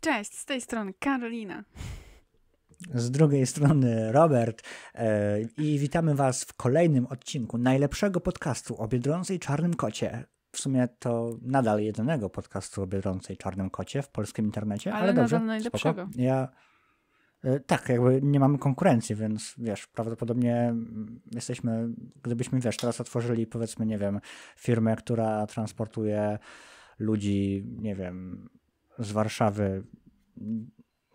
Cześć, z tej strony Karolina. Z drugiej strony Robert e, i witamy Was w kolejnym odcinku najlepszego podcastu o Biedronce i Czarnym Kocie. W sumie to nadal jedynego podcastu o Biedronce i Czarnym Kocie w polskim internecie, ale, ale dobrze, nadal najlepszego. Spoko. Ja e, tak, jakby nie mamy konkurencji, więc wiesz, prawdopodobnie mm, jesteśmy, gdybyśmy wiesz, teraz otworzyli powiedzmy, nie wiem, firmę, która transportuje ludzi, nie wiem, z Warszawy.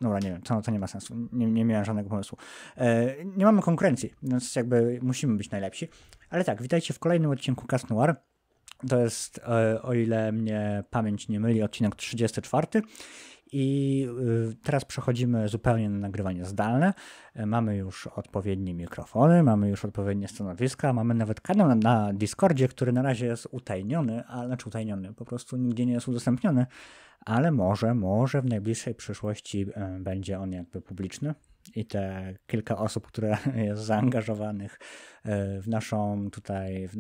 Dobra, nie wiem, to, to nie ma sensu. Nie, nie miałem żadnego pomysłu. E, nie mamy konkurencji, więc jakby musimy być najlepsi. Ale tak, witajcie w kolejnym odcinku Cast Noir. To jest, e, o ile mnie pamięć nie myli, odcinek 34. I y, teraz przechodzimy zupełnie na nagrywanie zdalne. E, mamy już odpowiednie mikrofony, mamy już odpowiednie stanowiska, mamy nawet kanał na, Discordzie, który na razie jest utajniony, ale znaczy utajniony, po prostu nigdzie nie jest udostępniony, ale może, może w najbliższej przyszłości e, będzie on jakby publiczny i te kilka osób, które jest zaangażowanych e, w naszą tutaj, w,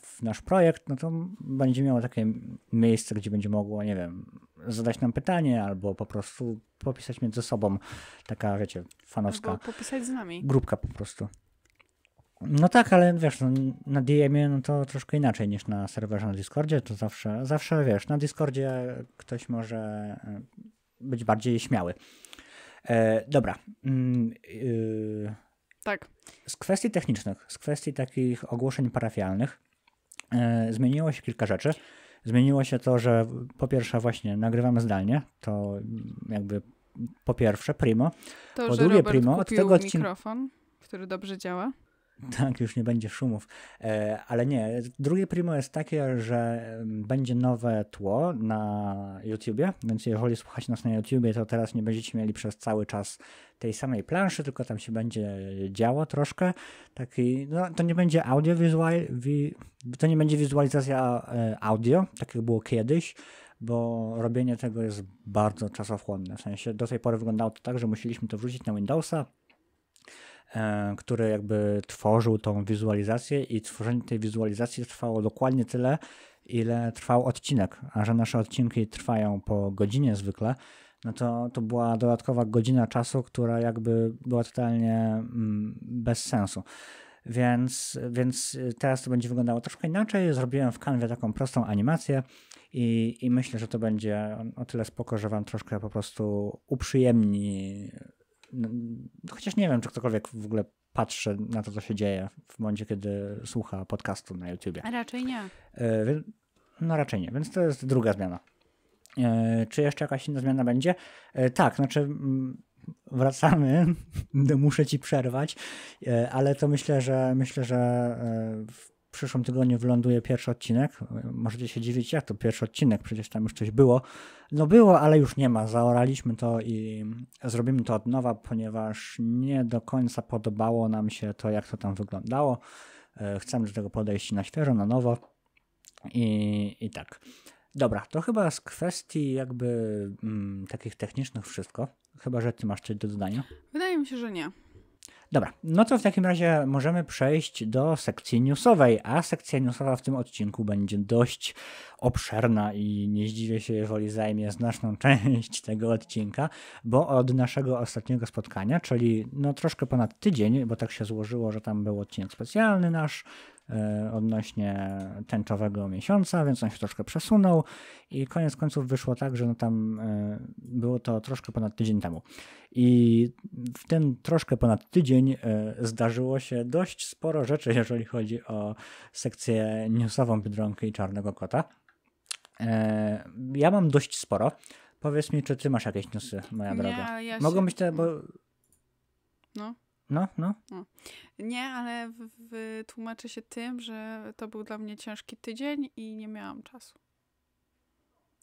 w, nasz projekt, no to będzie miało takie miejsce, gdzie będzie mogło, nie wiem, zadać nam pytanie albo po prostu popisać między sobą taka, wiecie, fanowska. Albo popisać z nami. Grupka po prostu. No tak, ale wiesz, no, na DM-ie no to troszkę inaczej niż na serwerze na Discordzie, to zawsze, zawsze wiesz, na Discordzie ktoś może e, być bardziej śmiały E, dobra. Yy, tak. Z kwestii technicznych, z kwestii takich ogłoszeń parafialnych e, zmieniło się kilka rzeczy. Zmieniło się to, że po pierwsze właśnie nagrywamy zdalnie, to jakby po pierwsze primo. To, po drugie Robert primo od tego odcinka mikrofon, który dobrze działa. Tak, już nie będzie szumów. E, ale nie, drugie primo jest takie, że będzie nowe tło na YouTubie, więc jeżeli słuchacie nas na YouTubie, to teraz nie będziecie mieli przez cały czas tej samej planszy, tylko tam się będzie działo troszkę. Taki, no, to nie będzie audiowizual, wi, to nie będzie wizualizacja e, audio, tak jak było kiedyś, bo robienie tego jest bardzo czasochłonne. W sensie do tej pory wyglądało to tak, że musieliśmy to wrzucić na Windowsa, E, który jakby tworzył tą wizualizację i tworzenie tej wizualizacji trwało dokładnie tyle, ile trwał odcinek, a że nasze odcinki trwają po godzinie zwykle, no to, to była dodatkowa godzina czasu, która jakby była totalnie mm, bez sensu. Więc, więc teraz to będzie wyglądało troszkę inaczej. Zrobiłem w kanwie taką prostą animację i, i myślę, że to będzie o tyle spoko, że Wam troszkę po prostu uprzyjemni chociaż nie wiem, czy ktokolwiek w ogóle patrzy na to, co się dzieje w momencie, kiedy słucha podcastu na YouTubie. A raczej nie. E, no raczej nie, więc to jest druga zmiana. E, czy jeszcze jakaś inna zmiana będzie? E, tak, znaczy wracamy, muszę ci przerwać, ale to myślę, że myślę, że w przyszłym tygodniu wyląduje pierwszy odcinek. Możecie się dziwić, jak to pierwszy odcinek, przecież tam już coś było. No było, ale już nie ma. Zaoraliśmy to i zrobimy to od nowa, ponieważ nie do końca podobało nam się to, jak to tam wyglądało. E, chcemy do tego podejść na świeżo, na nowo. I, i tak. Dobra, to chyba z kwestii jakby mm, takich technicznych wszystko. Chyba, że ty masz coś do dodania. Wydaje mi się, że nie. Dobra, no to w takim razie możemy przejść do sekcji newsowej, a sekcja newsowa w tym odcinku będzie dość obszerna i nie zdziwię się, jeżeli zajmie znaczną część tego odcinka, bo od naszego ostatniego spotkania, czyli no troszkę ponad tydzień, bo tak się złożyło, że tam był odcinek specjalny nasz, E, odnośnie tęczowego miesiąca, więc on się troszkę przesunął i koniec końców wyszło tak, że no tam e, było to troszkę ponad tydzień temu. I w ten troszkę ponad tydzień e, zdarzyło się dość sporo rzeczy, jeżeli chodzi o sekcję newsową Biedronki i Czarnego Kota. Ja mam dość sporo. Powiedz mi, czy ty masz jakieś newsy, moja droga? Ja, Mogą być te, bo... No. No, no. no. Nie, ale wytłumaczę się tym, że to był dla mnie ciężki tydzień i nie miałam czasu.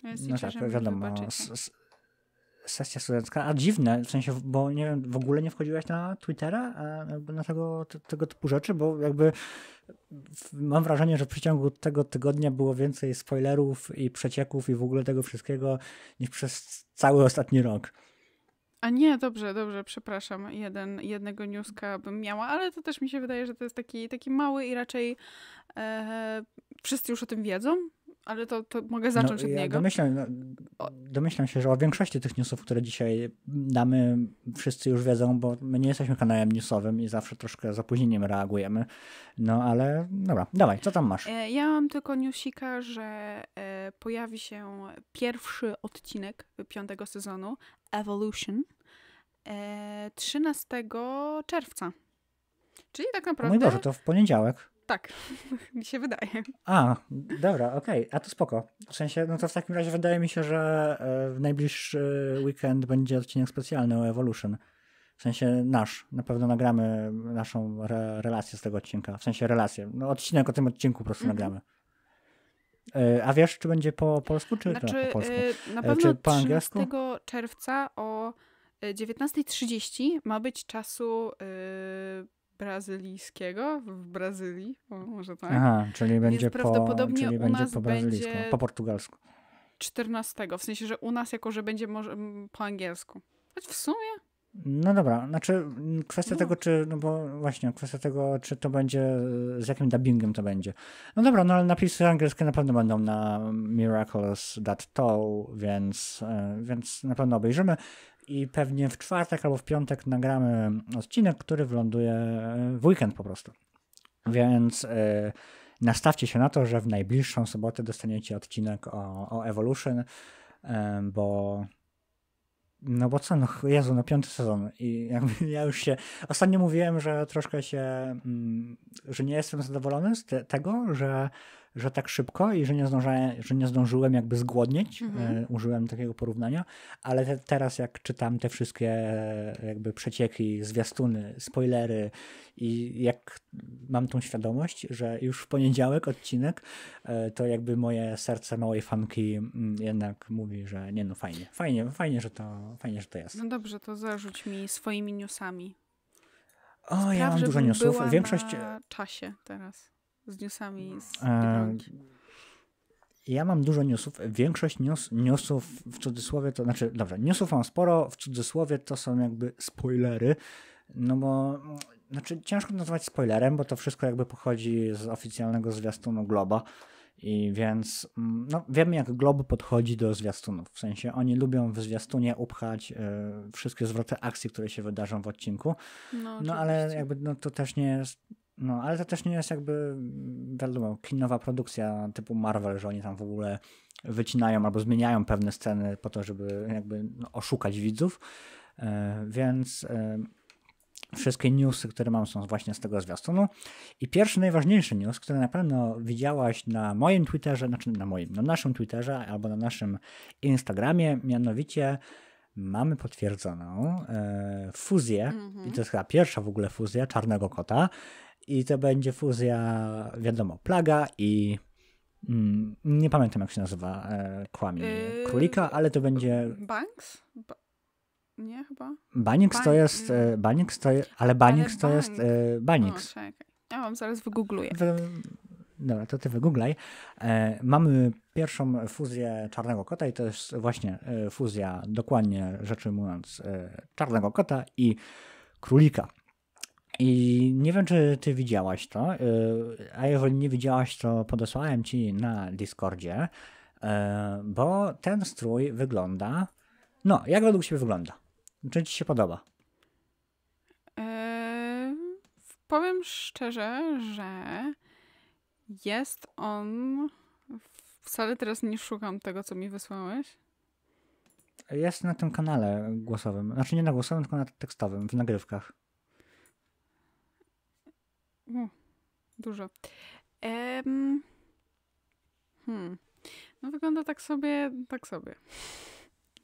Więc no, no tak, wiadomo. Sesja studencka, a dziwne, w sensie, bo nie wiem, w ogóle nie wchodziłaś na Twittera, na tego, tego typu rzeczy, bo jakby mam wrażenie, że w przeciągu tego tygodnia było więcej spoilerów i przecieków i w ogóle tego wszystkiego niż przez cały ostatni rok. A nie, dobrze, dobrze, przepraszam. Jeden, jednego newska bym miała, ale to też mi się wydaje, że to jest taki, taki mały i raczej e, wszyscy już o tym wiedzą, ale to, to mogę no, zacząć no, od ja niego. Domyślam, no, domyślam się, że o większości tych newsów, które dzisiaj damy, wszyscy już wiedzą, bo my nie jesteśmy kanałem newsowym i zawsze troszkę z opóźnieniem reagujemy. No ale dobra, dawaj, co tam masz? E, ja mam tylko newsika, że e, pojawi się pierwszy odcinek piątego sezonu Evolution 13 e, czerwca. Czyli tak naprawdę. mój Boże, to w poniedziałek. Tak, mi się wydaje. A, dobra, okej, okay. a to spoko. W sensie, no to w takim razie wydaje mi się, że e, w najbliższy weekend będzie odcinek specjalny o Evolution. W sensie nasz, na pewno nagramy naszą re relację z tego odcinka. W sensie relację, no odcinek o tym odcinku po prostu mm -hmm. nagramy. E, a wiesz, czy będzie po polsku, czy znaczy, po polsku? Na pewno czy po 13 angielsku? czerwca o 19.30 ma być czasu yy, brazylijskiego w Brazylii, o, może tak. Aha, czyli będzie po, prawdopodobnie czyli u będzie nas po brazylijsku, będzie po portugalsku. 14, w sensie, że u nas jako, że będzie może, po angielsku. Choć w sumie no dobra, znaczy kwestia no. tego, czy, no bo właśnie, kwestia tego, czy to będzie, y, z jakim dubbingiem to będzie. No dobra, no ale napisy angielskie na pewno będą na Miracles.to, więc, y, więc na pewno obejrzymy i pewnie w czwartek albo w piątek nagramy odcinek, który wląduje e, w weekend po prostu. Więc e, nastawcie się na to, że w najbliższą sobotę dostaniecie odcinek o, o Evolution, e, bo no bo co, no Jezu, no piąty sezon i jakby ja już się, ostatnio mówiłem, że troszkę się, mm, że nie jestem zadowolony z te, tego, że że tak szybko i że nie zdążyłem, że nie zdążyłem jakby zgłodnieć, e, mhm. użyłem takiego porównania, ale te, teraz jak czytam te wszystkie e, jakby przecieki, zwiastuny, spoilery i jak mam tą świadomość, że już w poniedziałek odcinek, e, to jakby moje serce małej fanki mm, jednak mówi, że nie no fajnie, fajnie, fajnie, że to, fajnie, że to jest. No dobrze, to zarzuć mi swoimi newsami. O, Spraw, ja mam dużo newsów. Większość. Na czasie teraz z newsami z e, Biedronki? Ja mam dużo newsów. Większość news, newsów w cudzysłowie to znaczy, dobrze, newsów mam sporo, w cudzysłowie to są jakby spoilery. No bo znaczy ciężko nazwać spoilerem, bo to wszystko jakby pochodzi z oficjalnego zwiastunu Globa. I więc mm, no, wiemy, jak Glob podchodzi do zwiastunów. W sensie oni lubią w zwiastunie upchać y, wszystkie zwroty akcji, które się wydarzą w odcinku. No, no ale jakby no, to też nie jest no, ale to też nie jest jakby, wiadomo, kinowa produkcja typu Marvel, że oni tam w ogóle wycinają albo zmieniają pewne sceny po to, żeby jakby no, oszukać widzów. E, więc e, wszystkie newsy, które mam, są właśnie z tego zwiastunu. I pierwszy, najważniejszy news, który na pewno widziałaś na moim Twitterze, znaczy na moim, na naszym Twitterze albo na naszym Instagramie, mianowicie mamy potwierdzoną e, fuzję, mm -hmm. i to jest chyba pierwsza w ogóle fuzja Czarnego Kota i to będzie fuzja, wiadomo, plaga i mm, nie pamiętam jak się nazywa e, yy, królika, ale to będzie... Banks? Ba nie chyba? Banix e, to jest, e, to jest, ale Banix to jest e, Banix. Ja wam zaraz wygoogluję. W, Dobra, to ty wygooglaj. E, mamy pierwszą fuzję czarnego kota i to jest właśnie e, fuzja, dokładnie rzecz ujmując, e, czarnego kota i królika. I nie wiem, czy ty widziałaś to, y, a jeżeli nie widziałaś, to podesłałem ci na Discordzie, y, bo ten strój wygląda. No, jak według ciebie wygląda? Czy ci się podoba? Eee, powiem szczerze, że jest on. Wcale teraz nie szukam tego, co mi wysłałeś. Jest na tym kanale głosowym. Znaczy nie na głosowym, tylko na tekstowym, w nagrywkach. O, dużo. Um, hmm. No wygląda tak sobie, tak sobie.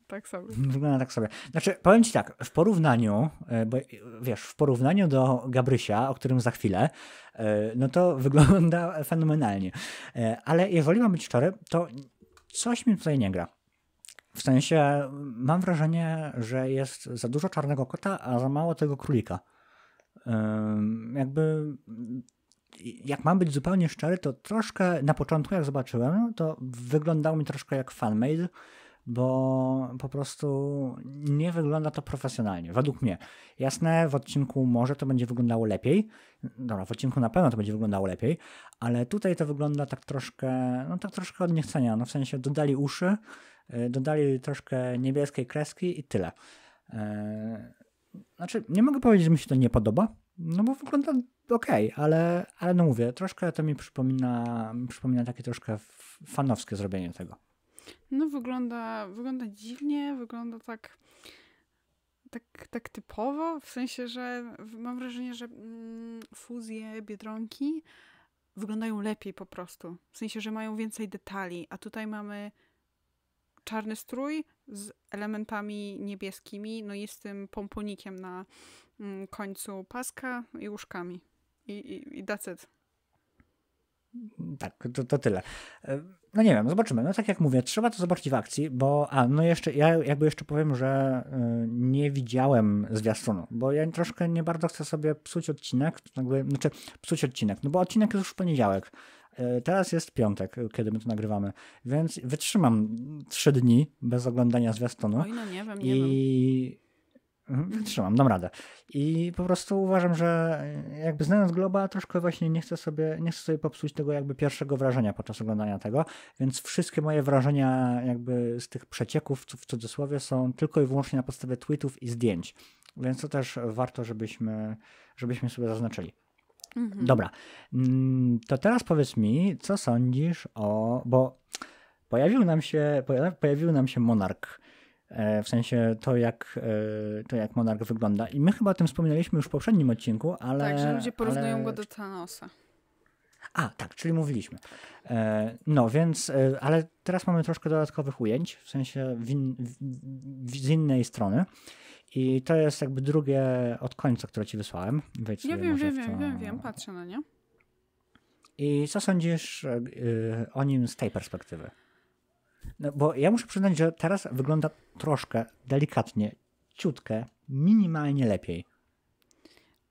Tak sobie. Wygląda tak sobie. Znaczy, powiem ci tak, w porównaniu, e, bo e, wiesz, w porównaniu do Gabrysia, o którym za chwilę, e, no to wygląda fenomenalnie. Ale jeżeli mam być szczery, to coś mi tutaj nie gra. W sensie mam wrażenie, że jest za dużo czarnego kota, a za mało tego królika jakby jak mam być zupełnie szczery, to troszkę na początku, jak zobaczyłem, to wyglądał mi troszkę jak fanmade, bo po prostu nie wygląda to profesjonalnie, według mnie. Jasne, w odcinku może to będzie wyglądało lepiej, dobra, w odcinku na pewno to będzie wyglądało lepiej, ale tutaj to wygląda tak troszkę, no tak troszkę od niechcenia, no w sensie dodali uszy, y, dodali troszkę niebieskiej kreski i tyle. E, znaczy, nie mogę powiedzieć, że mi się to nie podoba, no bo wygląda ok, ale, ale no mówię, troszkę to mi przypomina, przypomina takie troszkę fanowskie zrobienie tego. No wygląda, wygląda dziwnie, wygląda tak, tak, tak typowo, w sensie, że mam wrażenie, że mm, fuzje Biedronki wyglądają lepiej po prostu. W sensie, że mają więcej detali, a tutaj mamy czarny strój, z elementami niebieskimi, no i z tym pomponikiem na mm, końcu paska i łóżkami. I, i, i that's it. Tak, to, to tyle. E, no nie wiem, zobaczymy. No tak jak mówię, trzeba to zobaczyć w akcji, bo a, no jeszcze, ja jakby jeszcze powiem, że e, nie widziałem zwiastunu, bo ja troszkę nie bardzo chcę sobie psuć odcinek, jakby, znaczy psuć odcinek, no bo odcinek jest już w poniedziałek. E, teraz jest piątek, kiedy my to nagrywamy, więc wytrzymam trzy dni bez oglądania zwiastunu. Oj, no nie wiem, nie i... wiem. Mhm, wytrzymam, dam radę. I po prostu uważam, że e, jakby znając Globa, troszkę właśnie nie chcę sobie, nie chcę sobie popsuć tego jakby pierwszego wrażenia podczas oglądania tego, więc wszystkie moje wrażenia jakby z tych przecieków w cudzysłowie są tylko i wyłącznie na podstawie tweetów i zdjęć. Więc to też warto, żebyśmy, żebyśmy sobie zaznaczyli. Mhm. Dobra, mm, to teraz powiedz mi, co sądzisz o. Bo pojawił nam się, pojawił nam się monarch. E, w sensie to jak, e, to, jak monarch wygląda. I my chyba o tym wspominaliśmy już w poprzednim odcinku, ale. Tak, że ludzie porównują ale... go do Thanosa. A, tak, czyli mówiliśmy. E, no więc, ale teraz mamy troszkę dodatkowych ujęć, w sensie win, w, w, z innej strony. I to jest jakby drugie od końca, które ci wysłałem. Wejdź ja wiem, wiem, wiem, wiem, wiem, patrzę na nie. I co sądzisz yy, o nim z tej perspektywy? No bo ja muszę przyznać, że teraz wygląda troszkę delikatnie, ciutkę, minimalnie lepiej.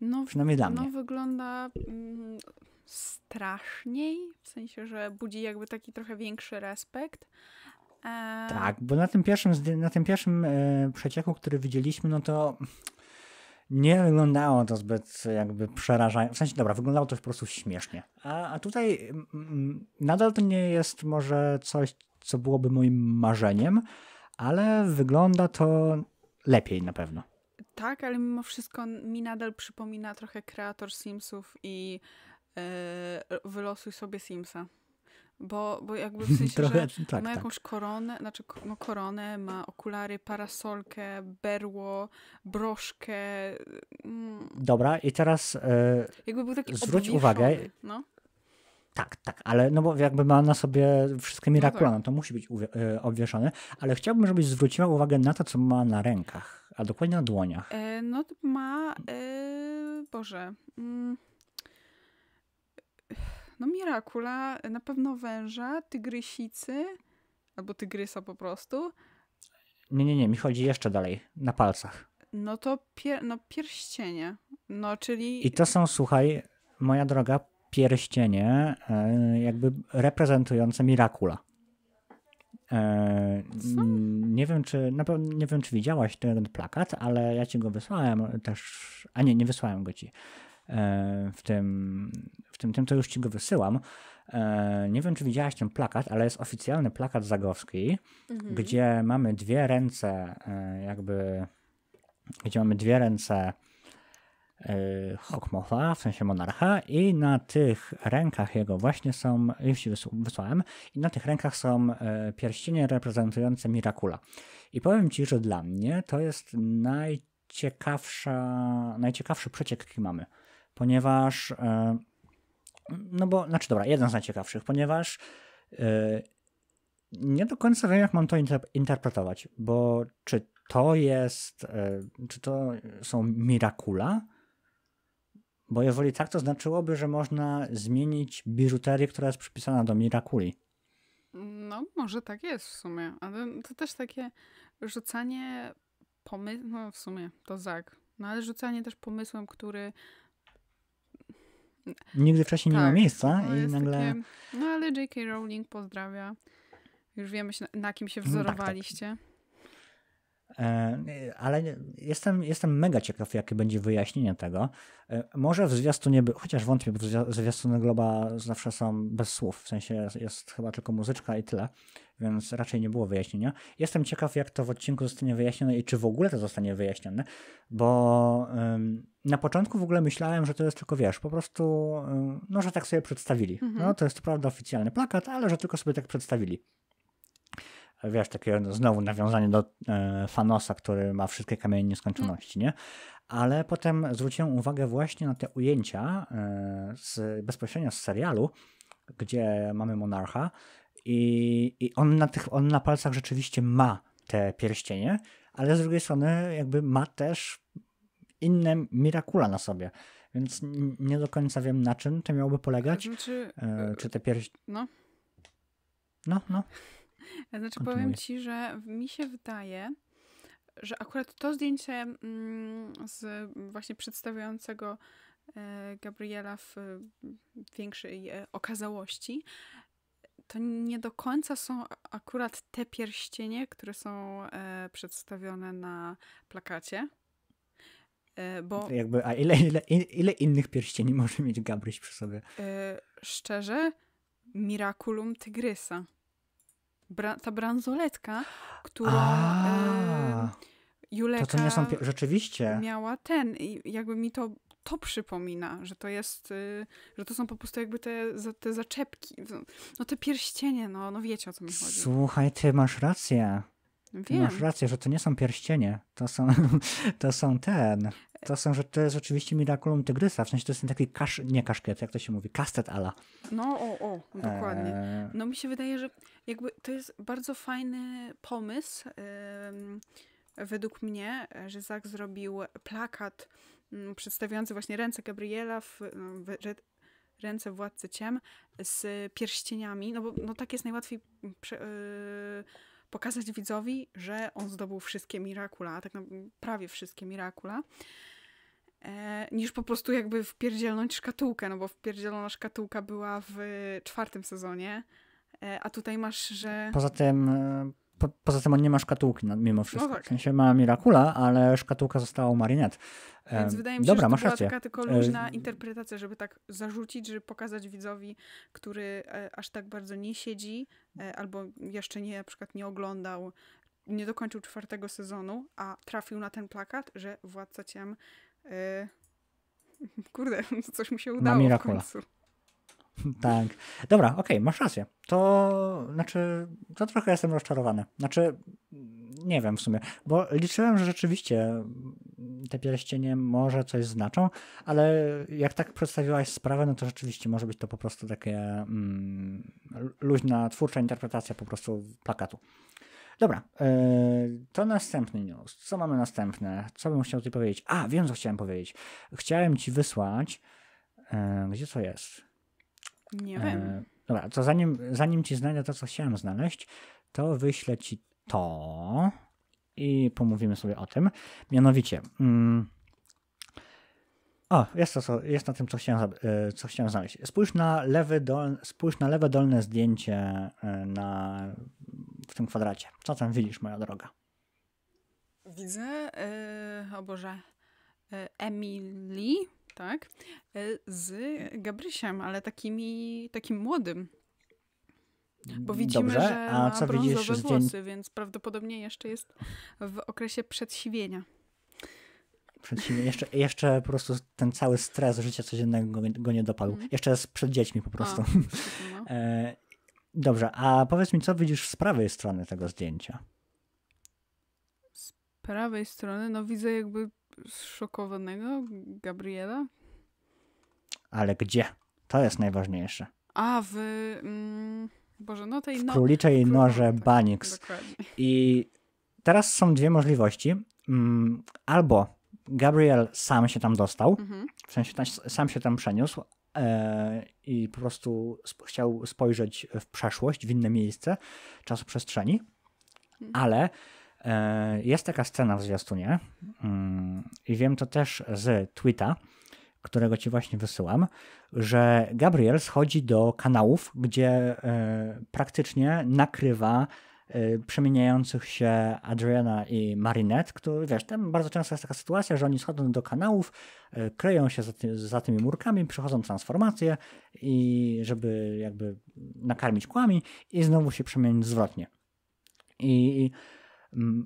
No, Przynajmniej dla no, mnie. No wygląda mm, straszniej, w sensie, że budzi jakby taki trochę większy respekt, a... E, tak, bo na tym pierwszym, na tym pierwszym e, przecieku, który widzieliśmy, no to nie wyglądało to zbyt jakby przerażająco. W sensie, dobra, wyglądało to po prostu śmiesznie. A, a tutaj nadal to nie jest może coś, co byłoby moim marzeniem, ale wygląda to lepiej na pewno. Tak, ale mimo wszystko mi nadal przypomina trochę kreator Simsów i yy, wylosuj sobie Simsa. Bo, bo jakby w sensie, Trochę, że tak, ma tak. jakąś koronę, znaczy no koronę, ma okulary, parasolkę, berło, broszkę. Mm. Dobra, i teraz e, jakby był taki zwróć uwagę. No. Tak, tak, ale no bo jakby ma na sobie wszystkie mirakulony, no tak. No to musi być e, obwieszony, ale chciałbym, żebyś zwróciła uwagę na to, co ma na rękach, a dokładnie na dłoniach. E, no ma, e, Boże... Mm no Mirakula, na pewno węża, tygrysicy, albo tygrysa po prostu. Nie, nie, nie, mi chodzi jeszcze dalej, na palcach. No to pier no, pierścienie, no czyli... I to są, słuchaj, moja droga, pierścienie e, jakby reprezentujące Mirakula. E, Co? Nie wiem, czy na pewno nie wiem, czy widziałaś ten plakat, ale ja ci go wysłałem też. A nie, nie wysłałem go ci. E, w tym, w tym, tym, co już ci go wysyłam. E, nie wiem, czy widziałaś ten plakat, ale jest oficjalny plakat Zagowski, mhm. gdzie mamy dwie ręce, e, jakby, gdzie mamy dwie ręce Hokmofa, w sensie monarcha, i na tych rękach jego właśnie są, już ci wysłałem, i na tych rękach są pierścienie reprezentujące Mirakula. I powiem Ci, że dla mnie to jest najciekawsza, najciekawszy przeciek, jaki mamy ponieważ. E, no bo, znaczy, dobra, jeden z najciekawszych, ponieważ e, nie do końca wiem, jak mam to interpretować, bo czy to jest, e, czy to są mirakula? Bo jeżeli tak, to znaczyłoby, że można zmienić biżuterię, która jest przypisana do mirakuli. No, może tak jest w sumie, ale to też takie rzucanie pomysłem, no w sumie to Zak, no ale rzucanie też pomysłem, który Nigdy wcześniej tak, nie miało miejsca no, i nagle... Takie, no ale J.K. Rowling pozdrawia. Już wiemy, na, kim się wzorowaliście. No tak, tak. E, ale jestem, jestem mega ciekaw, jakie będzie wyjaśnienie tego. E, może w zwiastunie, chociaż wątpię, bo zwiastuny Globa zawsze są bez słów, w sensie jest chyba tylko muzyczka i tyle, więc raczej nie było wyjaśnienia. Jestem ciekaw, jak to w odcinku zostanie wyjaśnione i czy w ogóle to zostanie wyjaśnione, bo na początku w ogóle myślałem, że to jest tylko, wiesz, po prostu, no, że tak sobie przedstawili. Mhm. No, to jest prawda oficjalny plakat, ale że tylko sobie tak przedstawili wiesz, takie znowu nawiązanie do Fanosa, e, który ma wszystkie kamienie nieskończoności, mm. nie? Ale potem zwróciłem uwagę właśnie na te ujęcia e, z, bezpośrednio z serialu, gdzie mamy monarcha i, i on, na tych, on na palcach rzeczywiście ma te pierścienie, ale z drugiej strony jakby ma też inne mirakula na sobie. Więc nie do końca wiem, na czym to miałoby polegać. E, e, czy te pierścienie... No. No, no. Znaczy Kontynuuj. powiem ci, że mi się wydaje, że akurat to zdjęcie mm, z właśnie przedstawiającego e, Gabriela w większej e, okazałości, to nie do końca są akurat te pierścienie, które są e, przedstawione na plakacie. Bo, Jakby, a ile, ile, ile innych pierścieni może mieć Gabryś przy sobie? Szczerze, Miraculum Tygrysa bra ta bransoletka, którą e, Juleka to, to nie są rzeczywiście. miała ten. I jakby mi to to przypomina, że to jest, y, że to są po prostu jakby te, te zaczepki, no te pierścienie, no, no wiecie o co mi chodzi. Słuchaj, ty masz rację. Wiem. Masz rację, że to nie są pierścienie, to są, to są ten. To są, że to jest oczywiście Miraculum Tygrysa, w sensie to jest taki kasz, nie kaszkiet, jak to się mówi, kastet ala. No, o, o, dokładnie. E... No mi się wydaje, że jakby to jest bardzo fajny pomysł, według mnie, że Zach zrobił plakat mm, przedstawiający właśnie ręce Gabriela w, w, ręce władcy ciem z pierścieniami, no bo no tak jest najłatwiej prze, yy, pokazać widzowi, że on zdobył wszystkie mirakula, tak naprawdę prawie wszystkie mirakula, e, niż po prostu jakby wpierdzielnąć szkatułkę, no bo wpierdzielona szkatułka była w czwartym sezonie, e, a tutaj masz, że... Poza tym e, po, poza tym on nie ma szkatułki no, mimo wszystko. No tak. W sensie ma Miracula, ale szkatułka została u Marinette. Więc wydaje mi się, Dobra, że to była rację. taka tylko e, luźna interpretacja, żeby tak zarzucić, żeby pokazać widzowi, który e, aż tak bardzo nie siedzi e, albo jeszcze nie, na przykład nie oglądał, nie dokończył czwartego sezonu, a trafił na ten plakat, że Władca Ciem... Yy, kurde, coś mu się udało Ma w końcu. Tak. Dobra, okej, okay, masz rację. To znaczy, to trochę jestem rozczarowany. Znaczy, nie wiem w sumie, bo liczyłem, że rzeczywiście te pierścienie może coś znaczą, ale jak tak przedstawiłaś sprawę, no to rzeczywiście może być to po prostu takie mm, luźna, twórcza interpretacja po prostu plakatu. Dobra, yy, to następny news. Co mamy następne? Co bym chciał tutaj powiedzieć? A, wiem, co chciałem powiedzieć. Chciałem ci wysłać. Yy, gdzie co jest? Nie e, wiem. Dobra, to zanim, zanim ci znajdę to, co chciałem znaleźć, to wyślę ci to i pomówimy sobie o tym. Mianowicie. Mm, o, jest, to, co, jest na tym, co chciałem, e, co chciałem znaleźć. Spójrz na, lewy dol, spójrz na lewe dolne zdjęcie e, na, w tym kwadracie. Co tam widzisz, moja droga? Widzę, yy, o Boże, Emily tak, e, z Gabrysiem, ale takimi, takim młodym. Bo widzimy, Dobrze. że ma brązowe włosy, dzień... więc prawdopodobnie jeszcze jest w okresie przedsiwienia. Przedsiwienia. Jeszcze, jeszcze po prostu ten cały stres życia codziennego go nie dopadł. Mhm. Jeszcze jest przed dziećmi po prostu. A, no. e, Dobrze, a powiedz mi, co widzisz z prawej strony tego zdjęcia? prawej strony, no widzę jakby zszokowanego Gabriela. Ale gdzie? To jest najważniejsze. A, w... Mm, Boże, no tej... W no... króliczej Król... noże Banix. Dokładnie. I teraz są dwie możliwości. Mm, albo Gabriel sam się tam dostał, mhm. w sensie sam się tam przeniósł, e, i po prostu chciał spojrzeć w przeszłość, w inne miejsce czasu przestrzeni, mhm. ale E, jest taka scena w zwiastunie mm, i wiem to też z tweeta, którego ci właśnie wysyłam, że Gabriel schodzi do kanałów, gdzie e, praktycznie nakrywa e, przemieniających się Adriana i Marinette, który, wiesz, tam bardzo często jest taka sytuacja, że oni schodzą do kanałów, kryją się za, ty, za tymi murkami, przechodzą transformację i żeby jakby nakarmić kłami i znowu się przemienić zwrotnie. I, i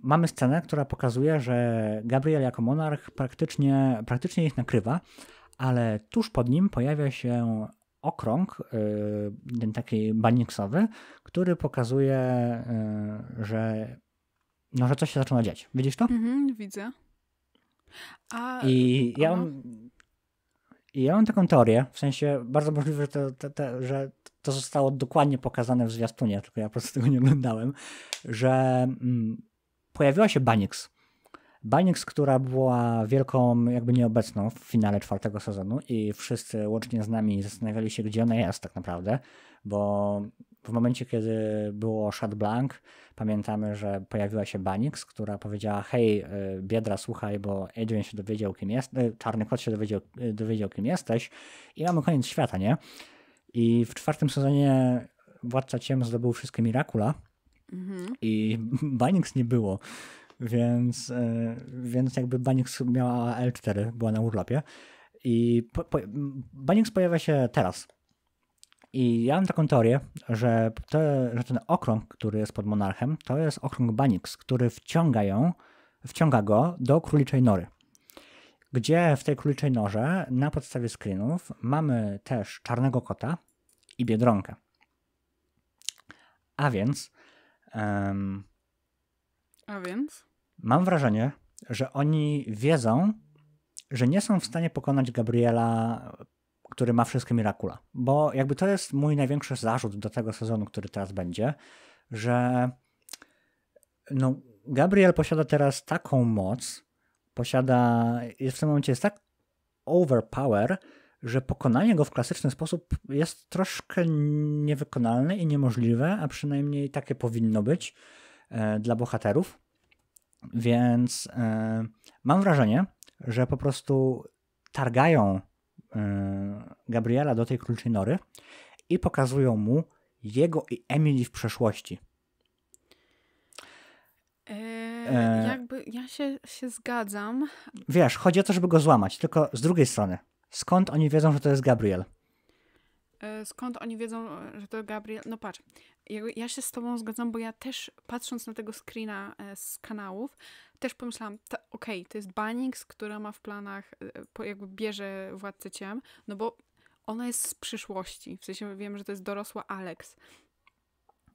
mamy scenę, która pokazuje, że Gabriel jako monarch praktycznie, praktycznie ich nakrywa, ale tuż pod nim pojawia się okrąg, y, ten taki baniksowy, który pokazuje, y, że, no, że coś się zaczyna dziać. Widzisz to? Mhm, widzę. A... I y, ja mam, i ja mam taką teorię, w sensie bardzo możliwe, że to, to, to, że to zostało dokładnie pokazane w zwiastunie, tylko ja po prostu tego nie oglądałem, że mm, pojawiła się Banix. Banix, która była wielką jakby nieobecną w finale czwartego sezonu i wszyscy łącznie z nami zastanawiali się, gdzie ona jest tak naprawdę, bo w momencie, kiedy było Shad Blank, pamiętamy, że pojawiła się Banix, która powiedziała, hej, y, Biedra, słuchaj, bo Adrian się dowiedział, kim jesteś, y, Czarny Kot się dowiedział, y, dowiedział, kim jesteś i mamy koniec świata, nie? I w czwartym sezonie Władca Ciem zdobył wszystkie Mirakula, Mhm. I Banix nie było. Więc, e, więc jakby Banix miała L4, była na urlopie. I po, po, Banix pojawia się teraz. I ja mam taką teorię, że, te, że ten okrąg, który jest pod monarchem, to jest okrąg Banix, który wciąga ją, wciąga go do króliczej nory. Gdzie w tej króliczej norze na podstawie screenów mamy też czarnego kota i biedronkę. A więc Um, A więc? Mam wrażenie, że oni wiedzą, że nie są w stanie pokonać Gabriela, który ma wszystkie miracula. Bo jakby to jest mój największy zarzut do tego sezonu, który teraz będzie, że no, Gabriel posiada teraz taką moc, posiada, jest w tym momencie jest tak overpower, że pokonanie go w klasyczny sposób jest troszkę niewykonalne i niemożliwe, a przynajmniej takie powinno być e, dla bohaterów. Więc e, mam wrażenie, że po prostu targają e, Gabriela do tej krótszej nory i pokazują mu jego i Emily w przeszłości. Eee, jakby ja się, się zgadzam. Wiesz, chodzi o to, żeby go złamać, tylko z drugiej strony. Skąd oni wiedzą, że to jest Gabriel? E, skąd oni wiedzą, e, że to Gabriel? No patrz, ja się z tobą zgadzam, bo ja też patrząc na tego screena e, z kanałów, też pomyślałam, okej, okay, to jest Bannings, która ma w planach, jakby bierze Władcę Ciem, no bo ona jest z przyszłości, w sensie wiem, że to jest dorosła Alex.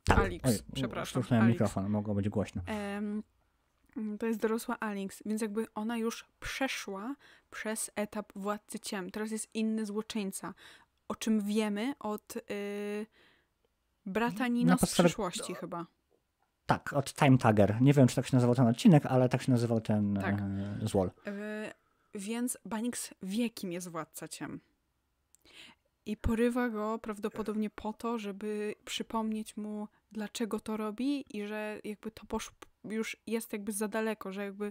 Tak. Alex, przepraszam. Sztuczny mikrofon, mogło być głośno. Um, Mm, to jest dorosła Alix, więc jakby ona już przeszła przez etap władcy ciem. Teraz jest inny złoczyńca, o czym wiemy od yy, brata mhm. Nina z przeszłości chyba. Tak, od Time Tagger. Nie wiem, czy tak się nazywał ten odcinek, ale tak się nazywał ten e, tak. złol. Yy, więc Banix wie, kim jest władca ciem. I porywa go prawdopodobnie po to, żeby przypomnieć mu, dlaczego to robi i że jakby to posz już jest jakby za daleko, że jakby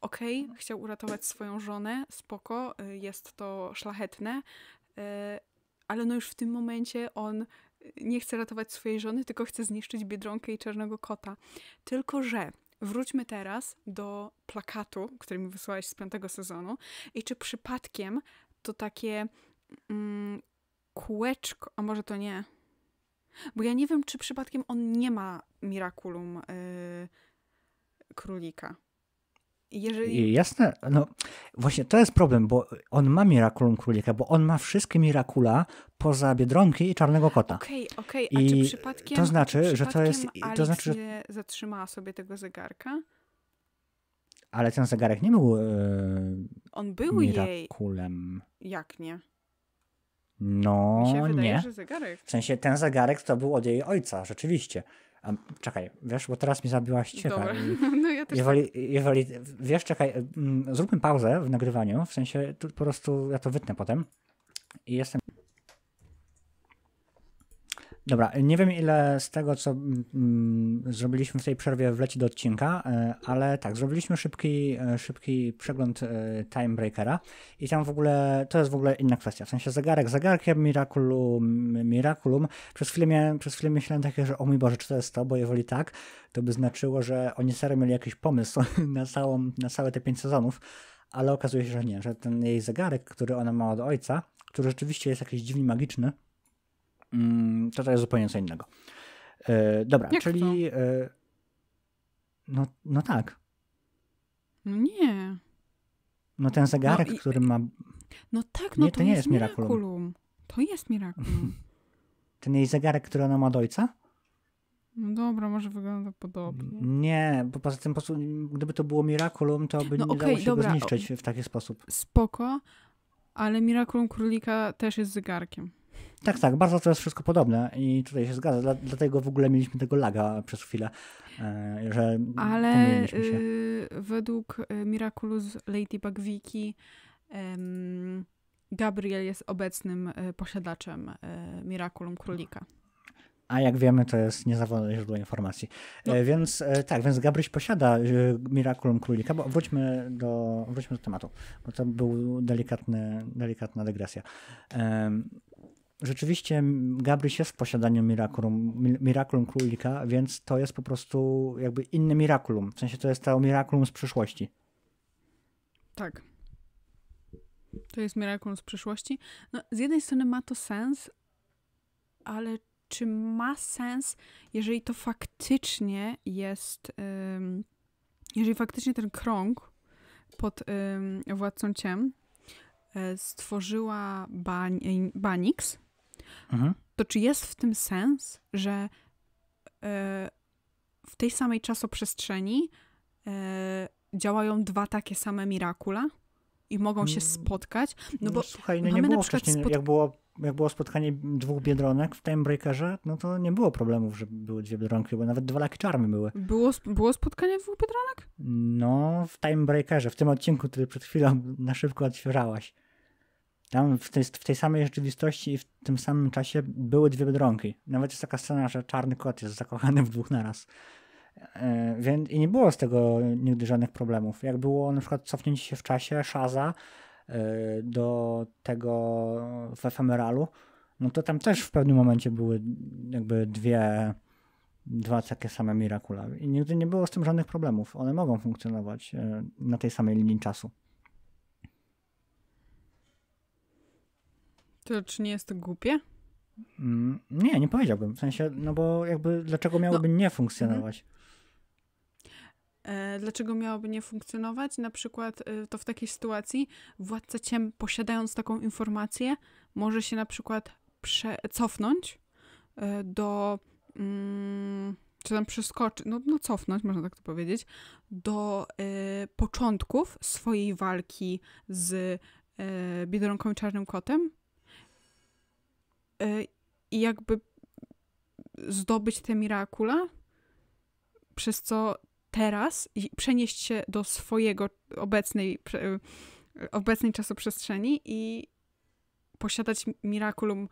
okej, okay, mhm. chciał uratować swoją żonę, spoko, y, jest to szlachetne, y, ale no już w tym momencie on y, nie chce ratować swojej żony, tylko chce zniszczyć Biedronkę i Czarnego Kota. Tylko, że wróćmy teraz do plakatu, który mi wysłałaś z piątego sezonu i czy przypadkiem to takie mm, kółeczko, a może to nie, bo ja nie wiem, czy przypadkiem on nie ma Miraculum... Yy, królika. Jeżeli... Jasne, no właśnie to jest problem, bo on ma Miraculum Królika, bo on ma wszystkie Mirakula poza Biedronki i Czarnego Kota. Okej, okay, okej, okay. a I czy przypadkiem to znaczy, przypadkiem że to jest... to znaczy, że... zatrzymała sobie tego zegarka? Ale ten zegarek nie był... Yy, on był jej Jej... Jak nie? No, wydaje, nie. W sensie ten zegarek to był od jej ojca, rzeczywiście. A, czekaj, wiesz, bo teraz mi zabiłaś ciekawe. No ja też jeżeli, tak. jeżeli, wiesz, czekaj, mm, zróbmy pauzę w nagrywaniu, w sensie tu po prostu ja to wytnę potem i jestem Dobra, nie wiem ile z tego, co mm, mm zrobiliśmy w tej przerwie, wleci do odcinka, e, ale tak, zrobiliśmy szybki, e, szybki przegląd e, Timebreakera i tam w ogóle, to jest w ogóle inna kwestia, w sensie zegarek zegarkiem, Miraculum, Miraculum. Przez chwilę, miałem, przez chwilę myślałem takie, że o mój Boże, czy to jest to, bo jeżeli tak, to by znaczyło, że oni serio mieli jakiś pomysł na, całą, na całe te pięć sezonów, ale okazuje się, że nie, że ten jej zegarek, który ona ma od ojca, który rzeczywiście jest jakiś dziwnie magiczny, Mm, to to jest zupełnie co innego. E, dobra, Jak czyli. To? E, no, no tak. No nie. No ten zegarek, no który ma. No tak, no nie, to, to nie jest mirakulum. mirakulum. To jest mirakulum. ten jej zegarek, który ona ma do ojca? No dobra, może wygląda podobnie. Nie, bo poza tym, po prostu, gdyby to było mirakulum, to by no nie okay, dało się dobra. go zniszczyć w taki sposób. Spoko, ale mirakulum Królika też jest zegarkiem. Tak, tak, bardzo to jest wszystko podobne i tutaj się zgadza. Dla, dlatego w ogóle mieliśmy tego laga przez chwilę, e, że Ale yy, według y, Miraculous Ladybug Wiki Gabriel jest obecnym y, posiadaczem Miraculum Królika. A jak wiemy, to jest niezawodne źródło informacji. No. E, więc e, tak, więc Gabryś posiada Miraculum Królika, bo wróćmy do, wróćmy do tematu, bo to był delikatny, delikatna dygresja rzeczywiście Gabryś jest w posiadaniu Miraculum, Miraculum Królika, więc to jest po prostu jakby inny Miraculum. W sensie to jest to Miraculum z przyszłości. Tak. To jest Miraculum z przyszłości. No, z jednej strony ma to sens, ale czy ma sens, jeżeli to faktycznie jest, um, jeżeli faktycznie ten krąg pod um, władcą ciem e, stworzyła Banix, Mhm. To czy jest w tym sens, że e, w tej samej czasoprzestrzeni e, działają dwa takie same mirakula i mogą się mm. spotkać? No, no bo Słuchaj, no nie było wcześniej, jak było jak było spotkanie dwóch biedronek w Timebreakerze, no to nie było problemów, że były dwie biedronki, bo nawet dwa laki czarmy były. Było, było spotkanie dwóch biedronek? No, w Timebreakerze, w tym odcinku, który przed chwilą na szybko odświeżałaś. Tam w tej, w tej samej rzeczywistości i w tym samym czasie były dwie Biedronki. Nawet jest taka scena, że czarny kot jest zakochany w dwóch naraz. E, więc, I nie było z tego nigdy żadnych problemów. Jak było na przykład cofnięcie się w czasie Szaza e, do tego w efemeralu, no to tam też w pewnym momencie były jakby dwie, dwa takie same Miracula. I nigdy nie było z tym żadnych problemów. One mogą funkcjonować e, na tej samej linii czasu. To czy nie jest to głupie? Mm, nie, nie powiedziałbym. W sensie, no bo jakby dlaczego no. miałoby no. nie funkcjonować? E, dlaczego miałoby nie funkcjonować? Na przykład e, to w takiej sytuacji władca ciem, posiadając taką informację, może się na przykład prze, cofnąć e, do. Mm, czy tam przeskoczyć, no, no cofnąć, można tak to powiedzieć, do początków swojej walki z Biedronką i Czarnym Kotem, Y, i jakby zdobyć te Mirakula, przez co teraz przenieść się do swojego obecnej, y, obecnej czasoprzestrzeni i posiadać Miraculum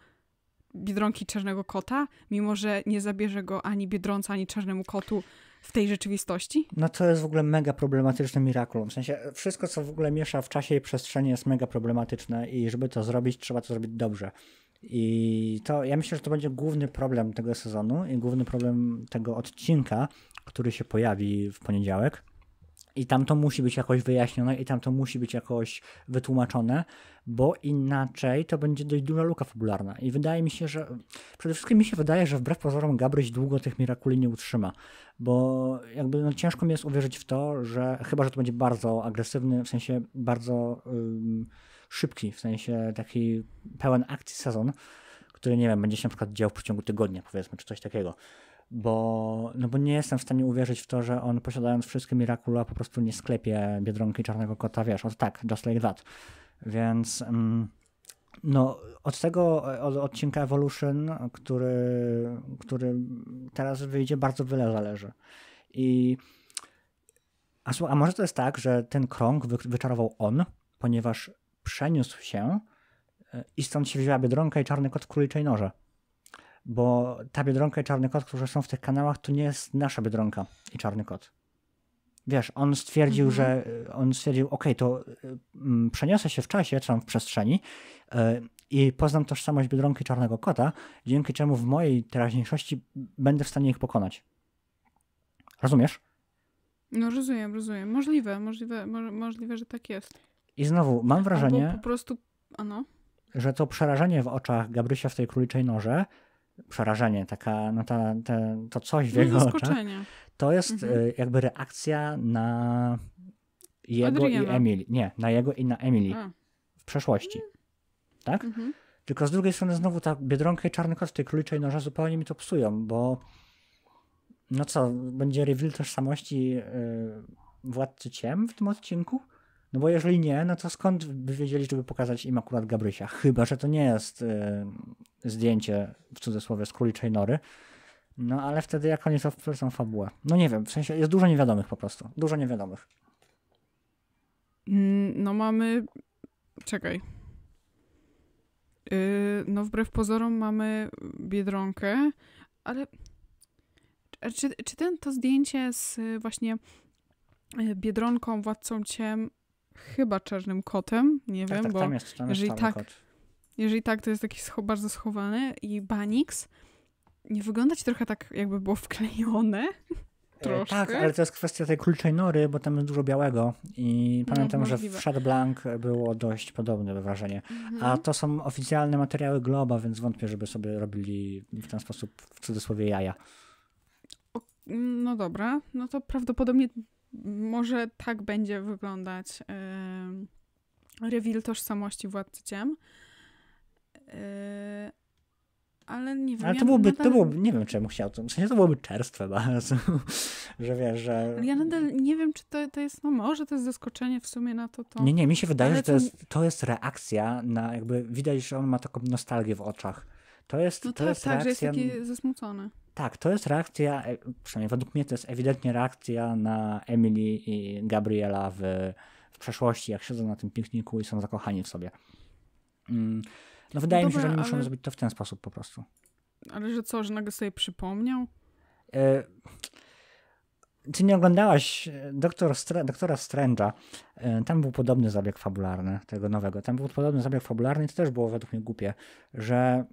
Biedronki Czarnego Kota, mimo że nie zabierze go ani Biedronca, ani Czarnemu Kotu w tej rzeczywistości? No to jest w ogóle mega problematyczne mirakulum. W sensie wszystko, co w ogóle miesza w czasie i przestrzeni jest mega problematyczne i żeby to zrobić, trzeba to zrobić dobrze. I to ja myślę, że to będzie główny problem tego sezonu i główny problem tego odcinka, który się pojawi w poniedziałek. I tam to musi być jakoś wyjaśnione, i tam to musi być jakoś wytłumaczone, bo inaczej to będzie dość duża luka fabularna. I wydaje mi się, że przede wszystkim mi się wydaje, że wbrew pozorom Gabryś długo tych Mirakuli nie utrzyma, bo jakby no, ciężko mi jest uwierzyć w to, że chyba, że to będzie bardzo agresywny, w sensie bardzo ym, szybki, w sensie taki pełen akcji sezon, który nie wiem, będzie się na przykład dział w przeciągu tygodnia, powiedzmy, czy coś takiego bo, no bo nie jestem w stanie uwierzyć w to, że on posiadając wszystkie Miracula po prostu nie sklepie Biedronki Czarnego Kota, wiesz, od tak, just like that. Więc mm, no, od tego od odcinka Evolution, który, który teraz wyjdzie, bardzo wiele zależy. I a, a może to jest tak, że ten krąg wy, wyczarował on, ponieważ przeniósł się e, i stąd się wzięła Biedronka i Czarny Kot w Króliczej Noże bo ta Biedronka i Czarny Kot, którzy są w tych kanałach, to nie jest nasza Biedronka i Czarny Kot. Wiesz, on stwierdził, mhm. że e, on stwierdził, ok, to e, mm, przeniosę się w czasie, czy tam w przestrzeni e, i poznam tożsamość Biedronki i Czarnego Kota, dzięki czemu w mojej teraźniejszości będę w stanie ich pokonać. Rozumiesz? No rozumiem, rozumiem. Możliwe, możliwe, możliwe że tak jest. I znowu, mam wrażenie... Albo po prostu... Ano? Że to przerażenie w oczach Gabrysia w tej króliczej noże przerażenie, taka, no ta, to coś w no jego oczach, to jest mhm. Y, jakby reakcja na jego Adriana. i Emily. Nie, na jego i na Emily A. w przeszłości. Tak? Mhm. Tylko z drugiej strony znowu ta Biedronka i Czarny Kot w tej króliczej noże zupełnie mi to psują, bo no co, będzie reveal tożsamości yy, Władcy Ciem w tym odcinku? No bo jeżeli nie, no to skąd by wiedzieli, żeby pokazać im akurat Gabrysia? Chyba, że to nie jest y, zdjęcie, w cudzysłowie, z króliczej nory. No ale wtedy jak oni są fabułę? No nie wiem, w sensie jest dużo niewiadomych po prostu. Dużo niewiadomych. Mm, no mamy... Czekaj. Yy, no wbrew pozorom mamy Biedronkę, ale... Czy, czy ten, to zdjęcie z y, właśnie y, Biedronką, Władcą Ciem chyba czarnym kotem, nie tak, wiem, tak, bo tam jest, tam jest jeżeli tak, kot. jeżeli tak, to jest taki scho bardzo schowany i Banix nie wyglądać trochę tak, jakby było wklejone. E, Troszkę. Tak, ale to jest kwestia tej kulczej nory, bo tam jest dużo białego i no, pamiętam, no, że w Shad Blank było dość podobne wrażenie. Mhm. A to są oficjalne materiały Globa, więc wątpię, żeby sobie robili w ten sposób w cudzysłowie jaja. O, no dobra, no to prawdopodobnie może tak będzie wyglądać yy, reveal tożsamości Władcy Ciem. Yy, ale nie wiem. Ale to, ja byłoby, nadal... to byłoby, nie wiem czemu chciał, w sensie to byłoby czerstwe bardzo, że wiesz, że... Ja nadal nie wiem, czy to, to jest, no może to jest zaskoczenie w sumie na to, to... Nie, nie, mi się wydaje, ale że to, Jest, to jest reakcja na jakby, widać, że on ma taką nostalgię w oczach. To jest, no to tak, jest tak, że jest taki zasmucony. Tak, to jest reakcja, e, przynajmniej według mnie to jest ewidentnie reakcja na Emily i Gabriela w, w przeszłości, jak siedzą na tym pikniku i są zakochani w sobie. Mm, no wydaje dobra, mi się, że nie ale... muszą zrobić to w ten sposób po prostu. Ale że co, że nagle sobie przypomniał? E, ty nie oglądałaś e, Doktor Stra Doktora Strange'a. Tam był podobny zabieg fabularny, tego nowego. Tam był podobny zabieg fabularny i to też było według mnie głupie, że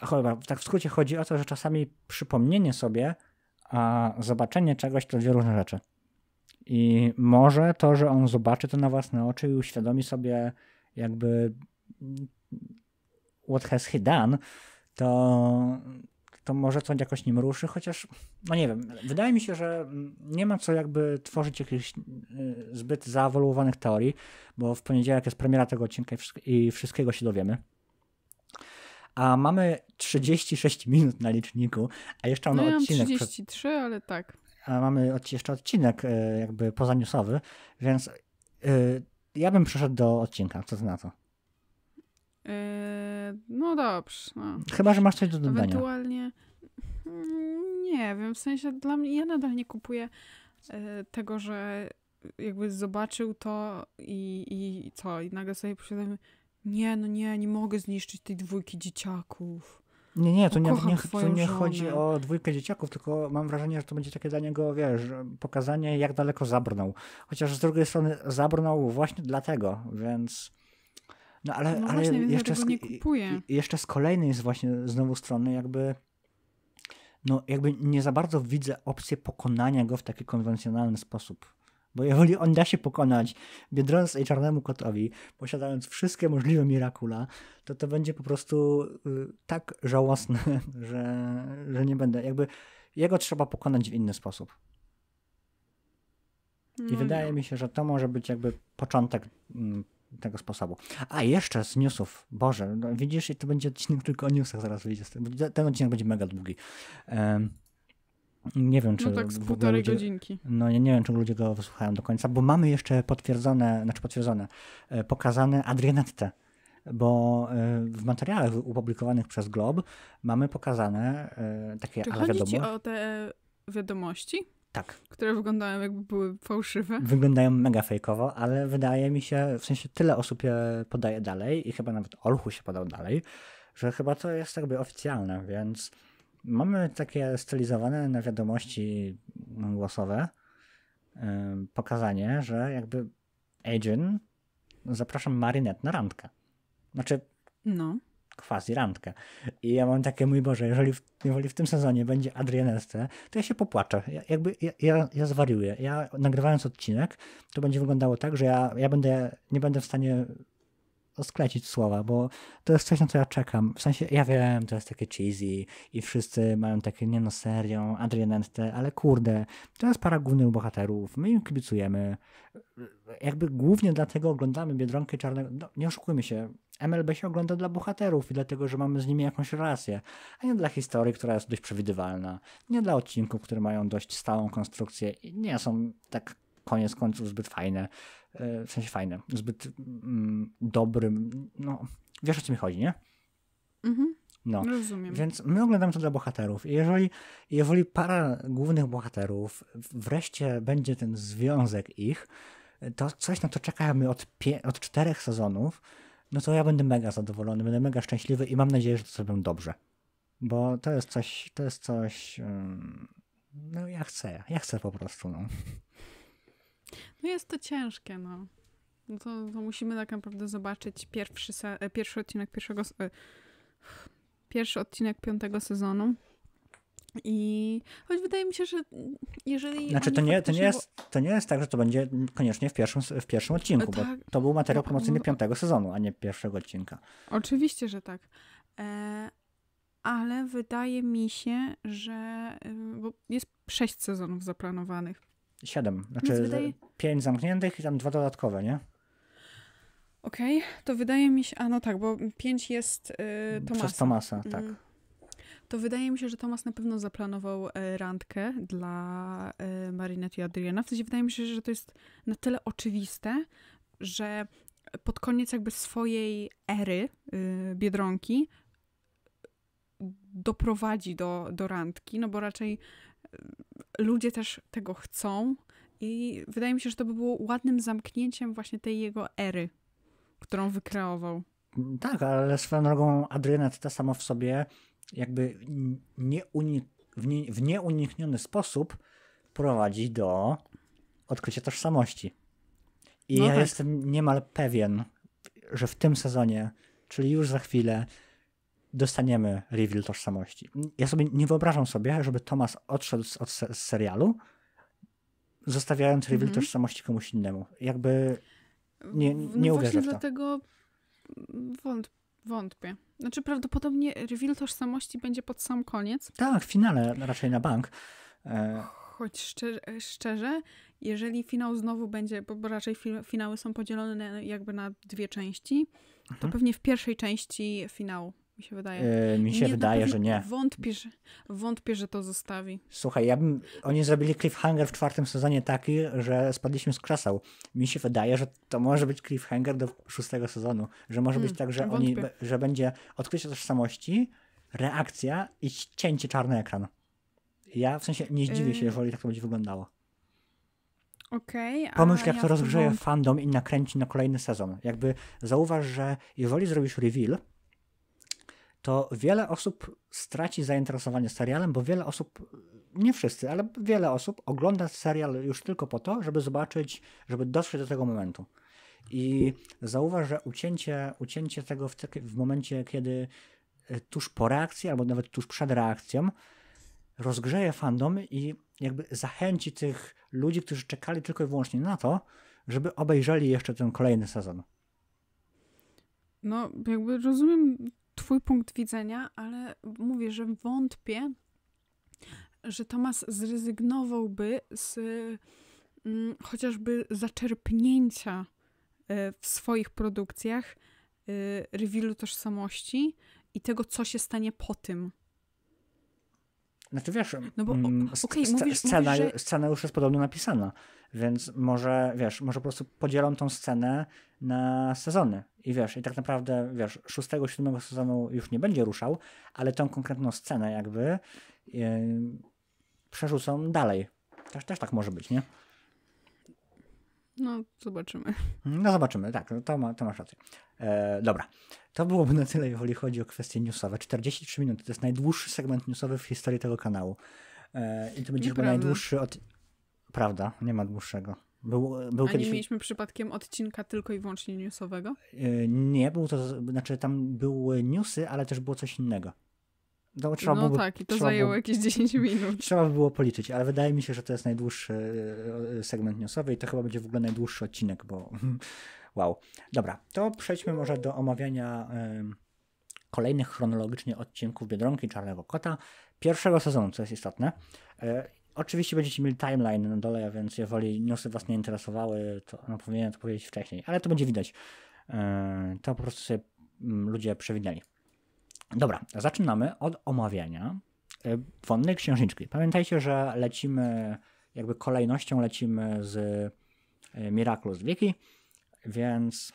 Chyba, tak w skrócie chodzi o to, że czasami przypomnienie sobie, a zobaczenie czegoś to dwie różne rzeczy. I może to, że on zobaczy to na własne oczy i uświadomi sobie, jakby what has he done, to, to może coś jakoś nim ruszy, chociaż, no nie wiem, wydaje mi się, że nie ma co jakby tworzyć jakichś y, zbyt zaawoluowanych teorii, bo w poniedziałek jest premiera tego odcinka i wszystkiego się dowiemy a mamy 36 minut na liczniku, a jeszcze mamy no, odcinek. 33, przed... ale tak. A mamy jeszcze odcinek e, jakby pozaniusowy, więc yy, ja bym przeszedł do odcinka, co ty na to? Yy, no dobrze. No. Chyba, że masz coś do dodania. Ewentualnie mm, nie wiem, w sensie dla mnie, ja nadal nie kupuję yy, tego, że jakby zobaczył to i, i co, i nagle sobie przyszedłem, nie, no nie, nie mogę zniszczyć tej dwójki dzieciaków. Nie, nie, to nie, nie, to nie chodzi o dwójkę dzieciaków, tylko mam wrażenie, że to będzie takie dla niego, wiesz, pokazanie, jak daleko zabrnął. Chociaż z drugiej strony zabrnął właśnie dlatego, więc. No ale, no właśnie, jeszcze, z, jeszcze z kolejnej jest właśnie znowu strony, jakby. No, jakby nie za bardzo widzę opcję pokonania go w taki konwencjonalny sposób. Bo jeżeli on da się pokonać Biedronce i Czarnemu Kotowi, posiadając wszystkie możliwe mirakula, to to będzie po prostu y, tak żałosne, że, że nie będę. Jakby jego trzeba pokonać w inny sposób. No, I mm. wydaje no. mi się, że to może być jakby początek mm, tego sposobu. A jeszcze z newsów. Boże, no widzisz, to będzie odcinek tylko o newsach zaraz wyjdzie. Ten odcinek będzie mega długi. Um, nie wiem, czy. No tak, z półtorej ludzie, godzinki. No nie wiem, czy ludzie go wysłuchają do końca, bo mamy jeszcze potwierdzone, znaczy potwierdzone, e, pokazane Adrianettę. Bo e, w materiałach upublikowanych przez Glob mamy pokazane e, takie, czy ale wiadomo. Ci o te wiadomości? Tak. Które wyglądają jakby były fałszywe. Wyglądają mega fejkowo, ale wydaje mi się, w sensie tyle osób je podaje dalej i chyba nawet Olchu się podał dalej, że chyba to jest jakby oficjalne, więc Mamy takie stylizowane na wiadomości głosowe pokazanie, że jakby Agent zapraszam Marynet na randkę. Znaczy, no. quasi randkę. I ja mam takie, mój Boże, jeżeli w, jeżeli w tym sezonie będzie Adrianeste, to ja się popłaczę. Ja, jakby, ja, ja, ja zwariuję. Ja nagrywając odcinek, to będzie wyglądało tak, że ja, ja będę, nie będę w stanie sklecić słowa, bo to jest coś, na co ja czekam. W sensie, ja wiem, to jest takie cheesy i wszyscy mają takie, nie no serio, Adrian Ente, ale kurde, to jest para głównych bohaterów, my im kibicujemy. Jakby głównie dlatego oglądamy Biedronkę Czarnego, no, nie oszukujmy się, MLB się ogląda dla bohaterów i dlatego, że mamy z nimi jakąś relację, a nie dla historii, która jest dość przewidywalna, nie dla odcinków, które mają dość stałą konstrukcję i nie są tak koniec końców zbyt fajne w sensie fajne, zbyt mm, dobrym, no wiesz o co mi chodzi, nie? Mhm. No. Rozumiem. Więc my oglądamy to dla bohaterów. I jeżeli, jeżeli para głównych bohaterów wreszcie będzie ten związek ich, to coś na to czekamy od, od czterech sezonów, no to ja będę mega zadowolony, będę mega szczęśliwy i mam nadzieję, że to zrobią dobrze. Bo to jest coś, to jest coś, mm, no ja chcę, ja chcę po prostu, no. No jest to ciężkie, no. no to, to, musimy tak naprawdę zobaczyć pierwszy, se- e, pierwszy odcinek pierwszego... E- pierwszy odcinek piątego sezonu. I choć wydaje mi się, że jeżeli. Znaczy, to nie, to, nie jest, to nie jest tak, że to będzie koniecznie w pierwszym, w pierwszym odcinku, tak, bo to był materiał tak, promocyjny no. piątego sezonu, a nie pierwszego odcinka. Oczywiście, że tak. E, ale wydaje mi się, że. E, bo jest sześć sezonów zaplanowanych. Siedem. Znaczy wydaje... pięć zamkniętych i tam dwa dodatkowe, nie? Okej, okay, to wydaje mi się... A no tak, bo pięć jest yy, Tomasa. Przez Tomasa, tak. Mm. To wydaje mi się, że Tomas na pewno zaplanował y, randkę dla y, Marinette i Adriana. W sensie wydaje mi się, że to jest na tyle oczywiste, że pod koniec jakby swojej ery y, Biedronki doprowadzi do, do randki, no bo raczej ludzie też tego chcą i wydaje mi się, że to by było ładnym zamknięciem właśnie tej jego ery, którą wykreował. Tak, ale swoją drogą Adriana ta samo w sobie jakby w, nie w nieunikniony sposób prowadzi do odkrycia tożsamości. I no ja tak. jestem niemal pewien, że w tym sezonie, czyli już za chwilę, dostaniemy reveal tożsamości. Ja sobie nie wyobrażam sobie, żeby Tomas odszedł z, od, z serialu, zostawiając reveal mm -hmm. tożsamości komuś innemu. Jakby nie, nie no uwierzę w to. Właśnie dlatego wąt, wątpię. Znaczy prawdopodobnie reveal tożsamości będzie pod sam koniec. Tak, w finale raczej na bank. E... Choć szczerze, szczerze, jeżeli finał znowu będzie, bo raczej finały są podzielone jakby na dwie części, mhm. to pewnie w pierwszej części finału mi się wydaje. Yy, mi się nie, no wydaje, że nie. wątpisz że, wątpię, że to zostawi. Słuchaj, ja bym, oni zrobili cliffhanger w czwartym sezonie taki, że spadliśmy z krzeseł. Mi się wydaje, że to może być cliffhanger do szóstego sezonu. Że może być hmm, tak, że, wątpię. oni, że będzie odkrycie tożsamości, reakcja i cięcie czarny ekran. Ja w sensie nie zdziwię się, y- jeżeli tak to będzie wyglądało. Okej. Okay, Pomyśl, jak ja to rozgrzeje fandom i nakręci na kolejny sezon. Jakby zauważ, że jeżeli zrobisz reveal, to wiele osób straci zainteresowanie serialem, bo wiele osób, nie wszyscy, ale wiele osób ogląda serial już tylko po to, żeby zobaczyć, żeby dotrzeć do tego momentu. I zauważ, że ucięcie, ucięcie tego w, w momencie, kiedy e, tuż po reakcji, albo nawet tuż przed reakcją, rozgrzeje fandom i jakby zachęci tych ludzi, którzy czekali tylko i wyłącznie na to, żeby obejrzeli jeszcze ten kolejny sezon. No, jakby rozumiem Twój punkt widzenia, ale mówię, że wątpię, że Tomas zrezygnowałby z mm, chociażby zaczerpnięcia y, w swoich produkcjach y, e, rewilu tożsamości i tego, co się stanie po tym. Znaczy wiesz, no bo, mm, okay, mówisz, scena, mówisz, że... scena już jest podobno napisana, więc może, wiesz, może po prostu podzielą tą scenę na sezony. I wiesz, i tak naprawdę, wiesz, szóstego, siódmego sezonu już nie będzie ruszał, ale tą konkretną scenę jakby yy, przerzucą dalej. Też, też tak może być, nie? No, zobaczymy. No, zobaczymy, tak, no, to, ma, to masz rację. E, dobra. To byłoby na tyle, jeżeli chodzi o kwestie newsowe. 43 minuty to jest najdłuższy segment newsowy w historii tego kanału. E, I to będzie chyba najdłuższy od. Prawda, nie ma dłuższego. Był, był A kiedyś... nie mieliśmy przypadkiem odcinka tylko i wyłącznie newsowego? E, nie, był to, znaczy tam były newsy, ale też było coś innego. No, trzeba no tak, i to zajęło jakieś 10 minut. Trzeba by było policzyć, ale wydaje mi się, że to jest najdłuższy e, e, segment newsowy i to chyba będzie w ogóle najdłuższy odcinek, bo Wow. Dobra, to przejdźmy może do omawiania kolejnych chronologicznie odcinków Biedronki Czarnego Kota pierwszego sezonu, co jest istotne. E, oczywiście będziecie mieli timeline na dole, więc jeżeli newsy Was nie interesowały, to no, powinienem to powiedzieć wcześniej, ale to będzie widać. E, to po prostu sobie mm, ludzie przewinęli. Dobra, zaczynamy od omawiania e, Wonnej Księżniczki. Pamiętajcie, że lecimy, jakby kolejnością lecimy z Miraculous Wiki, więc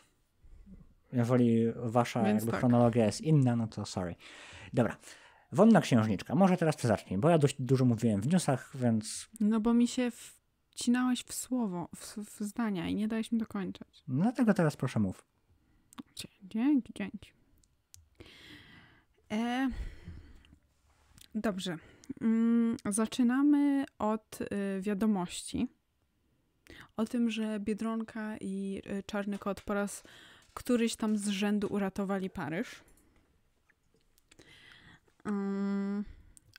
jeżeli wasza jakby tak. chronologia jest inna, no to sorry. Dobra. Wonna księżniczka, może teraz ty zacznij, bo ja dość dużo mówiłem w newsach, więc. No bo mi się wcinałeś w słowo, w, w zdania i nie dałeś mi dokończyć. No dlatego teraz proszę mów. Dzięki, dzięki. E, dobrze. Mm, zaczynamy od y, wiadomości o tym, że Biedronka i y, Czarny Kot po raz któryś tam z rzędu uratowali Paryż. Mm,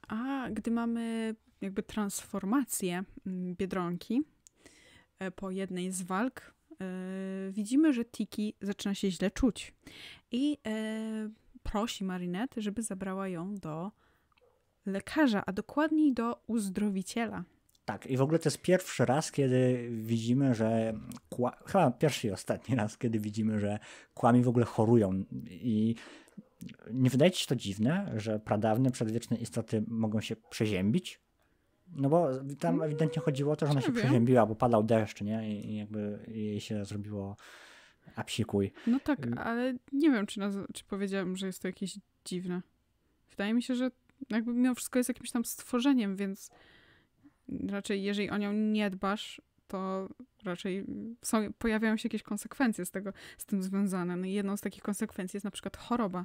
a gdy mamy jakby transformację mm, Biedronki e, po jednej z walk, e, widzimy, że Tiki zaczyna się źle czuć i e, prosi Marinette, żeby zabrała ją do lekarza, a dokładniej do uzdrowiciela. Tak, i w ogóle to jest pierwszy raz, kiedy widzimy, że. Kła... Chyba pierwszy i ostatni raz, kiedy widzimy, że kłami w ogóle chorują. I nie wydaje ci się to dziwne, że pradawne, przedwieczne istoty mogą się przeziębić? No bo tam mm. ewidentnie chodziło o to, że ona się przeziębiła, bo padał deszcz, nie? I jakby jej się zrobiło apsikuj. No tak, y- ale nie wiem, czy, naz- czy powiedziałem, że jest to jakieś dziwne. Wydaje mi się, że jakby mimo wszystko jest jakimś tam stworzeniem, więc raczej jeżeli o nią nie dbasz, to raczej są, pojawiają się jakieś konsekwencje z tego, z tym związane. No jedną z takich konsekwencji jest na przykład choroba.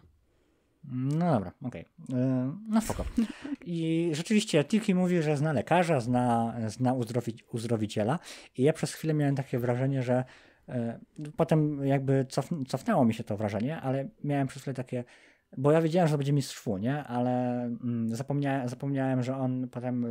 No dobra, okej. Okay. E, no spoko. I rzeczywiście Tiki mówi, że zna lekarza, zna, zna uzdrowi, uzdrowiciela i ja przez chwilę miałem takie wrażenie, że e, potem jakby cof, cofnęło mi się to wrażenie, ale miałem przez chwilę takie, bo ja wiedziałem, że to będzie mistrz Fu, nie? Ale mm, zapomniałem, zapomniałem, że on potem e,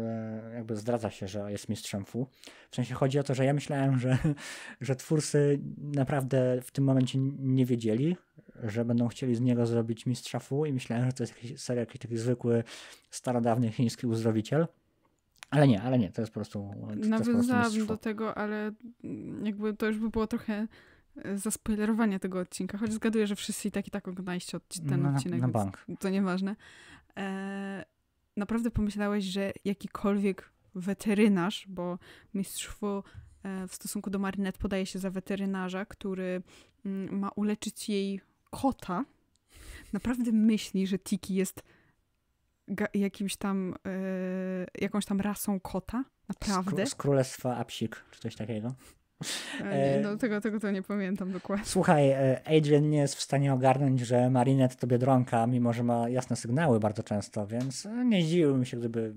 jakby zdradza się, że jest mistrzem Fu. W sensie chodzi o to, że ja myślałem, że, że twórcy naprawdę w tym momencie nie wiedzieli, że będą chcieli z niego zrobić mistrza Fu i myślałem, że to jest jakiś, serial, jakiś taki zwykły, starodawny chiński uzdrowiciel. Ale nie, ale nie, to jest po prostu. Nawiązałam do tego, ale jakby to już by było trochę zaspoilerowania tego odcinka, choć zgaduję, że wszyscy i tak i tak oglądaliście ten na, odcinek, na bank. to nieważne. E, naprawdę pomyślałeś, że jakikolwiek weterynarz, bo mistrzstwo e, w stosunku do Marinette podaje się za weterynarza, który mm, ma uleczyć jej kota, naprawdę myśli, że Tiki jest jakimś tam, e, jakąś tam rasą kota? Naprawdę? Z, z królestwa Apsik, czy coś takiego. E, nie, no, tego, tego to nie pamiętam dokładnie. Słuchaj, e, Adrian nie jest w stanie ogarnąć, że Marinette to biedronka, mimo że ma jasne sygnały bardzo często, więc e, nie zdziwiłbym się, gdyby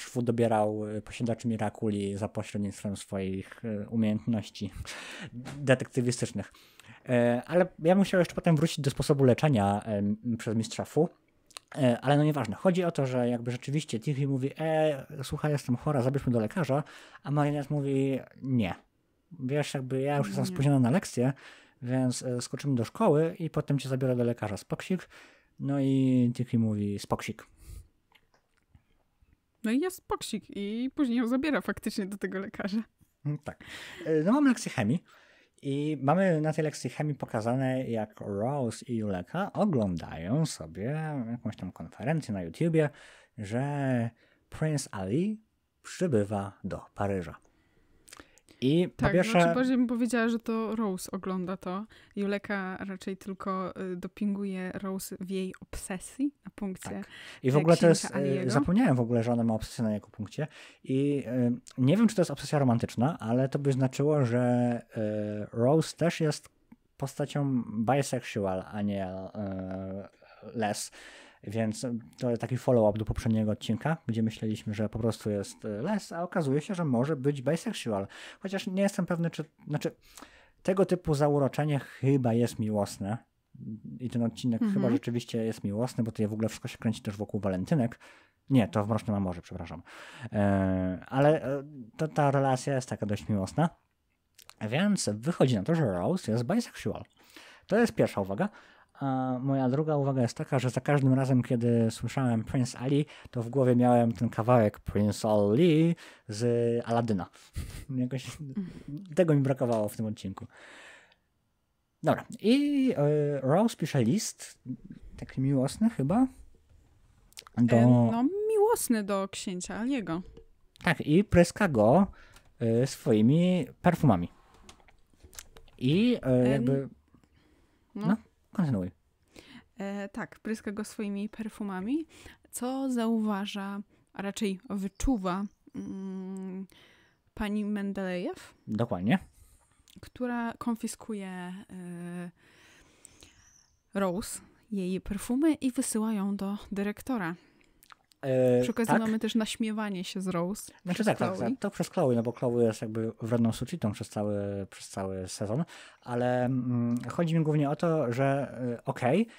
Fu dobierał posiadaczy Mirakuli za pośrednictwem swoich umiejętności detektywistycznych. Ale ja bym chciał jeszcze potem wrócić do sposobu leczenia przez mistrza Fu. Ale no nieważne. Chodzi o to, że jakby rzeczywiście Tiffy mówi, e, słuchaj, jestem chora, zabierzmy do lekarza, a Marinette mówi, nie wiesz, jakby ja już jestem spóźniona na lekcję, więc e, skoczymy do szkoły i potem cię zabiorę do lekarza Spoksik. No i Tiki mówi Spoksik. No i jest Spoksik i później ją zabiera faktycznie do tego lekarza. Mm, tak. E, no mamy lekcję chemii i mamy na tej lekcji chemii pokazane, jak Rose i Juleka oglądają sobie jakąś tam konferencję na YouTubie, że Prince Ali przybywa do Paryża. I tak, po pierwsze... znaczy bardziej bym powiedziała, że to Rose ogląda to. Juleka raczej tylko y, dopinguje Rose w jej obsesji na punkcie. Tak. I y, w ogóle to jest, y, Aliego. zapomniałem w ogóle, że ona ma obsesję na jego punkcie i nie wiem, czy to jest obsesja romantyczna, ale to by znaczyło, że Rose też jest postacią bisexual, a nie les. Więc to jest taki follow-up do poprzedniego odcinka, gdzie myśleliśmy, że po prostu jest e, les, a okazuje się, że może być bisexual. Chociaż nie jestem pewny, czy. Znaczy, tego typu zauroczenie chyba jest miłosne. I ten odcinek mhm. chyba rzeczywiście jest miłosny, bo tutaj w ogóle wszystko się kręci też wokół walentynek. Nie, to w Mrocznym Amorze, przepraszam. E, ale e, to, ta relacja jest taka dość miłosna. Więc wychodzi na to, że Rose jest bisexual. To jest pierwsza uwaga. A moja druga uwaga jest taka, że za każdym razem, kiedy słyszałem Prince Ali, to w głowie miałem ten kawałek Prince Ali z Aladyna. Jakoś tego mi brakowało w tym odcinku. Dobra, i e, Rose pisze list, taki miłosny chyba. Do... E, no, miłosny do księcia Aliego. Tak, i pryska go e, swoimi perfumami. I jakby. No. no. Kontynuuj. E, tak, pryska go swoimi perfumami, co zauważa, a raczej wyczuwa mm, pani Mendelejew. Dokładnie. Która konfiskuje e, Rose, jej perfumy i wysyła ją do dyrektora, E, Przy okazji tak? mamy też naśmiewanie się z Rose. Znaczy tak, tak, tak, to przez Chloe, no bo Chloe jest jakby wredną sucitą przez cały, przez cały sezon, ale mm, chodzi mi głównie o to, że e, okej, okay,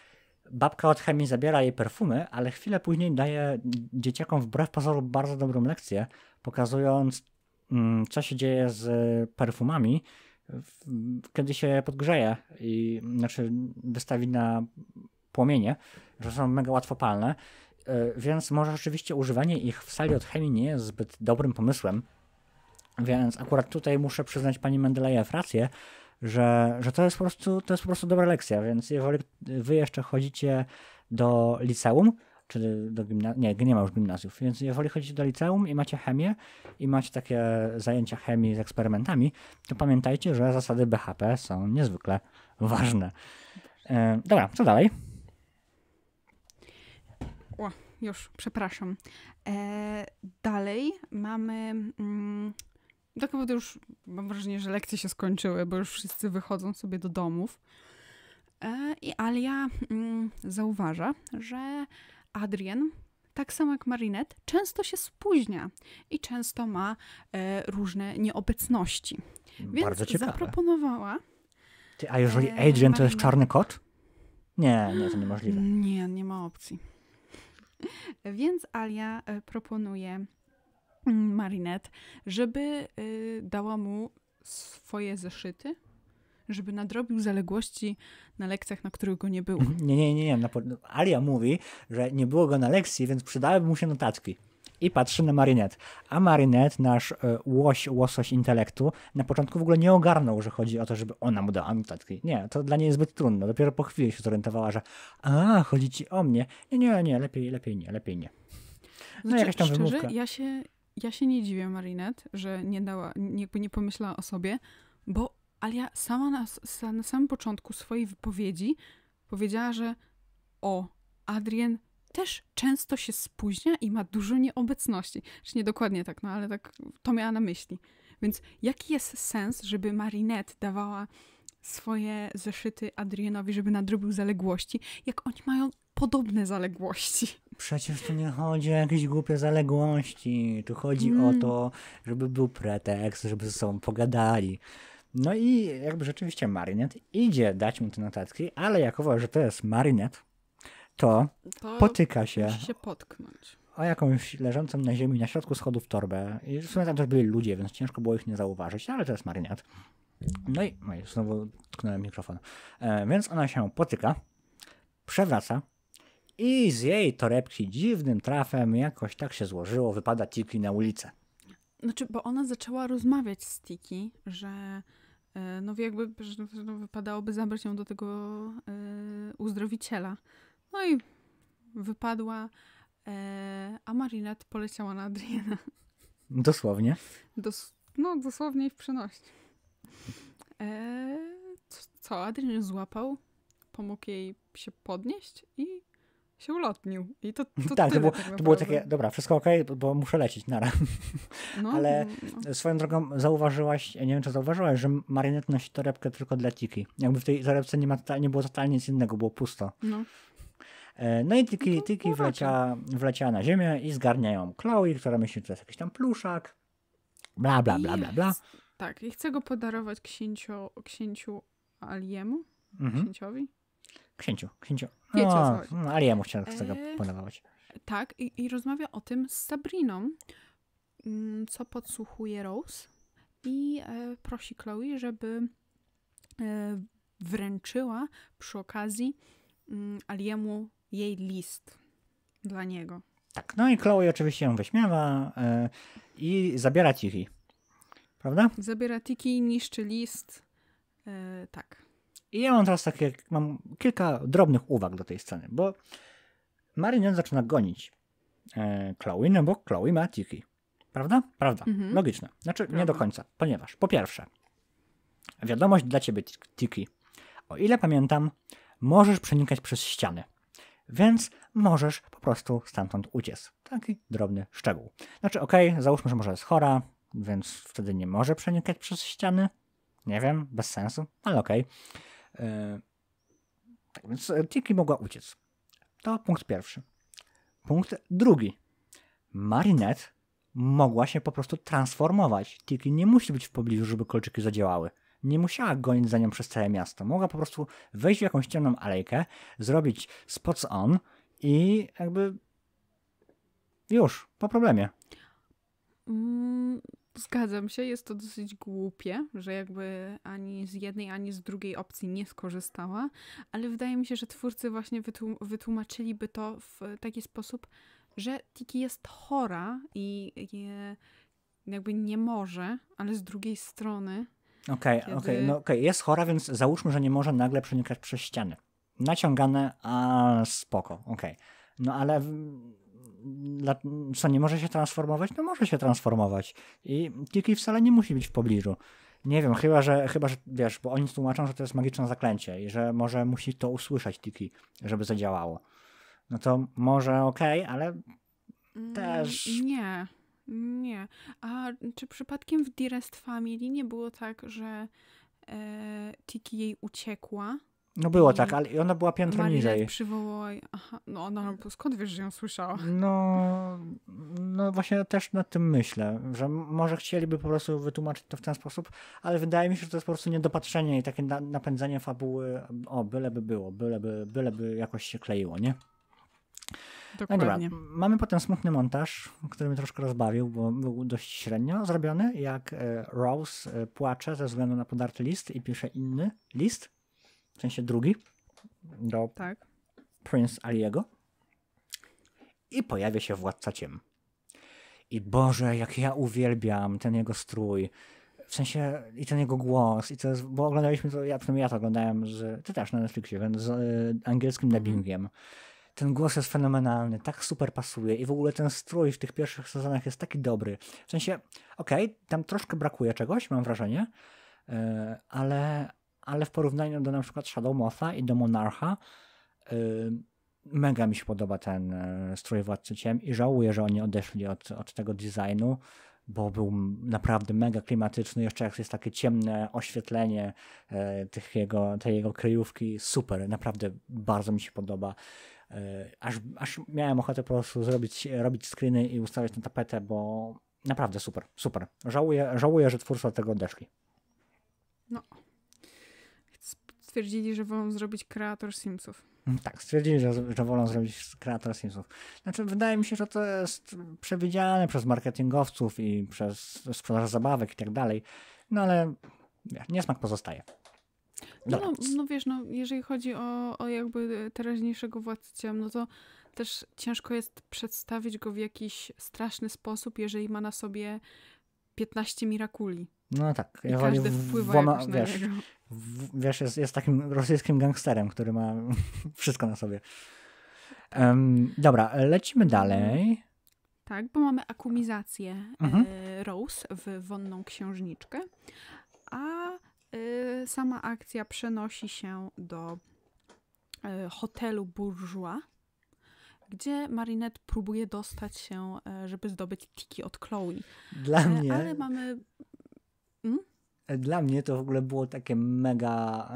babka od chemii zabiera jej perfumy, ale chwilę później daje dzieciakom wbrew pozoru bardzo dobrą lekcję, pokazując mm, co się dzieje z perfumami, w, kiedy się podgrzeje i znaczy wystawi na płomienie, że są mega łatwopalne E, więc może rzeczywiście używanie ich w sali od chemii nie jest zbyt dobrym pomysłem. Więc akurat tutaj muszę przyznać pani Mendelejew rację, że, że to, jest po prostu, to jest po prostu dobra lekcja. Więc jeżeli wy jeszcze chodzicie do liceum, czy do gimnazjum, nie, nie ma już gimnazjów, więc jeżeli chodzicie do liceum i macie chemię i macie takie zajęcia chemii z eksperymentami, to pamiętajcie, że zasady BHP są niezwykle ważne. E, dobra, co dalej? O, już, przepraszam. E, dalej mamy. Mm, tak naprawdę już mam wrażenie, że lekcje się skończyły, bo już wszyscy wychodzą sobie do domów. E, I Alia mm, zauważa, że Adrian, tak samo jak Marinette, często się spóźnia i często ma e, różne nieobecności. Więc Bardzo ciekawe. zaproponowała. Ty, a jeżeli e, Adrian to jest czarny kot? Nie, nie, to niemożliwe. Nie, nie ma opcji. Więc Alia e, proponuje mm, Marinette, żeby e, dała mu swoje zeszyty, żeby nadrobił zaległości na lekcjach, na których go nie było. Mhm. Nie, nie, nie. nie. Alia mówi, że nie było go na lekcji, więc przydałyby mu się notatki i patrzy na Marinette. A Marinette, nasz e, łoś, łosoś intelektu, na początku w ogóle nie ogarnął, że chodzi o to, żeby ona mu dała notatki. Nie, to dla niej jest zbyt trudno. Dopiero po chwili się zorientowała, że a, chodzi ci o mnie. Nie, nie, nie, lepiej, lepiej nie, lepiej nie. No znaczy, jakaś tam szczerze, wymówka. ja się, ja się nie dziwię Marinette, że nie dała, nie, nie pomyślała o sobie, bo ale ja sama na, na samym początku swojej wypowiedzi powiedziała, że o, Adrien też często się spóźnia i ma dużo nieobecności. Czy znaczy nie dokładnie tak, no ale tak to miała na myśli. Więc jaki jest sens, żeby Marinette dawała swoje zeszyty Adrianowi, żeby nadrobił zaległości, jak oni mają podobne zaległości? Przecież tu nie chodzi o jakieś głupie zaległości. Tu chodzi mm. o to, żeby był pretekst, żeby ze sobą pogadali. No i jakby rzeczywiście Marinette idzie dać mu te notatki, ale jako, że to jest Marinette, to potyka się. Musi się potknąć. O jakąś leżącą na ziemi na środku schodów torbę. I w sumie tam też byli ludzie, więc ciężko było ich nie zauważyć, ale to jest marynat. No i oj, znowu tknąłem mikrofon. E, więc ona się potyka, przewraca i z jej torebki dziwnym trafem jakoś tak się złożyło, wypada Tiki na ulicę. Znaczy, bo ona zaczęła rozmawiać z Tiki, że e, no jakby że, no, wypadałoby zabrać ją do tego e, uzdrowiciela. No i wypadła, e, a Marinette poleciała na Adriana. Dosłownie. Dos no, dosłownie i w przenośni. E, co, Adrian złapał, pomógł jej się podnieść i się ulotnił. I to, to tak, to było, tak to było takie, dobra, wszystko ok, bo muszę lecieć, nara. No, Ale no, no, no. swoją drogą zauważyłaś, nie wiem czy zauważyłaś, że Marinette nosi torebkę tylko dla Tiki. Jakby w tej torebce nie, ma, nie było totalnie nic innego, było pusto. No. E, no i tyki, tyki wlecia, wlecia na ziemię i zgarniają Chloe, która myśli, że to jest jakiś tam pluszak, bla, bla, bla, bla, bla. Tak, i chcę go podarować księcio, księciu Aliemu, mhm. księciowi. Księciu, księciu. No, Wiecie, o no, no, Aliemu chciał eee, go e, podarować. Tak, i, i rozmawia o tym z Sabriną, mm, co podsłuchuje Rose i e, prosi Chloe, żeby e, wręczyła przy okazji mm, Aliemu jej list dla niego. Tak, no i Chloe oczywiście ją wyśmiewa yy, i zabiera Tiki. Prawda? Zabiera Tiki, niszczy list. Yy, tak. I ja mam teraz takie, mam kilka drobnych uwag do tej sceny, bo Marion zaczyna gonić yy, Chloe, no bo Chloe ma Tiki. Prawda? Prawda. Mhm. Logiczne. Znaczy, Prawda. nie do końca, ponieważ po pierwsze, wiadomość dla ciebie, Tiki. O ile pamiętam, możesz przenikać przez ściany więc możesz po prostu stamtąd uciec. Taki drobny szczegół. Znaczy, okej, okay, załóżmy, że może jest chora, więc wtedy nie może przenikać przez ściany. Nie wiem, bez sensu, ale okej. Okay. E, tak więc e, Tiki mogła uciec. To punkt pierwszy. Punkt drugi. Marinette mogła się po prostu transformować. Tiki nie musi być w pobliżu, żeby kolczyki zadziałały nie musiała gonić za nią przez całe miasto. Mogła po prostu wejść w jakąś ciemną alejkę, zrobić spots on i jakby już, po problemie. Mm, zgadzam się, jest to dosyć głupie, że jakby ani z jednej, ani z drugiej opcji nie skorzystała, ale wydaje mi się, że twórcy właśnie wytłum wytłumaczyliby to w taki sposób, że Tiki jest chora i je, jakby nie może, ale z drugiej strony Okej, okay, okej, okay, no okay. jest chora, więc załóżmy, że nie może nagle przenikać przez ściany. Naciągane, a spoko, okej. No ale co, nie może się transformować? No może się transformować. I Kiki wcale nie musi być w pobliżu. Nie wiem, chyba że, chyba, że wiesz, bo oni tłumaczą, że to jest magiczne zaklęcie i że może musi to usłyszeć Tiki, żeby zadziałało. No to może okej, okay, ale mm, też. Nie. Nie. A czy przypadkiem w Dearest Family nie było tak, że e, Tiki jej uciekła? No było tak, ale ona była piętro Marinette niżej. przywołała. Aha, no ona no, skąd wiesz, że ją słyszała? No, no właśnie też nad tym myślę, że może chcieliby po prostu wytłumaczyć to w ten sposób, ale wydaje mi się, że to jest po prostu niedopatrzenie i takie na napędzanie fabuły, o, byleby było, byleby, byleby jakoś się kleiło, nie? No Dokładnie. No mamy potem smutny montaż, który mnie troszkę rozbawił, bo był dość średnio zrobiony, jak e, Rose e, płacze ze względu na podarty list i pisze inny list, w sensie drugi, do tak. Prince Aliego. I pojawia się Władca Ciem. I Boże, jak ja uwielbiam ten jego strój, w sensie i ten jego głos, i to jest, bo oglądaliśmy to, ja ja to oglądałem, z, ty też na Netflixie, z y, angielskim dubbingiem. Mm ten głos jest fenomenalny, tak super pasuje i w ogóle ten strój w tych pierwszych sezonach jest taki dobry. W sensie, okej, okay, tam troszkę brakuje czegoś, mam wrażenie, yy, ale, ale w porównaniu do na przykład Shadow Motha i do Monarcha, yy, mega mi się podoba ten e, strój Władcy Ciem i żałuję, że oni odeszli od, od tego designu, bo był naprawdę mega klimatyczny. Jeszcze jak jest takie ciemne oświetlenie tych jego, tej jego kryjówki, super, naprawdę bardzo mi się podoba. E, aż, aż miałem ochotę po prostu zrobić, robić screeny i ustawiać na tapetę, bo naprawdę super, super. Żałuję, żałuję że twórcy od tego odeszli. No. Stwierdzili, że wolą zrobić kreator Simsów. Mm, tak, stwierdzili, że, że wolą zrobić kreator Simsów. Znaczy, wydaje mi się, że to jest przewidziane przez marketingowców i przez sprzedaż zabawek i tak dalej, no ale nie niesmak pozostaje. No, no, no, wiesz, no, jeżeli chodzi o, o jakby teraźniejszego władcę no to też ciężko jest przedstawić go w jakiś straszny sposób, jeżeli ma na sobie 15 mirakuli. No tak, I każdy wpływa woma, wiesz, w, wiesz jest, jest takim rosyjskim gangsterem, który ma wszystko na sobie. Um, dobra, lecimy dalej. Tak, bo mamy akumizację mhm. E, Rose w wonną księżniczkę. A sama akcja przenosi się do e, hotelu Bourgeois, gdzie Marinette próbuje dostać się, e, żeby zdobyć tiki od Chloe. Dla e, mnie. Ale mamy dla mnie to w ogóle było takie mega.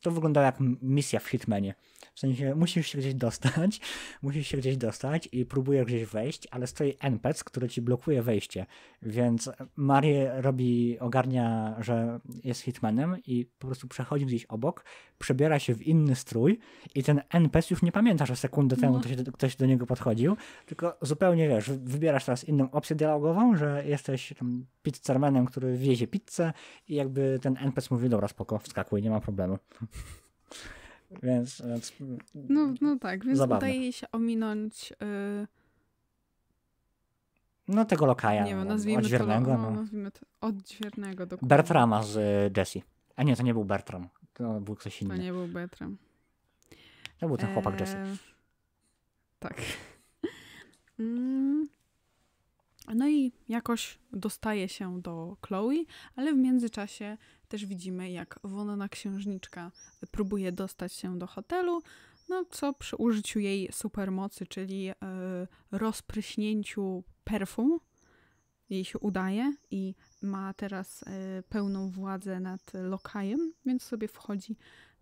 To wyglądało jak misja w Hitmanie. W sensie musisz się gdzieś dostać, musisz się gdzieś dostać i próbujesz gdzieś wejść, ale stoi NPC, który ci blokuje wejście. Więc Marię robi, ogarnia, że jest Hitmanem i po prostu przechodzi gdzieś obok, przebiera się w inny strój i ten NPC już nie pamięta, że sekundę temu no. ktoś, do niego podchodził, tylko zupełnie wiesz, wybierasz teraz inną opcję dialogową, że jesteś tam pizzermanem, który wiezie pizzę i jakby ten NPC mówi, dobra, spoko, wskakuj, nie ma problemu. więc, więc, No, no tak, więc zabawne. udaje się ominąć... Y, no tego lokaja. Nie wiem, no, nazwijmy odźwiernego, to, no, no. nazwijmy to odźwiernego. Dokładnie. Bertrama z y, Jesse. A nie, to nie był Bertram. To był ktoś inny. To nie był Bertram. To był ten chłopak e, Jesse. Tak. Mm. No i jakoś dostaje się do Chloe, ale w międzyczasie też widzimy, jak wonna księżniczka próbuje dostać się do hotelu, no co przy użyciu jej supermocy, czyli y, rozpryśnięciu perfum, jej się udaje i ma teraz e, pełną władzę nad lokajem, więc sobie wchodzi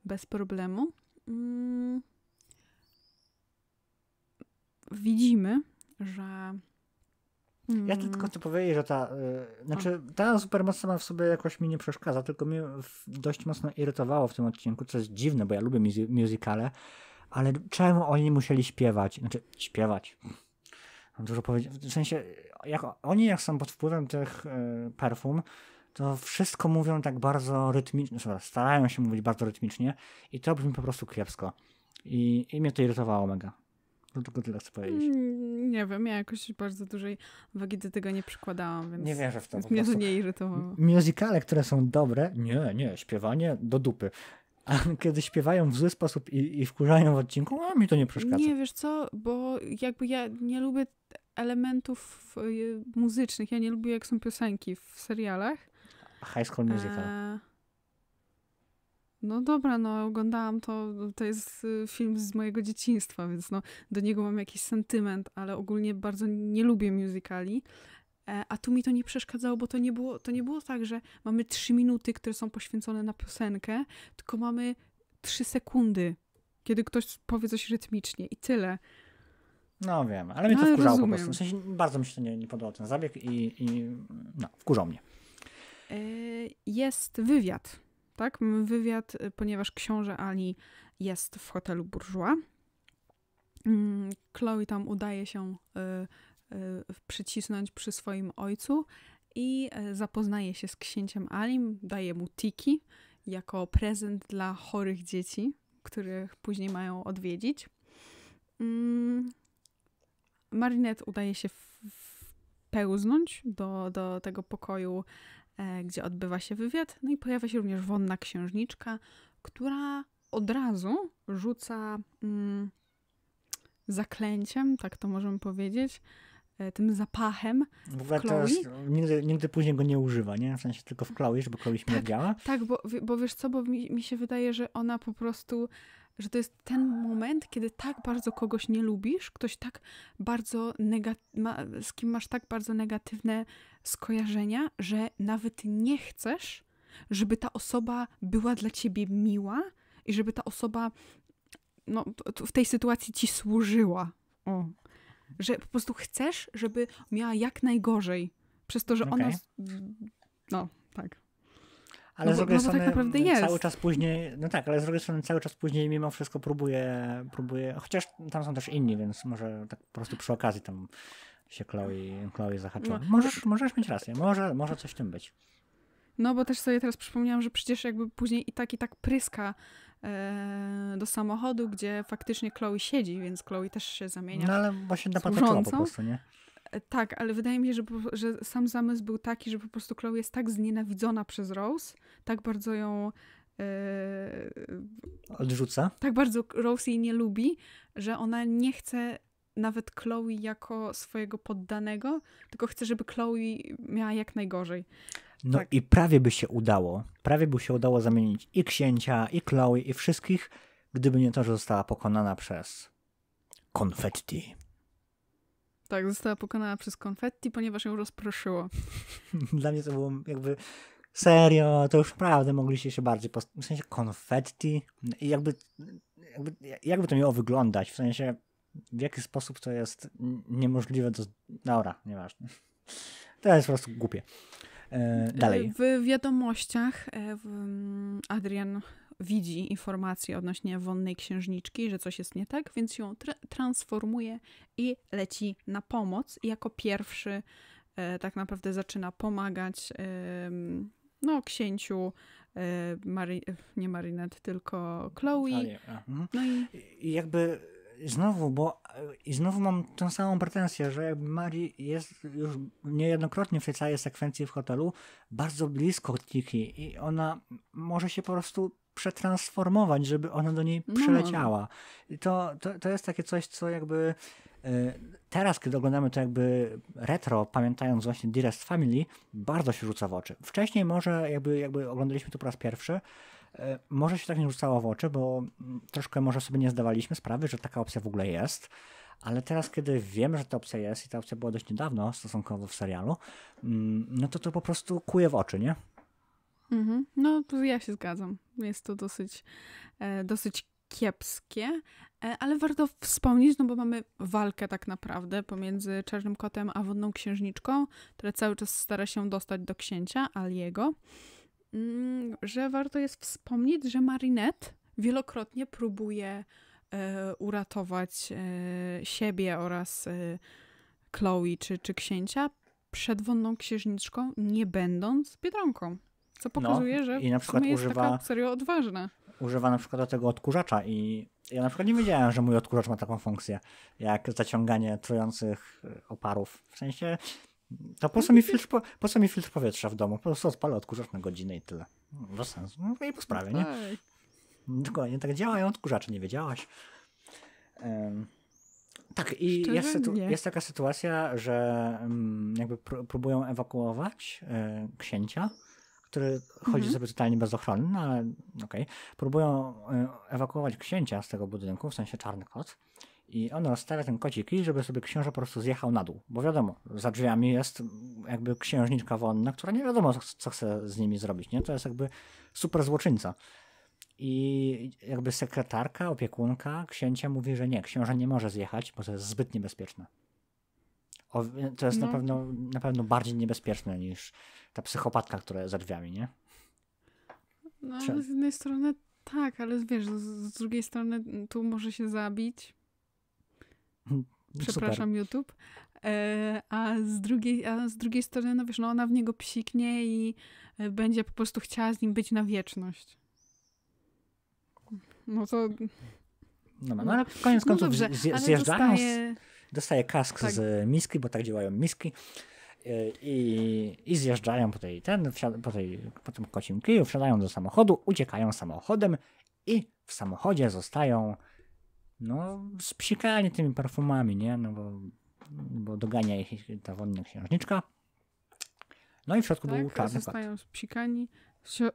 bez problemu. Mm. Widzimy, że ja mm. tylko chcę powiedzieć, że ta, y, znaczy ta supermoc sama w sobie jakoś mi nie przeszkadza, tylko mnie dość mocno irytowało w tym odcinku, co jest dziwne, bo ja lubię muzykale, ale czemu oni musieli śpiewać? Znaczy, śpiewać. Dużo powiedzieć. W sensie, jak, oni jak są pod wpływem tych y, perfum, to wszystko mówią tak bardzo rytmicznie, starają się mówić bardzo rytmicznie i to brzmi po prostu kiepsko. I, i mnie to irytowało mega. No tylko tyle chcę powiedzieć. Mm, nie wiem, ja jakoś bardzo dużej wagi do tego nie przykładałam, więc nie wierzę w to. Mnie to nie irytowało. Muzykale, które są dobre, nie, nie, śpiewanie do dupy. A kiedy śpiewają w zły sposób i, i wkurzają w odcinku, a mi to nie przeszkadza. Nie, wiesz co, bo jakby ja nie lubię elementów y, muzycznych, ja nie lubię jak są piosenki w serialach. High School Musical. E no dobra, no oglądałam to, to jest y, film z mojego dzieciństwa, więc no do niego mam jakiś sentyment, ale ogólnie bardzo nie lubię musicali. E, a tu mi to nie przeszkadzało, bo to nie było, to nie było tak, że mamy trzy minuty, które są poświęcone na piosenkę, tylko mamy trzy sekundy, kiedy ktoś powie coś rytmicznie i tyle. No wiem, ale mnie to no, wkurzało rozumiem. po prostu. W sensie bardzo mi się to nie, nie podobał ten zabieg i, i no, wkurzał mnie. E, jest wywiad tak? Wywiad, y, ponieważ książę Ali jest w hotelu Bourgeois. Mm, Chloe tam udaje się y, y, przycisnąć przy swoim ojcu i zapoznaje się z księciem Alim, daje mu tiki jako prezent dla chorych dzieci, których później mają odwiedzić. Mm, Marinette udaje się pełznąć do, do tego pokoju E, gdzie odbywa się wywiad. No i pojawia się również wonna księżniczka, która od razu rzuca mm, zaklęciem, tak to możemy powiedzieć, e, tym zapachem. W ogóle teraz nigdy, nigdy, później go nie używa, nie? W sensie tylko w Chloe, żeby Chloe śmierdziała. Tak, tak bo, bo wiesz co, bo mi, mi się wydaje, że ona po prostu że to jest ten moment, kiedy tak bardzo kogoś nie lubisz, ktoś tak bardzo ma, z kim masz tak bardzo negatywne skojarzenia, że nawet nie chcesz, żeby ta osoba była dla ciebie miła i żeby ta osoba no, w tej sytuacji ci służyła. O. Że po prostu chcesz, żeby miała jak najgorzej, przez to, że okay. ona. No, ale no, z drugiej no, tak strony tak cały czas później, no tak, ale z drugiej strony cały czas później mimo wszystko próbuję, próbuję chociaż tam są też inni, więc może tak po prostu przy okazji tam się Chloe, Chloe zahaczyła. No. Możesz, możesz mieć rację, może, może coś w tym być. No bo też sobie teraz przypomniałam, że przecież jakby później i tak, i tak pryska e, do samochodu, gdzie faktycznie Chloe siedzi, więc Chloe też się zamienia. No ale właśnie napatyczała po prostu, nie? Tak, ale wydaje mi się, że, że sam zamysł był taki, że po prostu Chloe jest tak znienawidzona przez Rose, tak bardzo ją yy, odrzuca. Tak bardzo Rose jej nie lubi, że ona nie chce nawet Chloe jako swojego poddanego, tylko chce, żeby Chloe miała jak najgorzej. No tak. i prawie by się udało, prawie by się udało zamienić i księcia, i Chloe, i wszystkich, gdyby nie to, że została pokonana przez konfetti. Tak, została pokonana przez konfetti, ponieważ ją rozproszyło. Dla mnie to było jakby serio, to już naprawdę mogliście się bardziej post- w sensie konfetti i jakby, jakby jakby to miało wyglądać, w sensie w jaki sposób to jest niemożliwe do... Dobra, nieważne. To jest po prostu głupie. E, e dalej. W wiadomościach e, mm, Adrian widzi informację odnośnie wonnej księżniczki, że coś jest nie tak, więc ją transformuje i leci na pomoc. I jako pierwszy e, tak naprawdę zaczyna pomagać e, no, księciu e, Mari nie Marinette, tylko Chloe. Mhm. No i... I jakby znowu, bo e, i znowu mam tą samą pretensję, że jakby Mari jest już niejednokrotnie w tej całej sekwencji w hotelu bardzo blisko Tiki i ona może się po prostu przetransformować, żeby ona do niej no. przeleciała. I to, to, to jest takie coś, co jakby y, teraz, kiedy oglądamy to jakby retro, pamiętając właśnie Dearest Family, bardzo się rzuca w oczy. Wcześniej może jakby, jakby oglądaliśmy to po raz pierwszy, y, może się tak nie rzucało w oczy, bo mm, troszkę może sobie nie zdawaliśmy sprawy, że taka opcja w ogóle jest, ale teraz, kiedy wiem, że ta opcja jest i ta opcja była dość niedawno stosunkowo w serialu, mm, no to to po prostu kuje w oczy, nie? Mhm. No, ja się zgadzam. Jest to dosyć, e, dosyć kiepskie, e, ale warto wspomnieć, no bo mamy walkę tak naprawdę pomiędzy Czarnym Kotem a Wodną Księżniczką, która cały czas stara się dostać do księcia Aliego, mm, że warto jest wspomnieć, że Marinette wielokrotnie próbuje e, uratować e, siebie oraz e, Chloe czy, czy księcia przed Wonną Księżniczką, nie będąc Biedronką. Co no, pokazuje, no, że i na przykład jest używa, taka serio odważna. Używa na przykład do tego odkurzacza i ja na przykład nie wiedziałem, że mój odkurzacz ma taką funkcję, jak zaciąganie trujących e, oparów. W sensie, to po co mi filtr, po, po co mi filtr powietrza w domu? Po prostu odpalę odkurzacz na godzinę i tyle. Bez sensu. No i po sprawie, nie? Dokładnie, tak działają odkurzacze, nie wiedziałaś. Um, tak, i jest, jest, taka sytuacja, że um, jakby pr próbują ewakuować y, księcia który chodzi mhm. sobie totalnie bez ochrony, no ale okej. Okay. Próbują e, ewakuować księcia z tego budynku, w sensie czarny kot. I on rozstawia ten kociki, żeby sobie książę po prostu zjechał na dół. Bo wiadomo, za drzwiami jest jakby księżniczka wonna, która nie wiadomo, co chce z nimi zrobić. Nie? To jest jakby super złoczyńca. I jakby sekretarka, opiekunka księcia mówi, że nie, książę nie może zjechać, bo to jest zbyt niebezpieczne. O, to jest no. na, pewno, na pewno bardziej niebezpieczne niż ta psychopatka, która za drzwiami, nie? No, ale z jednej strony tak, ale wiesz, z, drugiej strony tu może się zabić. Przepraszam, Super. YouTube. E, a, z drugiej, a z drugiej strony, no wiesz, no ona w niego psiknie i e, będzie po prostu chciała z nim być na wieczność. No to... No, no, no, no ale koniec no końców no dobrze, zjeżdżają, dostaje... dostaje kask tak. z miski, bo tak działają miski E, i, i zjeżdżają po tej, ten, po, tej, po tym kocim kiju, wsiadają do samochodu, uciekają samochodem i w samochodzie zostają no, spsikani tymi perfumami, nie? No bo, bo dogania ich ta wonna księżniczka. No i w środku tak, był czarny zostają kot. zostają spsikani,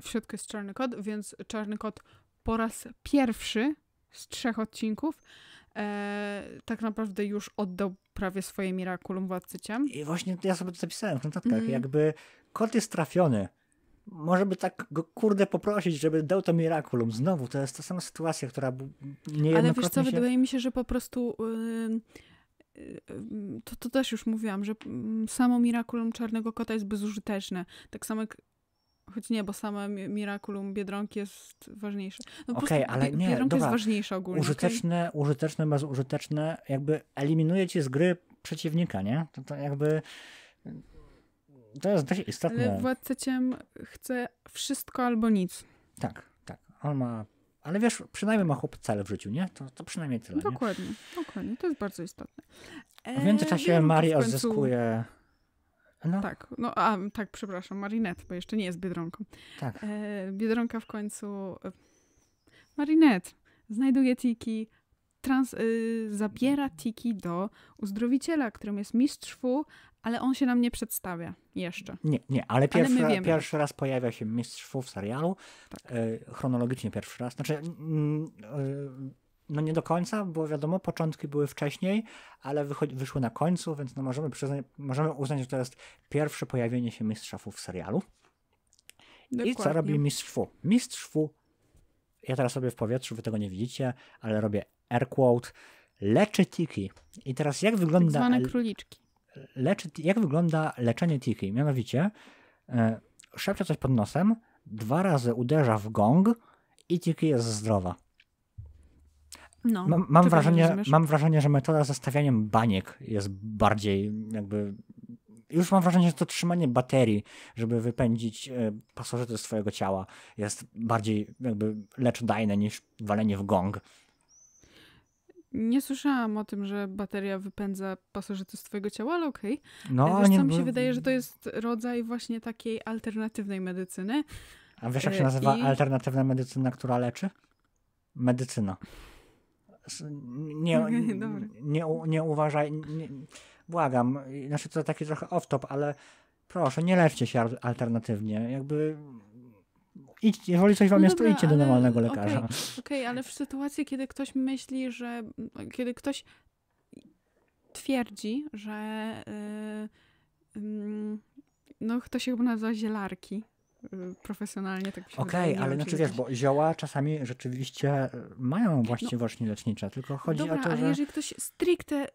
w środku jest czarny kot, więc czarny kot po raz pierwszy z trzech odcinków e, tak naprawdę już oddał prawie swoje Miraculum Władcy Ciem. I właśnie ja sobie to zapisałem w notatkach, mm. jakby kot jest trafiony. Może by tak go kurde poprosić, żeby dał to Miraculum. Znowu, to jest ta sama sytuacja, która niejednokrotnie Ale wiesz co, się... wydaje mi się, że po prostu... Yy to, to też już mówiłam, że mm, samo Miraculum Czarnego Kota jest bezużyteczne. Tak samo jak Choć nie, bo sama Miraculum Biedronki jest ważniejsze. No Okej, okay, ale nie, Biedronki dobra. jest ważniejsza ogólnie. Użyteczne, okay? użyteczne, bezużyteczne, jakby eliminuje cię z gry przeciwnika, nie? To, to jakby... To jest dość istotne. Ale Władca Ciem chce wszystko albo nic. Tak, tak. On ma... Ale wiesz, przynajmniej ma chłop cel w życiu, nie? To, to przynajmniej tyle. Dokładnie, nie? dokładnie. To jest bardzo istotne. W międzyczasie eee, Mari odzyskuje no. Tak, no a tak, przepraszam, Marinette, bo jeszcze nie jest Biedronką. Tak. E, Biedronka w końcu... E, Marinette znajduje tiki, trans, y, zabiera Tiki do uzdrowiciela, którym jest mistrz Fu, ale on się nam nie przedstawia jeszcze. Nie, nie, ale pierwszy, ale pierwszy raz pojawia się mistrz Fu w serialu. Tak. Y, chronologicznie pierwszy raz. Znaczy, y, no nie do końca, bo wiadomo, początki były wcześniej, ale wyszły na końcu, więc no możemy, możemy uznać, że to jest pierwsze pojawienie się Mistrza Fu w serialu. Dokładnie. I co robi Mistrz Fu? Mistrz Fu, ja teraz sobie w powietrzu, wy tego nie widzicie, ale robię air quote, leczy tiki. I teraz jak tak wygląda... Tak zwane króliczki. Leczy, jak wygląda leczenie tiki? Mianowicie e, szepcze coś pod nosem, dwa razy uderza w gong i tiki jest zdrowa. No, mam, mam wrażenie, mam wrażenie, że metoda zastawianiem baniek jest bardziej jakby. Już mam wrażenie, że to trzymanie baterii, żeby wypędzić e, pasożyty z twojego ciała, jest bardziej jakby leczodajne niż walenie w gong. Nie słyszałam o tym, że bateria wypędza pasożyty z twojego ciała, ale okej. Okay. No, e, nie... mi się wydaje, że to jest rodzaj właśnie takiej alternatywnej medycyny. A wiesz, jak się e, nazywa I... alternatywna medycyna, która leczy? Medycyna nie, nie, nie uważaj, nie, błagam, znaczy to taki trochę off-top, ale proszę, nie leczcie się alternatywnie, jakby idźcie, jeżeli coś wam no jest, dobra, to idźcie ale, do normalnego lekarza. Okej, okay, okay, ale w sytuacji, kiedy ktoś myśli, że, kiedy ktoś twierdzi, że yy, yy, no kto się chyba nazywa zielarki, Y, profesjonalnie, tak się Okej, okay, ale znaczy wiesz, bo zioła czasami rzeczywiście y, mają właściwości no, lecznicze, tylko chodzi dobra, o to, że... ale jeżeli ktoś stricte y,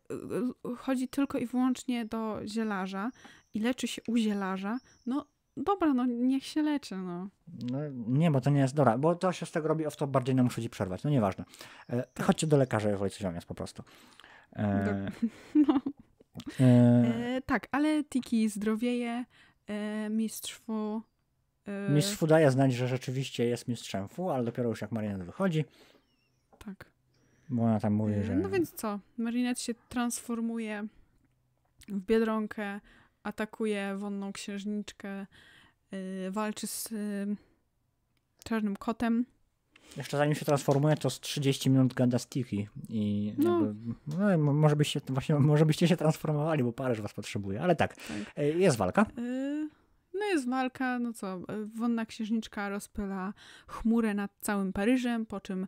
chodzi tylko i wyłącznie do zielarza i leczy się u zielarza, no dobra, no niech się leczy, no. no. nie, bo to nie jest dobra, bo to się z tego robi, off to bardziej nam muszę ci przerwać, no nieważne. E, tak. Chodźcie do lekarza, jeżeli coś wam jest po prostu. E, e no. E, tak, ale Tiki zdrowieje, e, mistrzwu Yy, Mistrz Fu daje znać, że rzeczywiście jest mistrzem Fu, ale dopiero już jak Marinette wychodzi. Tak. Bo ona tam mówi, yy, że... No więc co? Marinette się transformuje w Biedronkę, atakuje wonną księżniczkę, yy, walczy z czarnym kotem. Jeszcze zanim się transformuje, to z 30 minut gada Sticky i no. Jakby, no, może, byście, właśnie, może byście się transformowali, bo Paryż was potrzebuje, ale tak, tak. jest walka. Y no jest walka, no co, wonna księżniczka rozpyla chmurę nad całym Paryżem, po czym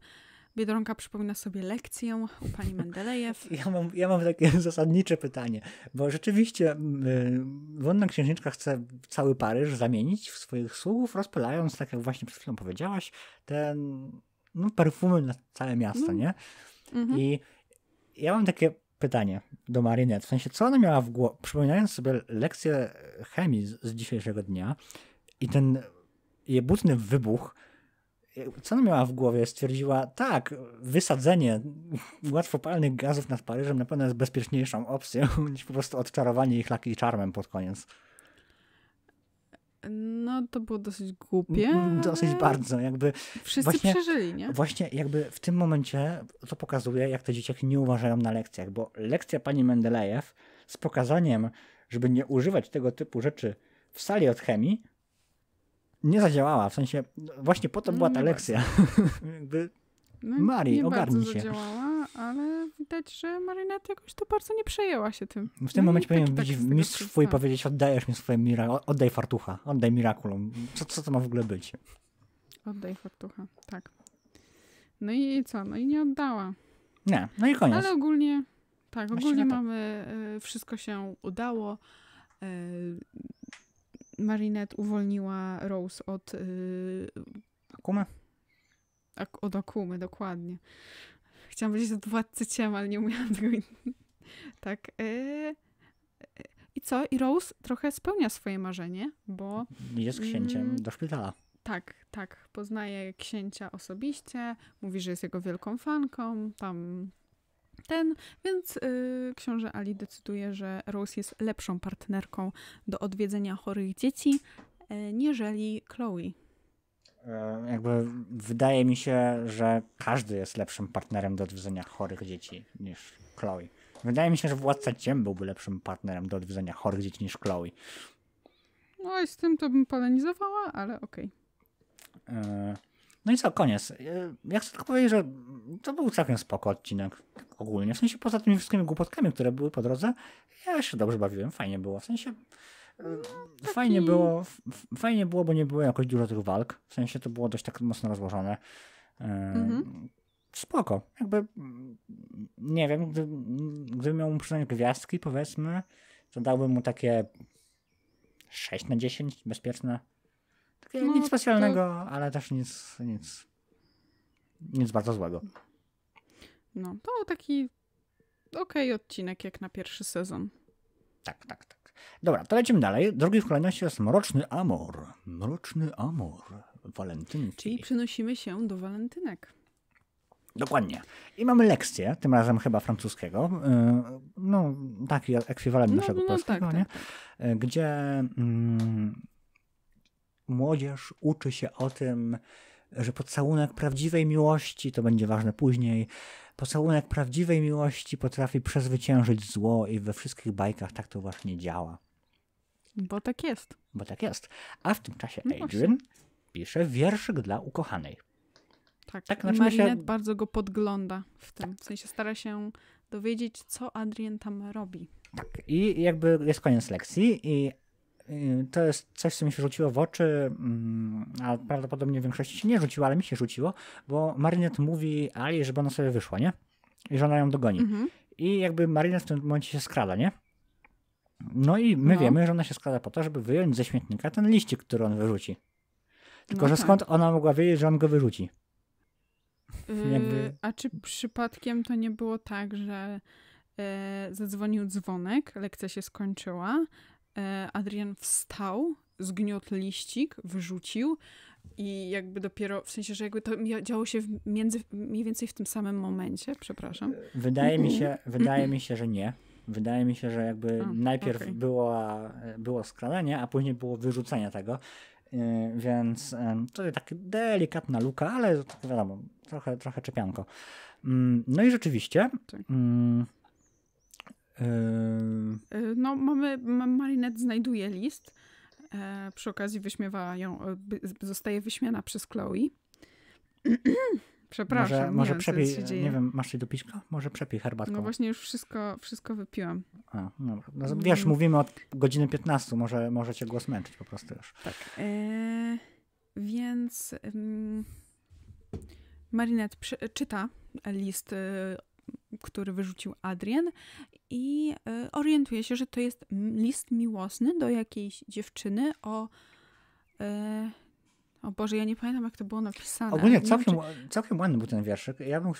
Biedronka przypomina sobie lekcję u pani Mendelejew. Ja mam, ja mam takie zasadnicze pytanie, bo rzeczywiście y, wonna księżniczka chce cały Paryż zamienić w swoich słów, rozpylając, tak jak właśnie przed chwilą powiedziałaś, ten no, perfumy na całe miasto, mm. nie? Mm -hmm. I ja mam takie pytanie do Marinette. W sensie, co ona miała w głowie? Przypominając sobie lekcję chemii z, z dzisiejszego dnia i ten jebutny wybuch, co ona miała w głowie? Stwierdziła, tak, wysadzenie łatwopalnych gazów nad Paryżem na pewno jest bezpieczniejszą opcją niż po prostu odczarowanie ich laki czarmem pod koniec no to było dosyć głupie. Dosyć bardzo, jakby. Wszyscy właśnie, przeżyli, nie? Właśnie jakby w tym momencie to pokazuje, jak te dzieciaki nie uważają na lekcjach, bo lekcja pani Mendelejew z pokazaniem, żeby nie używać tego typu rzeczy w sali od chemii, nie zadziałała. W sensie, no właśnie po to była ta no lekcja. jakby, no, Marii, ogarnij się. Zadziałała ale widać, że Marinette jakoś to bardzo nie przejęła się tym. W tym no, momencie powinien być tak mistrz i powiedzieć, oddajesz mi swoje mira oddaj fartucha, oddaj mirakulum. Co, co to ma w ogóle być? Oddaj fartucha, tak. No i co? No i nie oddała. Nie, no i koniec. Ale ogólnie, tak, ogólnie mamy, y, wszystko się udało. Y, Marinette uwolniła Rose od... Y, e, Akuma? Ak od Akumy, dokładnie Chciałam powiedzieć od władcy ciem, ale nie umiałam tego. tak. Y, y, I co? I Rose trochę spełnia swoje marzenie, bo. Jest mm, księciem do szpitala. Tak, tak. Poznaje księcia osobiście, mówi, że jest jego wielką fanką, tam ten, więc y, książę Ali decyduje, że Rose jest lepszą partnerką do odwiedzenia chorych dzieci, yy, e, nieżeli Chloe, E, jakby wydaje mi się, że każdy jest lepszym partnerem do odwiedzenia chorych dzieci niż Chloe. Wydaje mi się, że Władca Ciem byłby lepszym partnerem do odwiedzenia chorych dzieci niż Chloe. No i z tym to bym polonizowała, ale okej. Okay. E, no i co, koniec. E, ja chcę tylko powiedzieć, że to był całkiem spoko odcinek. Ogólnie, w sensie poza tymi wszystkimi głupotkami, które były po drodze, ja się dobrze bawiłem, fajnie było. W sensie no, taki... Fajnie było, fajnie było, bo nie było jakoś dużo tych walk. W sensie to było dość tak mocno rozłożone. E, mhm. Spoko. Jakby, nie wiem, gdy, gdybym miał mu przynajmniej gwiazdki, powiedzmy, to dałbym mu takie 6 na 10, bezpieczne. Takie no, nic specjalnego, to... ale też nic, nic, nic bardzo złego. No, to taki okej okay odcinek jak na pierwszy sezon. Tak, tak, tak. Dobra, to lecimy dalej. Drugi w kolejności jest Mroczny Amor. Mroczny Amor. Walentynki. Czyli przenosimy się do walentynek. Dokładnie. I mamy lekcję, tym razem chyba francuskiego, y, no taki ekwiwalent no, naszego no, no polskiego, tak, nie? Tak. tak. Y, gdzie mm, młodzież uczy się o tym, że pocałunek prawdziwej miłości to będzie ważne później, Pocałunek prawdziwej miłości potrafi przezwyciężyć zło i we wszystkich bajkach tak to właśnie działa. Bo tak jest. Bo tak jest. A w tym czasie no Adrian pisze wierszyk dla ukochanej. Tak, tak znaczy Marinette się... bardzo go podgląda w tym. Tak. W sensie stara się dowiedzieć, co Adrian tam robi. Tak, i jakby jest koniec lekcji i Y, to jest coś, co mi się rzuciło w oczy, mm, a prawdopodobnie większości się nie rzuciło, ale mi się rzuciło, bo Marinette mówi Ali, żeby ona sobie wyszła, nie? I że ona ją dogoni. Mhm. I jakby Marinette w tym momencie się skrada, nie? No i my no. wiemy, że ona się skrada po to, żeby wyjąć ze śmietnika ten liścik, który on wyrzuci. Tylko, no że tak. skąd ona mogła wiedzieć, że on go wyrzuci? Yy, jakby... A czy przypadkiem to nie było tak, że yy, zadzwonił dzwonek, lekcja się skończyła, E, Adrian wstał, zgniótł liścik, wyrzucił i jakby dopiero, w sensie, że jakby to działo się między, mniej więcej w tym samym momencie, przepraszam. Wydaje mi się, wydaje mi się, że nie. Wydaje mi się, że jakby a, najpierw okay. było było skradanie, a później było wyrzucenie tego. E, więc to jest taka delikatna luka, ale wiadomo, trochę, trochę czepianko. Mm, no i rzeczywiście. Tak. Mm, E, no, mamy, Marinette znajduje list. E, przy okazji wyśmiewa ją, e, zostaje wyśmiana przez Chloe. Przepraszam. Może, może przepij, nie wiem, masz coś do piśka? Może przepij herbatką. No właśnie już wszystko, wszystko wypiłam. A, no, no, wiesz, mówimy od godziny 15, może, może cię głos męczyć po prostu już. Tak. więc um, Marinette czyta list który wyrzucił Adrian i e, orientuje się, że to jest list miłosny do jakiejś dziewczyny o... E, o Boże, ja nie pamiętam, jak to było napisane. Ogólnie całkiem, czy... całkiem ładny był ten wierszyk. Ja bym,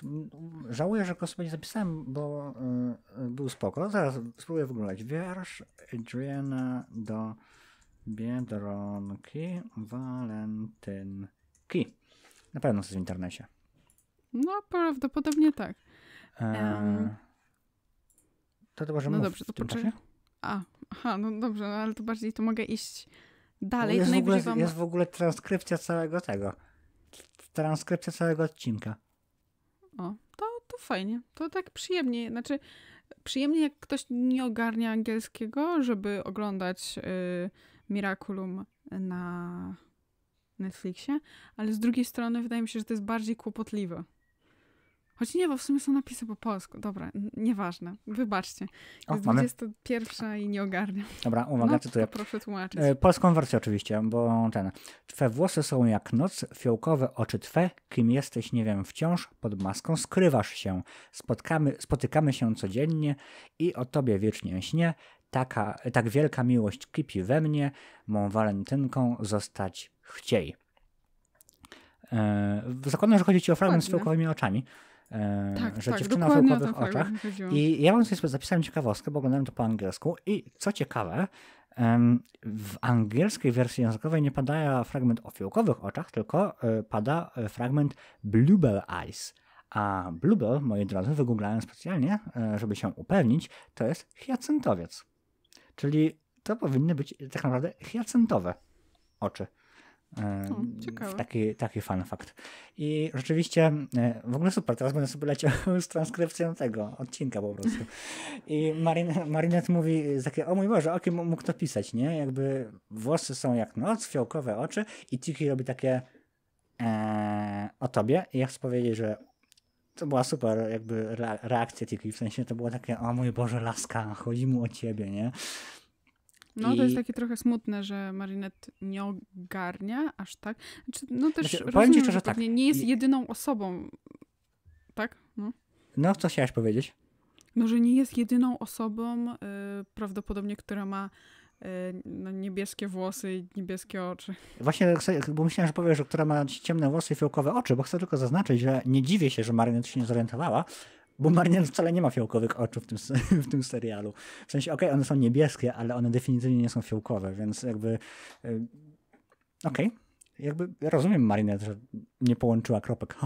żałuję, że go sobie nie zapisałem, bo y, był spoko. Zaraz spróbuję wyglądać. Wiersz Adriana do Biedronki Walentynki. Na pewno jest w internecie. No, prawdopodobnie tak. Um, to dobrze, no dobrze, to w tym poczy... A, aha, no dobrze, no ale to bardziej to mogę iść dalej. Jest w, ogóle, wam... jest w ogóle transkrypcja całego tego. Transkrypcja całego odcinka. O, to, to fajnie. To tak przyjemnie. Znaczy, przyjemnie jak ktoś nie ogarnia angielskiego, żeby oglądać y, Miraculum na Netflixie, ale z drugiej strony wydaje mi się, że to jest bardziej kłopotliwe. Choć nie, bo w sumie są napisy po polsku. Dobra, nieważne. Wybaczcie. Jest o, 21 i nie ogarniam. Dobra, uwaga, no, cytuję. Proszę tłumaczyć. E, polską wersję oczywiście, bo ten. Twe włosy są jak noc, fiołkowe oczy twe. Kim jesteś, nie wiem, wciąż. Pod maską skrywasz się. Spotkamy, spotykamy się codziennie i o tobie wiecznie śnie. Taka, tak wielka miłość kipi we mnie. Mą walentynką zostać chciej. Yy, zakładam, że chodzi ci o fragment z fiołkowymi oczami tak, e, że tak, dziewczyna w oczach. I ja mam sobie zapisałem ciekawostkę, bo oglądałem to po angielsku i co ciekawe, w angielskiej wersji językowej nie pada fragment o fiołkowych oczach, tylko e, pada e, fragment bluebell eyes. A bluebell, moi drodzy, wygooglałem specjalnie, żeby się upewnić, to jest hiacyntowiec. Czyli to powinny być tak naprawdę hiacyntowe oczy ciekawe. Taki, taki fun fact. I rzeczywiście, w ogóle super, teraz będę sobie leciał z transkrypcją tego odcinka po prostu. I Marin, Marinette mówi takie, o mój Boże, o kim mógł to pisać, nie? Jakby włosy są jak noc, fiołkowe oczy i Tiki robi takie e, o tobie. I ja chcę powiedzieć, że to była super jakby reakcja Tiki, w sensie to było takie, o mój Boże, laska, chodzi mu o ciebie, nie? No I... to jest takie trochę smutne, że Marinette nie ogarnia aż tak. Znaczy, no też znaczy, rozumiem, ci, że tak. nie jest jedyną osobą, tak? No. no, co chciałaś powiedzieć? No, że nie jest jedyną osobą y, prawdopodobnie, która ma y, no, niebieskie włosy i niebieskie oczy. Właśnie, bo myślałem, że powiesz, że która ma ciemne włosy i fiołkowe oczy, bo chcę tylko zaznaczyć, że nie dziwię się, że Marinette się nie zorientowała, bo Marnier wcale nie ma fiołkowych oczu w tym, w tym serialu. W sensie, okej, okay, one są niebieskie, ale one definitywnie nie są fiołkowe, więc jakby... Y, okej. Okay. Jakby rozumiem Marinet, że nie połączyła kropek.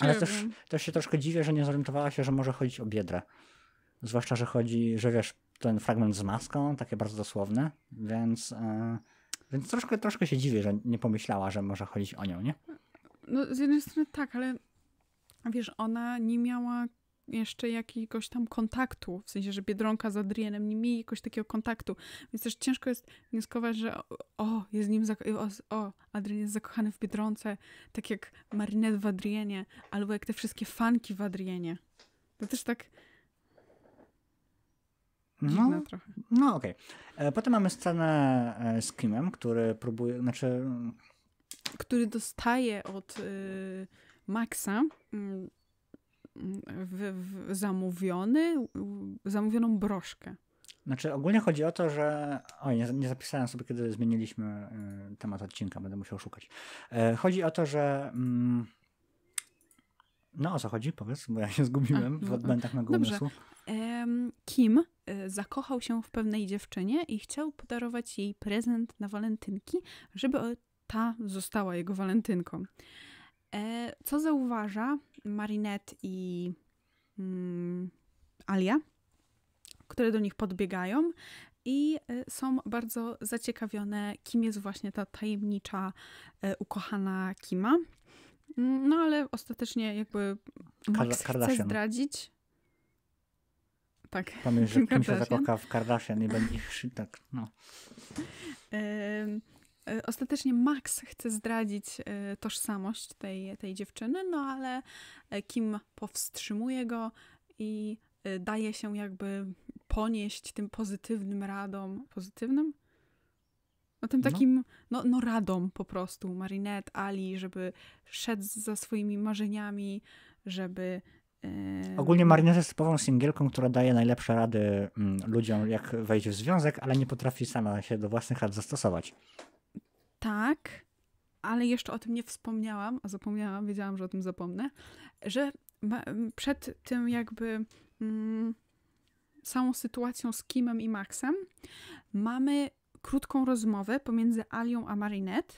Ale też, też się troszkę dziwię, że nie zorientowała się, że może chodzić o biedrę. Zwłaszcza, że chodzi, że wiesz, ten fragment z maską, takie bardzo dosłowne, więc, y, więc troszkę, troszkę się dziwię, że nie pomyślała, że może chodzić o nią, nie? No z jednej strony tak, ale wiesz, ona nie miała jeszcze jakiegoś tam kontaktu, w sensie, że Biedronka z Adrienem nie mieli jakiegoś takiego kontaktu, więc też ciężko jest wnioskować, że o, jest nim o, o, Adrien jest zakochany w Biedronce, tak jak Marinette w Adrienie, albo jak te wszystkie fanki w Adrienie. To też tak no, trochę. No okej. Okay. E, potem mamy scenę e, z Kimem, który próbuje, znaczy... Który dostaje od... Y, Maxa mm, w, w zamówiony, zamówioną broszkę. Znaczy ogólnie chodzi o to, że... Oj, nie, nie zapisałem sobie, kiedy zmieniliśmy y, temat odcinka, będę musiał szukać. E, chodzi o to, że... Mm, no o co chodzi? Powiedz, bo ja się zgubiłem A, w no odbędach mego dobrze. Kim y, zakochał się w pewnej dziewczynie i chciał podarować jej prezent na walentynki, żeby ta została jego walentynką. E, co zauważa Marinette i mm, Alia, które do nich podbiegają i e, są bardzo zaciekawione, kim jest właśnie ta tajemnicza, e, ukochana Kima. Mm, no ale ostatecznie jakby Max Kar chce zdradzić. Tak. Pamiętaj, że Kim się zakocha w Kardashian i będzie ich tak, no. E, ostatecznie Max chce zdradzić e, tożsamość tej, tej dziewczyny, no ale e, Kim powstrzymuje go i daje się jakby ponieść tym pozytywnym radom. Pozytywnym? No tym no. takim, no, no radom po prostu, Marinette, Ali, żeby szedł za swoimi marzeniami, żeby Ogólnie Marinette jest typową singielką, która daje najlepsze rady mm, ludziom, jak wejść w związek, ale nie potrafi sama się do własnych rad zastosować tak, ale jeszcze o tym nie wspomniałam, a zapomniałam, wiedziałam, że o tym zapomnę, że przed tym jakby mm, samą sytuacją z Kimem i Maxem mamy krótką rozmowę pomiędzy Alią a Marinette,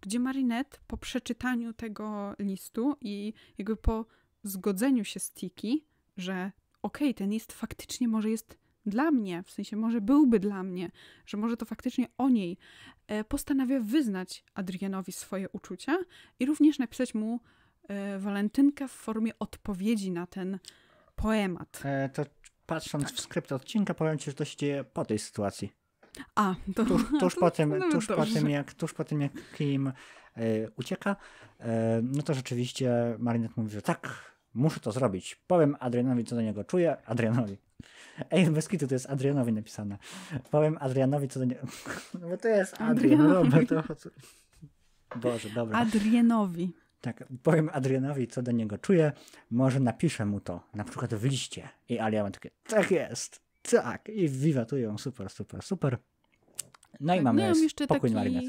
gdzie Marinette po przeczytaniu tego listu i jakby po zgodzeniu się z Tiki, że okej, okay, ten list faktycznie może jest dla mnie, w sensie może byłby dla mnie, że może to faktycznie o niej, e, postanawia wyznać Adrianowi swoje uczucia i również napisać mu e, walentynkę w formie odpowiedzi na ten poemat. E, to patrząc tak. w skrypt odcinka, powiem ci, że to się dzieje po tej sytuacji. A, to, tuż, tuż to, po tym, no tuż dobrze. po tym, jak, tuż po tym, jak Kim y, ucieka, y, no to rzeczywiście Marinette mówi, że tak, muszę to zrobić. Powiem Adrianowi, co do niego czuję. Adrianowi, Ej, bez kitu, to jest Adrianowi napisane. Powiem Adrianowi, co do nie... No bo to jest Adrian, Robert. No Boże, dobra. Adrianowi. Tak, powiem Adrianowi, co do niego czuję. Może napiszę mu to, na przykład w liście. I Alia ma takie, tak jest, tak. I wiwatują, super, super, super. No i tak, mamy no, ja mam jeszcze pokój taki... Marynet.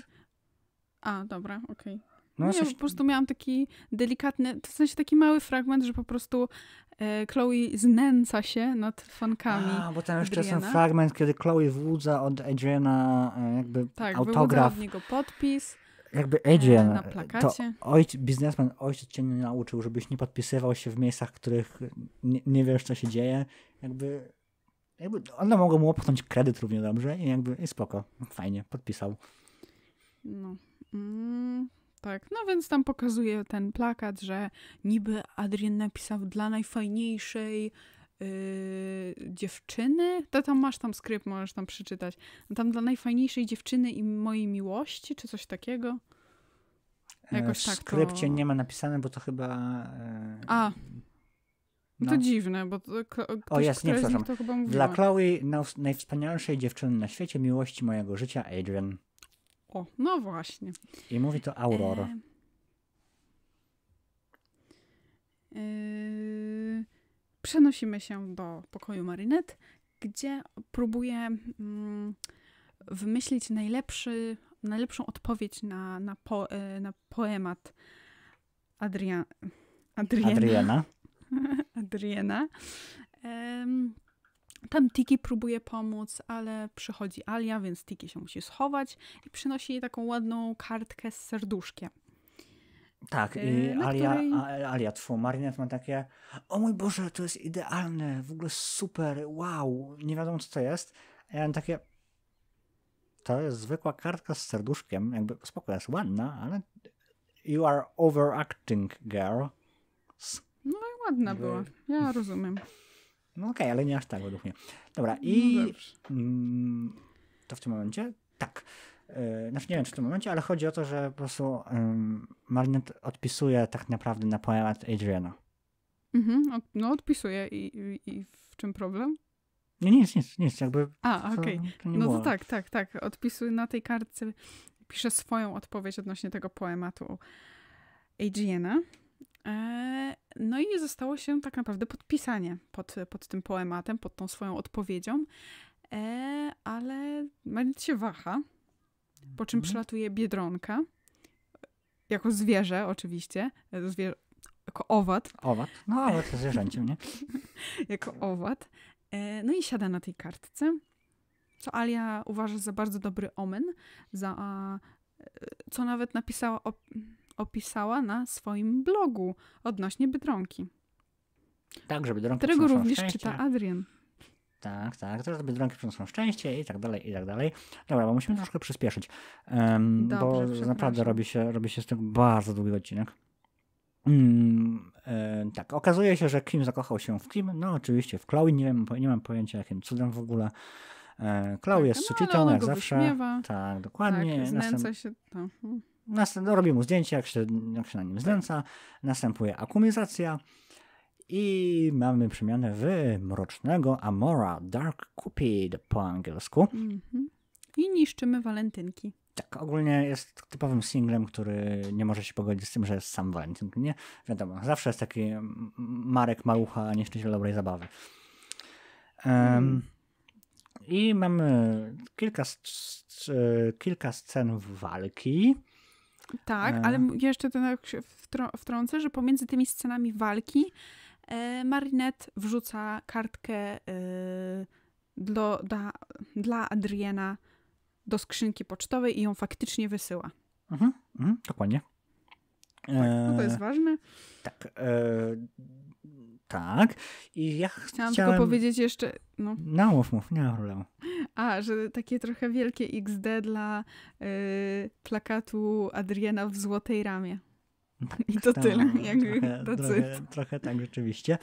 A, dobra, okej. Okay. No, nie, coś... po prostu miałam taki delikatny, w sensie taki mały fragment, że po prostu e, Chloe znęca się nad fankami. A, bo tam jeszcze Adriana. jest ten fragment, kiedy Chloe włudza od Adriana e, jakby tak, autograf. Tak, od niego podpis. Jakby e, Adrian, na e, plakacie. to ojc, biznesmen ojciec cię nie nauczył, żebyś nie podpisywał się w miejscach, w których nie, nie wiesz, co się dzieje. Jakby, jakby one mogą mu opchnąć kredyt równie dobrze i jakby i spoko, fajnie, podpisał. No. Mm tak. No więc tam pokazuje ten plakat, że niby Adrian napisał dla najfajniejszej yy, dziewczyny. To tam masz tam skrypt, możesz tam przeczytać. No tam dla najfajniejszej dziewczyny i mojej miłości, czy coś takiego. Jakoś e, w tak skrypcie to... nie ma napisane, bo to chyba. Yy... A. No. To no. dziwne, bo to ktoś, o, jest, nie, przepraszam. Dla Chloe najwspanialszej dziewczyny na świecie, miłości mojego życia, Adrian. O, no właśnie. I mówi to Auror. E... e przenosimy się do pokoju Marinette, gdzie próbuje mm, wymyślić najlepszy, najlepszą odpowiedź na, na, po, e, na poemat Adrian, Adriana. Adriana. Adriana. Tam Tiki próbuje pomóc, ale przychodzi Alia, więc Tiki się musi schować i przynosi jej taką ładną kartkę z serduszkiem. Tak, i e, Alia, której... Alia twój marinet ma takie, o mój Boże, to jest idealne, w ogóle super, wow, nie wiadomo co to jest. A ja mam takie, to jest zwykła kartka z serduszkiem, jakby spoko, jest ładna, ale you are overacting, girl. No i ładna By... była, ja rozumiem. No okej, okay, ale nie aż tak według mnie. Dobra, no i mm, to w tym momencie? Tak. Yy, znaczy nie wiem, czy w tym momencie, ale chodzi o to, że po prostu ym, Marnet odpisuje tak naprawdę na poemat Adriana. Mhm, no odpisuje I, i, i w czym problem? Nie, nie, nie nie, jakby... A, okej. Okay. No było. to tak, tak, tak. Odpisuje na tej kartce, pisze swoją odpowiedź odnośnie tego poematu Adriana. E, no i zostało się tak naprawdę podpisanie pod, pod tym poematem, pod tą swoją odpowiedzią, e, ale Marit się waha, po czym mhm. przylatuje Biedronka, jako zwierzę oczywiście, jako owad. Owad, no ale to zwierzęciem nie? jako owad. E, no i siada na tej kartce, co Alia uważa za bardzo dobry omen, za co nawet napisała o opisała na swoim blogu odnośnie Biedronki. Tak, że Biedronki Którego również szczęście. czyta Adrian. Tak, tak, to, że Biedronki przynoszą szczęście i tak dalej, i tak dalej. Dobra, bo musimy no. troszkę przyspieszyć, um, Dobrze, bo naprawdę robi się, robi się z tego bardzo długi odcinek. Mm, e, tak, okazuje się, że Kim zakochał się w Kim, no oczywiście w Chloe, nie, wiem, nie mam pojęcia jakim cudem w ogóle. E, Chloe tak, jest no, sucitą, jak zawsze. Wyśmiewa. Tak, dokładnie. Tak, Następ... się. To. Hmm. Następ, robi mu zdjęcie, jak się, jak się na nim znęca. Następuje akumizacja. I mamy przemianę w mrocznego Amora, Dark Cupid po angielsku. Mm -hmm. I niszczymy walentynki. Tak, ogólnie jest typowym singlem, który nie może się pogodzić z tym, że jest sam walentynek. Nie, wiadomo, zawsze jest taki Marek Małucha niszczyciel dobrej zabawy. Um, mm. I mamy kilka, kilka scen walki. Tak, e. ale jeszcze ten tak wtrącę, że pomiędzy tymi scenami walki e, Marinette wrzuca kartkę e, do, da, dla Adriana do skrzynki pocztowej i ją faktycznie wysyła. Mhm, mhm dokładnie. Tak, no to jest ważne. Tak. E, tak. I ja chciałam, chciałem... tylko powiedzieć jeszcze. No, no mów, mów, nie ma problemu. A, że takie trochę wielkie XD dla y, plakatu Adriana w złotej ramie. Tak, I to tam, tyle. Jakby, trochę, to trochę, trochę tak rzeczywiście.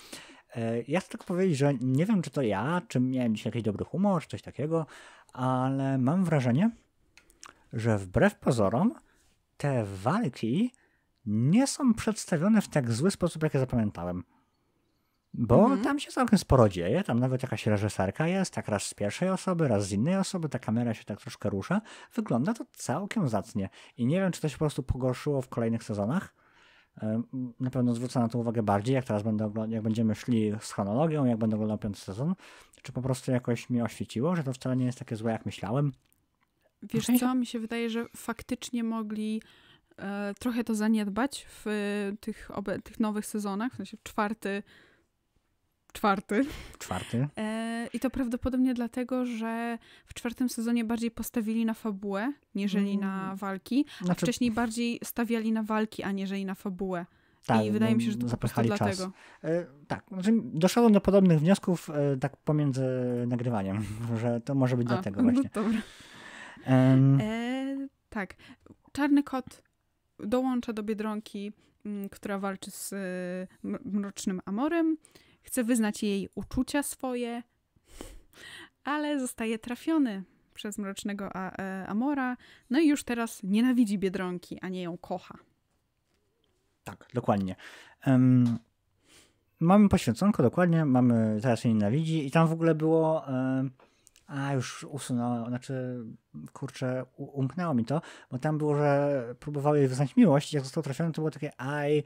E, ja chcę tylko powiedzieć, że nie wiem, czy to ja, czy miałem dzisiaj jakiś dobry humor, czy coś takiego, ale mam wrażenie, że wbrew pozorom te walki nie są przedstawione w tak zły sposób, jak ja zapamiętałem. Bo mhm. tam się całkiem sporo dzieje, tam nawet jakaś reżyserka jest, tak raz z pierwszej osoby, raz z innej osoby, ta kamera się tak troszkę rusza. Wygląda to całkiem zacnie. I nie wiem, czy to się po prostu pogorszyło w kolejnych sezonach. Na pewno zwrócę na to uwagę bardziej, jak teraz będę jak będziemy szli z chronologią, jak będę oglądał piąty sezon. Czy po prostu jakoś mi oświeciło, że to wcale nie jest takie złe, jak myślałem. Wiesz co, mi się wydaje, że faktycznie mogli e, trochę to zaniedbać w e, tych, obe, tych nowych sezonach, w sensie czwarty Czwarty. Czwarty. E, I to prawdopodobnie dlatego, że w czwartym sezonie bardziej postawili na fabułę, nieżeli mm. na walki, a znaczy... wcześniej bardziej stawiali na walki, aniżeli na fabułę. Tak, I wydaje mi się, że to po czas. dlatego. E, tak, znaczy doszedłem do podobnych wniosków e, tak pomiędzy nagrywaniem, że to może być a, dlatego no właśnie. No dobra. E, tak, Czarny Kot dołącza do Biedronki, mm, która walczy z e, Mrocznym Amorem. Chce wyznać jej uczucia swoje, ale zostaje trafiony przez mrocznego a, e, Amora. No i już teraz nienawidzi Biedronki, a nie ją kocha. Tak, dokładnie. Um, mamy poświęconko, dokładnie, mamy teraz jej nienawidzi i tam w ogóle było... Um, a już usunęło, znaczy kurczę, umknęło mi to, bo tam było, że próbowały jej wyznać miłość, jak został trafiony, to było takie aj, I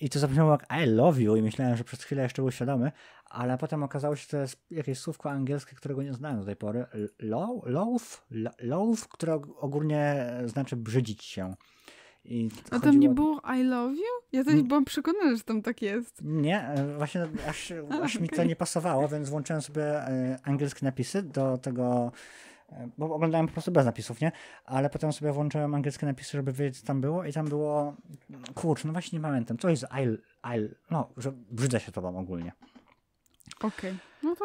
i to zapomniałem jak I love you i myślałem, że przez chwilę jeszcze był świadomy, ale potem okazało się, że to jest jakieś słówko angielskie, którego nie znałem do tej pory. Low, love które ogólnie znaczy brzydzić się. I A tam nie było I love you? Ja też byłam przekonana, że tam tak jest. Nie, e, właśnie aż, aż mi to nie pasowało, więc włączyłem sobie e, angielskie napisy do tego E, bo oglądałem po prostu bez napisów, nie? Ale potem sobie włączyłem angielskie napisy, żeby wiedzieć, co tam było i tam było, mm, kurczę, no właśnie nie pamiętam, coś z I'll, I'll, no, że brzydzę się tobą ogólnie. Okej, okay. no to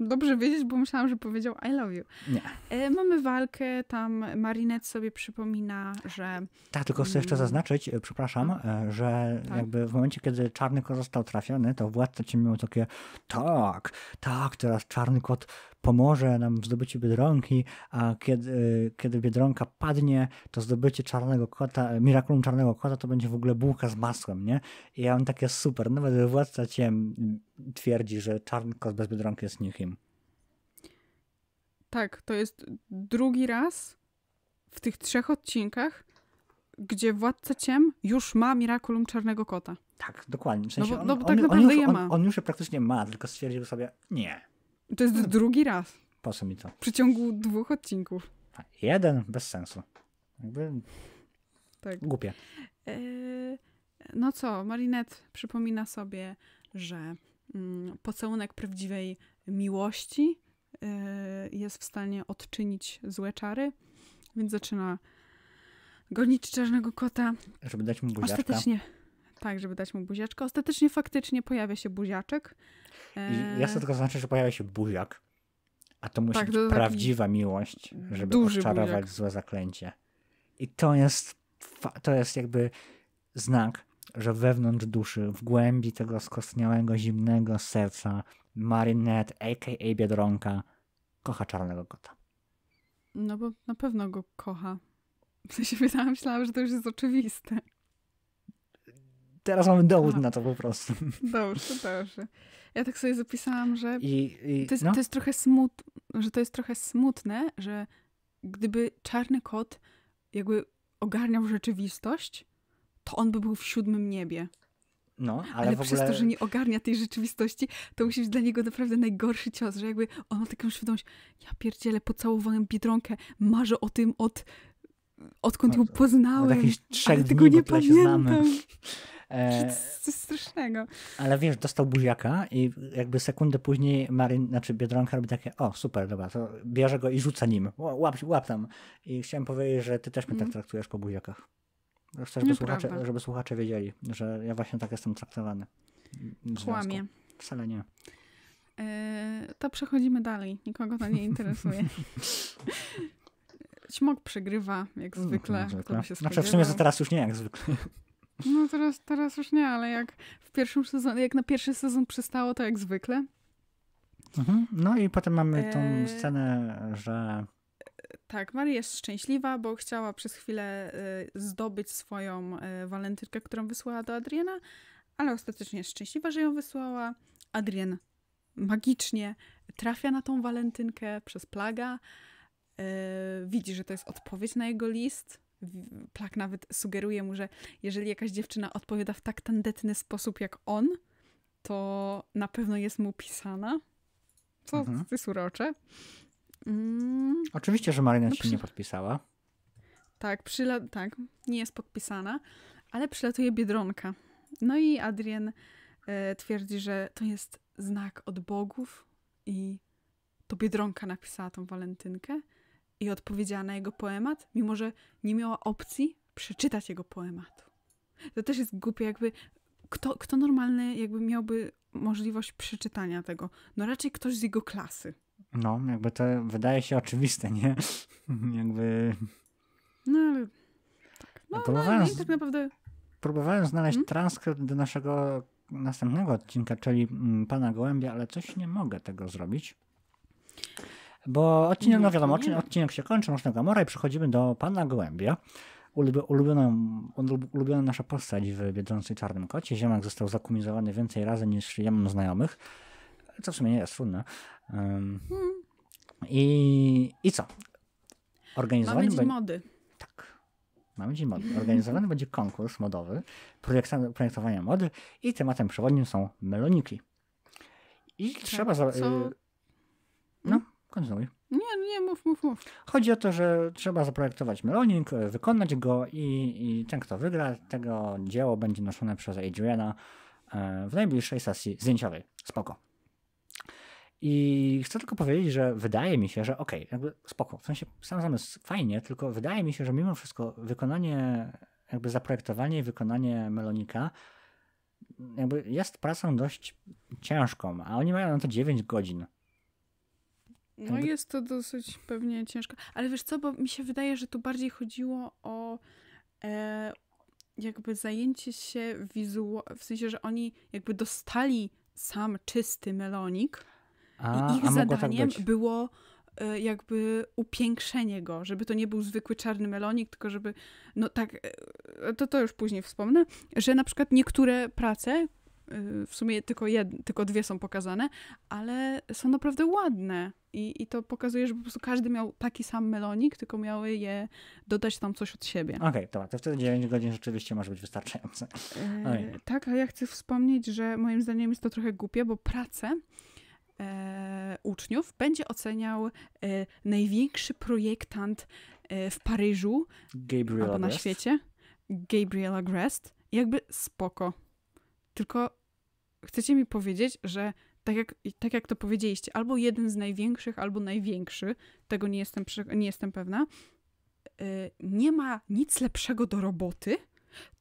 dobrze wiedzieć, bo myślałam, że powiedział I love you. Nie. E, mamy walkę, tam Marinette sobie przypomina, że... Tak, tylko chcę jeszcze mm, zaznaczyć, e, przepraszam, A. No. E, że tak. jakby w momencie, kiedy czarny kot został trafiony, to władca ci miał takie tak, tak, teraz czarny kot pomoże nam w zdobyciu Biedronki, a kiedy, y, kiedy Biedronka padnie, to zdobycie czarnego kota, y, Miraculum czarnego kota to będzie w ogóle bułka z masłem, nie? I ja mam takie super, nawet władca ciem twierdzi, że czarny kot bez Biedronki jest nikim. Tak, to jest drugi raz w tych trzech odcinkach, gdzie Władca Ciem już ma Miraculum Czarnego Kota. Tak, dokładnie. W sensie no bo, no bo on, tak on, naprawdę on już, je ma. On, on, już je praktycznie ma, tylko stwierdził sobie, nie, to jest drugi raz. Po co mi to? W przeciągu dwóch odcinków. jeden, bez sensu. Jakby... Tak. Głupie. E, no co, Marinet przypomina sobie, że mm, pocałunek prawdziwej miłości e, jest w stanie odczynić złe czary, więc zaczyna gonić czarnego kota. Żeby dać mu buziaczka. Ostatecznie, tak, żeby dać mu buziaczka. Ostatecznie faktycznie pojawia się buziaczek. I ja chcę yy. tylko zaznaczyć, że pojawia się buziak. A to musi tak, być to prawdziwa miłość, żeby odczarować buziak. złe zaklęcie. I to jest, to jest jakby znak, że wewnątrz duszy, w głębi tego skostniałego, zimnego serca Marinette, a.k.a. Biedronka, kocha czarnego kota. No bo na pewno go kocha. W sensie myślałam, że to już jest oczywiste teraz mamy dowód Aha. na to po prostu. Dobrze, dobrze. Ja tak sobie zapisałam, że I, i, to, jest, no? to, jest, trochę smut, że to jest trochę smutne, że gdyby czarny kot jakby ogarniał rzeczywistość, to on by był w siódmym niebie. No, ale, ale przez ogóle... to, że nie ogarnia tej rzeczywistości, to musi być dla niego naprawdę najgorszy cios, że jakby on ma taką świadomość, ja pierdzielę, pocałowałem Biedronkę, marzę o tym od odkąd no ją poznałem, od jakichś trzech ale dni, tego nie pamiętam. E, coś strasznego. Ale wiesz, dostał buziaka i jakby sekundę później Maryn, znaczy Biedronka robi takie, o super, dobra, to bierze go i rzuca nim. łap, łap tam. I chciałem powiedzieć, że ty też mnie mm. tak mhm. traktujesz po buziakach. Chcę, żeby słuchacze, żeby słuchacze wiedzieli, że ja właśnie tak jestem traktowany. Kłamie. Wcale nie. E, to przechodzimy dalej. Nikogo to nie interesuje. Śmog przegrywa, jak mm, zwykle. No, jak zwykle. Kto by się znaczy, w sumie to teraz już nie jak zwykle. No teraz, teraz już nie, ale jak w pierwszym sezonie, jak na pierwszy sezon przystało, to jak zwykle. Mhm. No i potem mamy tą e... scenę, że... Tak, Maria jest szczęśliwa, bo chciała przez chwilę e, zdobyć swoją e, walentynkę, którą wysłała do Adriana, ale ostatecznie jest szczęśliwa, że ją wysłała. Adrian magicznie trafia na tą walentynkę przez plaga. E, widzi, że to jest odpowiedź na jego list, Plak nawet sugeruje mu, że jeżeli jakaś dziewczyna odpowiada w tak tandetny sposób jak on, to na pewno jest mu pisana. Co mhm. jest urocze. Mm. Oczywiście, że Marina no się przy... nie podpisała. Tak, przyla... tak, nie jest podpisana, ale przylatuje Biedronka. No i Adrian e, twierdzi, że to jest znak od bogów i to Biedronka napisała tą walentynkę i odpowiedziała na jego poemat, mimo że nie miała opcji przeczytać jego poematu. To też jest głupie, jakby kto, kto normalny jakby miałby możliwość przeczytania tego? No raczej ktoś z jego klasy. No, jakby to wydaje się oczywiste, nie? jakby... No, ale... Tak. No, no próbowałem, no, tak naprawdę... Próbowałem znaleźć hmm? transkrypt do naszego następnego odcinka, czyli mm, Pana Gołębia, ale coś nie mogę tego zrobić. Bo odcinek, no wiadomo, odcinek, odcinek się kończy, można Gamora i przechodzimy do Pana Gołębia. Ulubiona, ulubiona nasza postać w Biedącej Czarnym Kocie. Ziemak został zakumizowany więcej razy niż ja mam znajomych, co w sumie nie jest trudne. Um, hmm. i, I co? Organizowany Mamy dzień mody. Tak. Mamy dzień mody. Organizowany będzie konkurs modowy projektowania mody i tematem przewodnim są meloniki. I tak, trzeba... Za... Co? Y, no, Kontynuuj. Nie, nie, mów, mów, mów. Chodzi o to, że trzeba zaprojektować melonik, wykonać go i, i ten, kto wygra, tego dzieło będzie noszone przez Adriana e, w najbliższej sesji zdjęciowej. Spoko. I chcę tylko powiedzieć, że wydaje mi się, że okej, okay, jakby spoko, w sensie sam zamysł fajnie, tylko wydaje mi się, że mimo wszystko wykonanie, jakby zaprojektowanie i wykonanie melonika jakby jest pracą dość ciężką, a oni mają na to 9 godzin. No jest to dosyć pewnie ciężko. Ale wiesz co, bo mi się wydaje, że tu bardziej chodziło o e, jakby zajęcie się wizualnym, w sensie, że oni jakby dostali sam czysty melonik a, i ich tak zadaniem tak było e, jakby upiększenie go, żeby to nie był zwykły czarny melonik, tylko żeby, no tak, e, to to już później wspomnę, że na przykład niektóre prace, Y, w sumie tylko, jed, tylko dwie są pokazane, ale są naprawdę ładne. I, I to pokazuje, że po prostu każdy miał taki sam melonik, tylko miały je dodać tam coś od siebie. Okej, okay, to wtedy 9 godzin rzeczywiście może być wystarczające. E, tak, a ja chcę wspomnieć, że moim zdaniem jest to trochę głupie, bo pracę e, uczniów będzie oceniał e, największy projektant e, w Paryżu Gabriel albo na Grest. świecie. Gabriela Grest. Jakby spoko. Tylko chcecie mi powiedzieć, że tak jak, tak jak to powiedzieliście, albo jeden z największych, albo największy, tego nie jestem, nie jestem pewna, y, nie ma nic lepszego do roboty,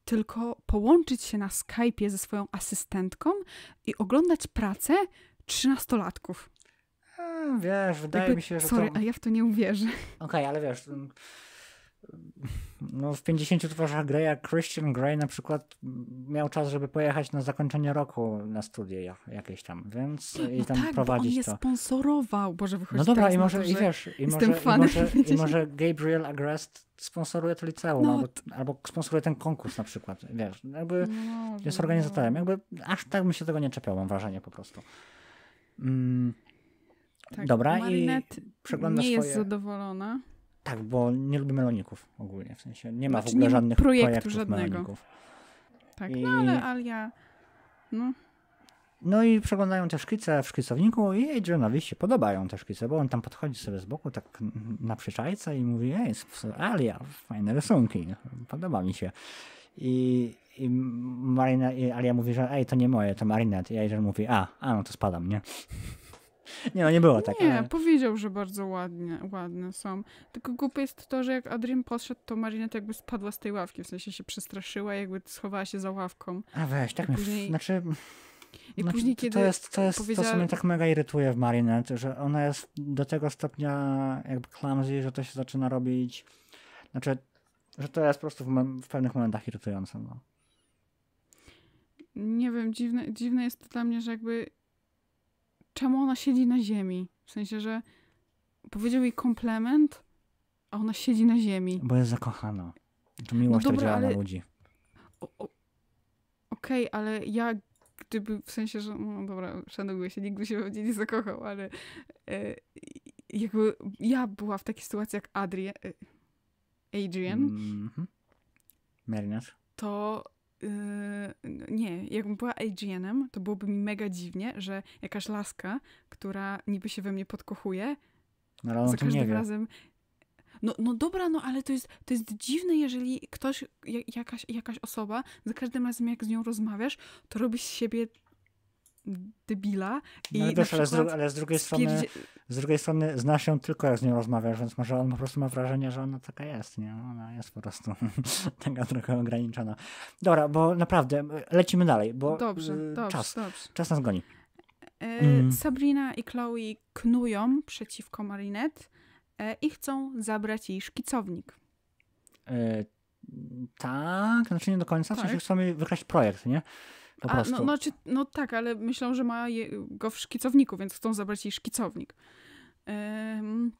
tylko połączyć się na Skype'ie ze swoją asystentką i oglądać pracę trzynastolatków. Wiesz, wydaje Jakby, mi się, że. Sorry, to... a ja w to nie uwierzę. Okej, okay, ale wiesz no, w 50 twarzach Greya Christian Grey na przykład miał czas, żeby pojechać na zakończenie roku na studie jakieś tam, więc no i tam no tak, prowadzić bo on to. je sponsorował, Boże, wychodzi No dobra, i może, to, i wiesz, i może, i może, i może Gabriel Agrest sponsoruje to liceum, no, albo, albo sponsoruje ten konkurs na przykład, wiesz, jakby no, jest organizatorem, no. jakby aż tak bym się tego nie czepiał, mam wrażenie po prostu. Mm, tak, dobra, Marinette i przegląda nie swoje... jest zadowolona. Tak, bo nie lubię meloników ogólnie, w sensie nie ma znaczy, w ogóle żadnych projektu projektów żadnego. meloników. Tak, I... no ale Alia, no. No i przeglądają te szkice w szkicowniku i na się podobają te szkice, bo on tam podchodzi sobie z boku tak na przyczajce i mówi, ej, Alia, fajne rysunki, podoba mi się. I, i, Marina, i Alia mówi, że ej, to nie moje, to Marinette. I Adrian mówi, a, a no to spadam, nie? Nie no, nie było tak. Nie, ale... powiedział, że bardzo ładnie, ładne są. Tylko głupie jest to, że jak Adrian poszedł, to Marinette jakby spadła z tej ławki, w sensie się przestraszyła jakby schowała się za ławką. A weź, tak I mi... Później... Znaczy... I znaczy, później, kiedy to jest, to jest powiedziała... to, co mnie tak mega irytuje w Marinette, że ona jest do tego stopnia jakby clumsy, że to się zaczyna robić... Znaczy, że to jest po prostu w, w pewnych momentach irytujące, no nie wiem, dziwne, dziwne jest to dla mnie, że jakby czemu ona siedzi na ziemi. W sensie, że powiedział jej komplement, a ona siedzi na ziemi. Bo jest zakochana. To no miłość no dobra, działa ale... na ludzi. Okej, okay, ale ja gdyby, w sensie, że no dobra, szanuję się, nigdy się pewnie nie zakochał, ale e, jakby ja była w takiej sytuacji jak Adrie, e, Adrian. Mm -hmm. To y, nie, jakbym była AGN-em, to byłoby mi mega dziwnie, że jakaś laska, która niby się we mnie podkochuje, no, za każdym razem... No, no dobra, no ale to jest, to jest dziwne, jeżeli ktoś, jakaś, jakaś osoba, za każdym razem jak z nią rozmawiasz, to robi z siebie debila. No I ale, też, ale, z, ale z, drugiej strony, z drugiej strony zna się tylko jak z nią rozmawiasz, więc może on po prostu ma wrażenie, że ona taka jest, nie? Ona jest po prostu taka trochę ograniczona. Dobra, bo naprawdę lecimy dalej, bo dobrze, y, dobrze czas, dobrze. czas nas goni. E, mm. Sabrina i Chloe knują przeciwko Marinette e, i chcą zabrać jej szkicownik. E, tak, znaczy nie do końca, tak. w sensie tak. chcą wykraść projekt, nie? Po no, prostu. no, no tak, ale myślą, że ma je, go w szkicowniku, więc chcą zabrać jej szkicownik. Ym,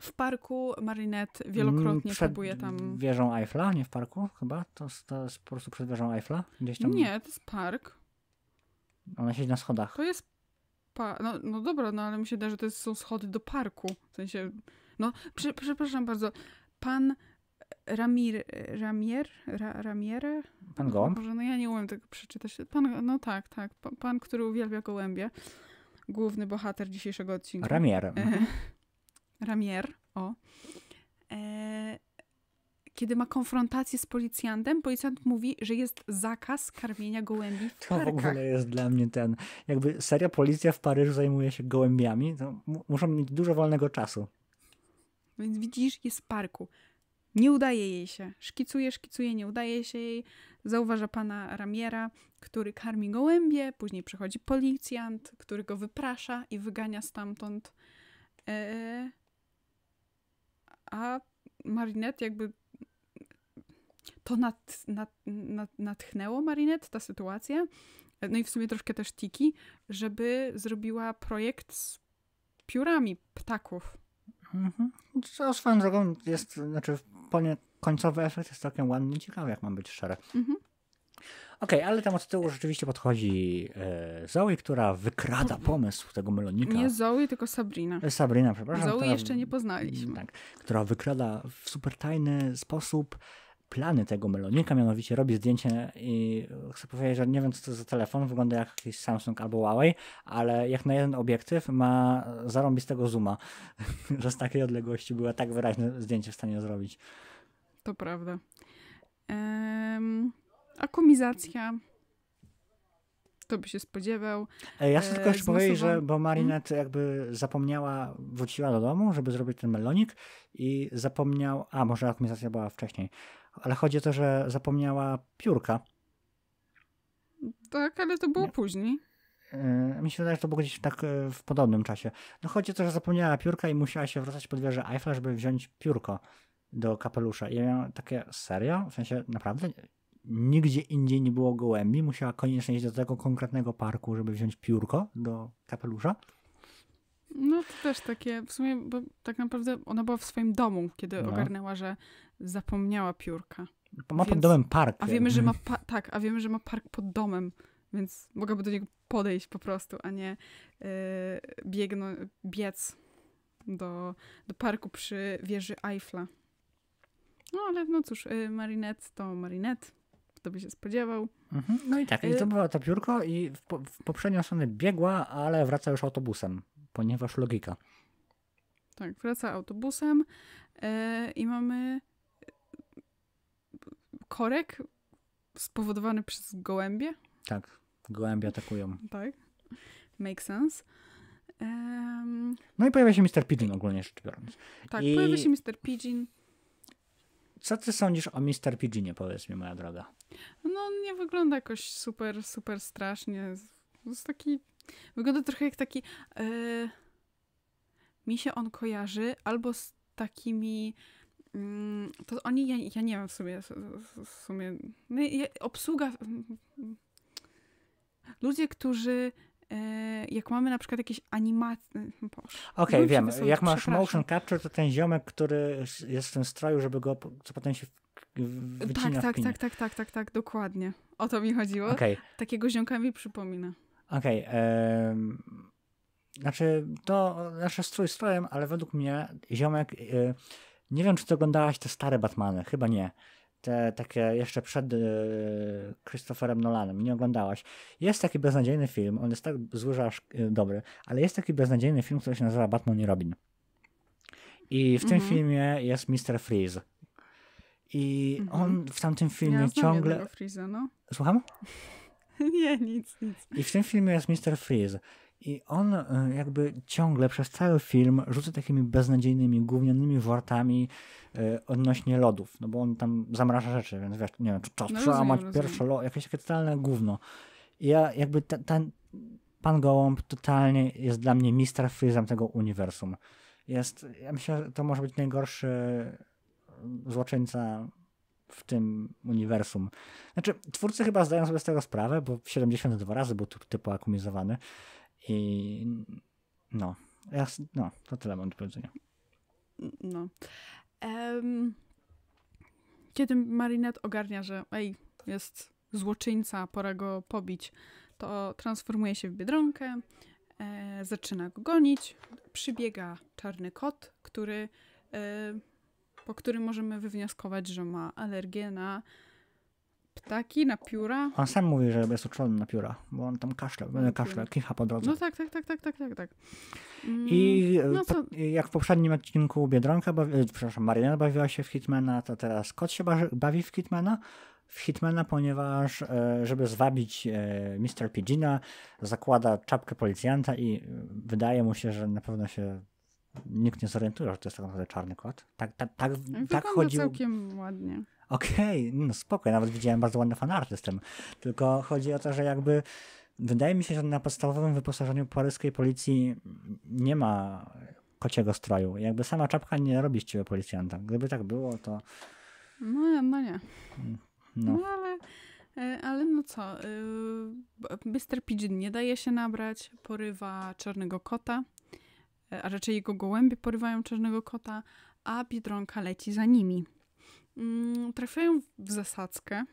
w parku Marinette wielokrotnie mm, przed próbuje tam... wieżą Eiffla, nie w parku chyba? To, to jest po prostu przed wieżą Eiffla? Gdzieś tam... Nie, to jest park. Ona siedzi na schodach. To jest... Pa... No, no dobra, no ale mi się da, że to są schody do parku. W sensie... No, przepraszam bardzo. Pan Ramir, Ramier, Ra, Ramiera? Pan Gołąb? Boże, no ja nie umiem tego przeczytać. Pan, no tak, tak. Pan, pan, który uwielbia gołębie. Główny bohater dzisiejszego odcinka. Ramier. E, Ramier, o. E, kiedy ma konfrontację z policjantem, policjant mówi, że jest zakaz karmienia gołębi w To parkach. w ogóle jest dla mnie ten, jakby seria policja w Paryżu zajmuje się gołębiami, to muszą mieć dużo wolnego czasu. Więc widzisz, jest parku. Nie udaje jej się. Szkicuje, szkicuje, nie udaje się jej. Zauważa pana Ramiera, który karmi gołębie, później przychodzi policjant, który go wyprasza i wygania stamtąd. Eee, a Marinette jakby... To nad, nad, nad, natchnęło Marinette, ta sytuacja. No i w sumie troszkę też Tiki, żeby zrobiła projekt z piórami ptaków Mhm. Co swoją drogą jest, znaczy końcowy efekt jest całkiem ładny i ciekawy, jak mam być szczery. Mhm. Okej, okay, ale tam od tyłu rzeczywiście podchodzi e, Zoe, która wykrada pomysł tego melonika. Nie Zoe, tylko Sabrina. E, Sabrina, przepraszam. Zoe która, jeszcze nie poznaliśmy. Tak, która wykrada w super tajny sposób plany tego melonika, mianowicie robi zdjęcie i chcę powiedzieć, że nie wiem co to za telefon, wygląda jak jakiś Samsung albo Huawei, ale jak na jeden obiektyw ma zarąbistego zooma, że z takiej odległości była tak wyraźne zdjęcie w stanie zrobić. To prawda. Um, akumizacja To by się spodziewał. E, ja chcę tylko e, jeszcze powiedzieć, że bo Marinette hmm? jakby zapomniała, wróciła do domu, żeby zrobić ten melonik i zapomniał, a może akumizacja była wcześniej, ale chodzi o to, że zapomniała piórka. Tak, ale to było nie. później. E, mi się wydaje, że to było gdzieś tak e, w podobnym czasie. No chodzi o to, że zapomniała piórka i musiała się wracać pod wieżę Eiffla, żeby wziąć piórko do kapelusza. I ja miałem takie, serio? W sensie, naprawdę? Nigdzie indziej nie było gołębi? Musiała koniecznie iść do tego konkretnego parku, żeby wziąć piórko do kapelusza? No to też takie, w sumie, bo tak naprawdę ona była w swoim domu, kiedy no. ogarnęła, że zapomniała piórka. Ma pod domem park. A wiemy, że ma tak, a wiemy, że ma park pod domem, więc mogłaby do niego podejść po prostu, a nie yy, biec do, do parku przy wieży Eiffla. No ale no cóż, yy, Marinette to Marinette, kto by się spodziewał. Mhm. No i tak, i to y, była to piórko i w, po, w poprzednią stronę biegła, ale wraca już autobusem ponieważ logika. Tak, wraca autobusem yy, i mamy e, korek spowodowany przez gołębie. Tak, gołębie atakują. Tak, make sense. Um... No i pojawia się Mr. Pidgin ogólnie rzecz biorąc. Tak, I... pojawia się Mr. Pidgin. Co ty sądzisz o Mr. Pidginie, powiedz mi, moja droga? No, on nie wygląda jakoś super, super strasznie. jest taki Wygląda trochę jak taki. E, mi się on kojarzy albo z takimi. Mm, to oni, ja, ja nie wiem w sumie, w sumie no, ja, obsługa, ludzie, którzy e, jak mamy na przykład jakieś animacje. Hmm, Okej, okay, wiem. jak masz motion capture, to ten ziomek, który jest w tym stroju, żeby go, co potem się tak, wycina tak, tak, tak, tak, tak, tak, tak, dokładnie. O to mi chodziło. Okay. Takiego ziomka mi przypomina. Okej. Okay, Znaczy, to nasze znaczy, strój strojem, ale według mnie ziomek. Y, nie wiem, czy ty oglądałaś te stare Batmany. Chyba nie. Te takie jeszcze przed yy, Christopherem Nolanem. Nie oglądałaś. Jest taki beznadziejny film. On jest tak zły, że aż dobry. Ale jest taki beznadziejny film, który się nazywa Batman i Robin. I w tym mhm. filmie jest Mr. Freeze. I mhm. on w tamtym filmie ja ciągle. Freeza, no. Słucham? Nie, nic, nic. I w tym filmie jest Mr. Freeze. I on e, jakby ciągle przez cały film rzuca takimi beznadziejnymi, gównianymi wartami e, odnośnie lodów, no bo on tam zamraża rzeczy, więc wiesz, nie wiem, czy czas no przełamać pierwsze lody, jakieś takie totalne gówno. I ja jakby ten, ten pan Gołąb totalnie jest dla mnie Mr. z tego uniwersum. Jest, ja myślę, że to może być najgorszy mm, złoczyńca w tym uniwersum. Znaczy, twórcy chyba zdają sobie z tego sprawę, bo 72 razy był typu akumizowany i no, ja, no, to tyle mam do powiedzenia. No. Um, kiedy Marinette ogarnia, że ej, jest złoczyńca, pora go pobić, to transformuje się w Biedronkę, e, zaczyna go gonić, przybiega czarny kot, który e, po którym możemy wywnioskować, że ma alergię na ptaki, na pióra. On sam mówi, że jest uczulony na pióra, bo on tam kaszle, kaszle, kicha po drodze. No tak, tak, tak, tak, tak, tak. tak. Mm, I no jak w poprzednim odcinku Biedronka, bawi, e, przepraszam, Mariana bawiła się w Hitmana, to teraz kot się bawi w Hitmana, w Hitmana, ponieważ e, żeby zwabić e, Mr. Pidgina, zakłada czapkę policjanta i wydaje mu się, że na pewno się nikt nie zorientuje, że to jest tak naprawdę czarny kot. Tak, tak, tak, no, tak Wygląda tak całkiem ładnie. Okej, okay, no spoko, ja nawet widziałem bardzo ładne fanarty z tym. Tylko chodzi o to, że jakby wydaje mi się, że na podstawowym wyposażeniu paryskiej policji nie ma kociego stroju. Jakby sama czapka nie robi z ciebie policjanta. Gdyby tak było, to... No, no nie. No, no ale... E, ale no co, e, Mr. Pigeon nie daje się nabrać, porywa czarnego kota. E, a raczej jego gołębie porywają czarnego kota, a Biedronka leci za nimi. Mm, trafiają w zasadzkę,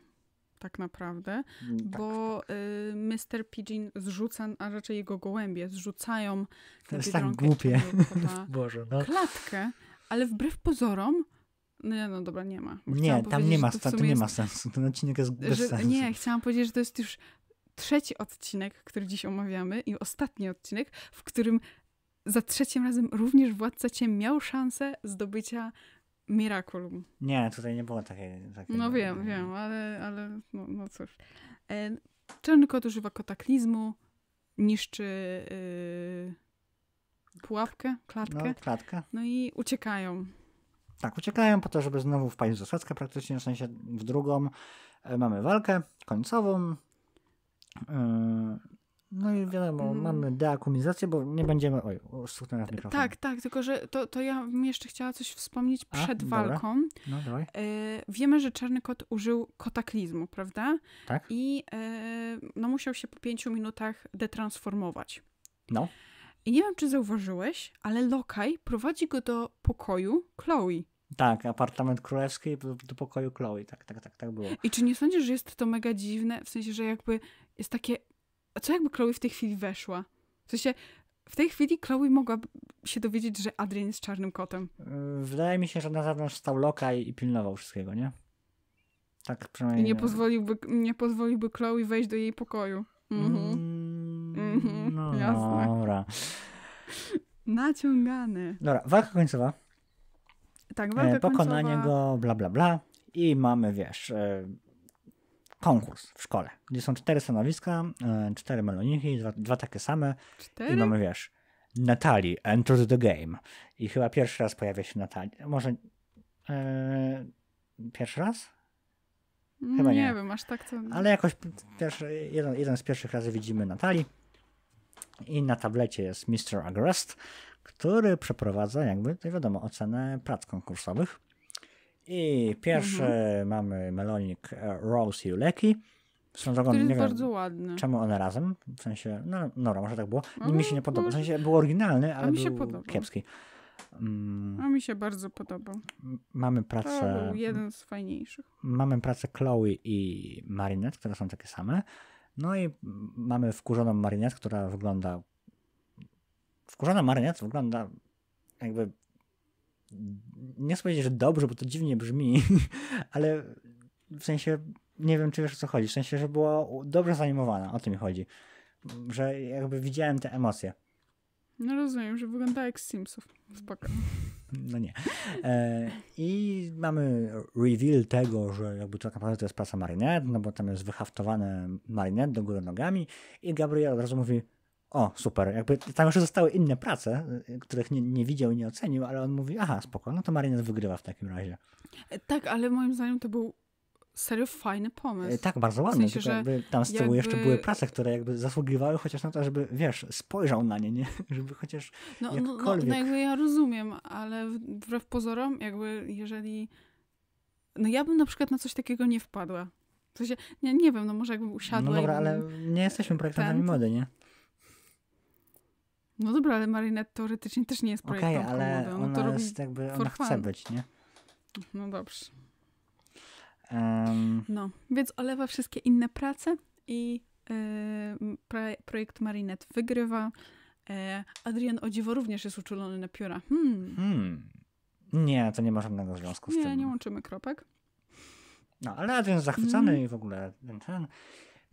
tak naprawdę, mm, tak, bo tak. Y, Mr. Pigeon zrzuca, a raczej jego gołębie zrzucają to jest tak głupie. Boże, no. klatkę, ale wbrew pozorom no, no dobra, nie ma. Nie, tam nie ma, to, to nie ma sensu. Ten odcinek jest bez że, sensu. Nie, chciałam powiedzieć, że to jest już trzeci odcinek, który dziś omawiamy i ostatni odcinek, w którym za trzecim razem również Władca cię miał szansę zdobycia Miraculum. Nie, tutaj nie było takiej... takiej no wiem, nie. No. wiem, ale, ale no, no cóż. E, Czarny kot używa kotaklizmu, niszczy yy, pułapkę, klatkę. No, klatkę. No i uciekają. Tak, uciekają po to, żeby znowu wpaść w zasadzkę praktycznie, w sensie w drugą. E, mamy walkę końcową. E, no i wiadomo, mm. mamy deakumizację, bo nie będziemy. Oj, na w mikrofon. Tak, tak, tylko że to, to ja bym jeszcze chciała coś wspomnieć przed A, walką. No, dawaj. E, wiemy, że czarny kot użył kotaklizmu, prawda? Tak. I e, no, musiał się po pięciu minutach detransformować. No. I nie wiem, czy zauważyłeś, ale Lokaj prowadzi go do pokoju Chloe. Tak, apartament królewski do, do pokoju Chloe, tak, tak, tak, tak było. I czy nie sądzisz, że jest to mega dziwne? W sensie, że jakby jest takie a co jakby Chloe w tej chwili weszła? W sensie, w tej chwili Chloe mogła się dowiedzieć, że Adrian jest czarnym kotem. Yy, wydaje mi się, że na zewnątrz stał Loka i, i pilnował wszystkiego, nie? Tak przynajmniej. I nie pozwoliłby, nie pozwoliłby Chloe wejść do jej pokoju. Mhm. Mm, mhm. No, Jasne. Dobra. Naciągany. Dobra, walka końcowa. Tak, walka e, Pokonanie końcowa. go, bla, bla, bla. I mamy, wiesz, e, konkurs w szkole, gdzie są cztery stanowiska, e, cztery meloniki, dwa, dwa takie same. Cztery? I mamy, wiesz, Natalii, Enter the Game. I chyba pierwszy raz pojawia się Natalii. Może e, pierwszy raz? Chyba nie, nie wiem, aż tak to... Ale jakoś pierwszy, jeden, jeden z pierwszych razy widzimy Natalii. I na tablecie jest Mr. Agrest, który przeprowadza jakby, to wiadomo, ocenę prac konkursowych. I pierwszy mhm. mamy melonik e, Rose i Uleki. Są drogą, nie wiem, Czemu one razem? W sensie, no no, może tak było. Nie Mi no, się nie podoba. W sensie tak. był oryginalny, ale był podoba. kiepski. Mm. A mi się bardzo podobał. Mamy pracę. To był jeden z fajniejszych. Mamy pracę Chloe i Marinette, które są takie same. No i mamy wkurzoną Marinette, która wygląda. Wkurzona Marinette wygląda jakby nie chcę powiedzieć, że dobrze, bo to dziwnie brzmi, ale w sensie nie wiem, czy wiesz o co chodzi. W sensie, że było dobrze zanimowana, o tym mi chodzi. Że jakby widziałem te emocje. No rozumiem, że wygląda jak z Simsów. Spoko. No nie. E, I mamy reveal tego, że jakby to tak naprawdę to jest praca Marinette, no bo tam jest wyhaftowane Marinette do góry nogami i Gabriel od razu mówi, o, super, jakby tam już zostały inne prace, y, których nie, nie widział i nie ocenił, ale on mówi, aha, spoko, no to Marines wygrywa w takim razie. E, tak, ale moim zdaniem to był serio fajny pomysł. E, tak, bardzo ładny, w sensie, jakby tam z tyłu jakby... jeszcze były prace, które jakby zasługiwały chociaż na to, żeby, wiesz, spojrzał na nie, nie? żeby chociaż no, no, no jakkolwiek... No, no, jakby ja rozumiem, ale wbrew pozorom, jakby jeżeli... No ja bym na przykład na coś takiego nie wpadła. W sensie, nie, nie wiem, no może jakby usiadła... No dobra, ale nie jesteśmy projektantami ten... mody, nie? No dobra, ale Marinette teoretycznie też nie jest projektantką okay, ale no Ona, to robi jest jakby, ona chce być, nie? No dobrze. Um. No, więc olewa wszystkie inne prace i yy, projekt Marinette wygrywa. E, Adrian Odziwo również jest uczulony na pióra. Hmm. hmm. Nie, to nie ma żadnego związku z nie, tym. Nie, nie łączymy kropek. No, ale Adrian zachwycony mhm. i w ogóle ten, ten.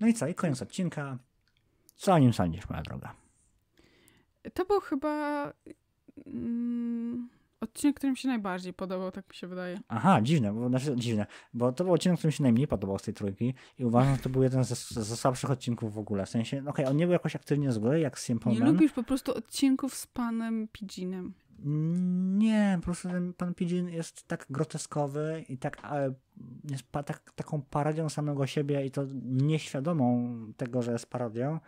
No i co? I koniec odcinka. Co o nim sądzisz, moja droga? To był chyba mm, odcinek, który mi się najbardziej podobał, tak mi się wydaje. Aha, dziwne, bo, znaczy dziwne, bo to był odcinek, który mi się najmniej podobał z tej trójki i uważam, że to był jeden ze, słabszych odcinków w ogóle. W sensie, no okej, okay, on nie był jakoś aktywnie zły, jak z Simple Nie Man. lubisz po prostu odcinków z panem Pidginem. Nie, po prostu ten pan Pidgin jest tak groteskowy i tak, e, jest pa, tak, taką parodią samego siebie i to nieświadomą tego, że jest parodią,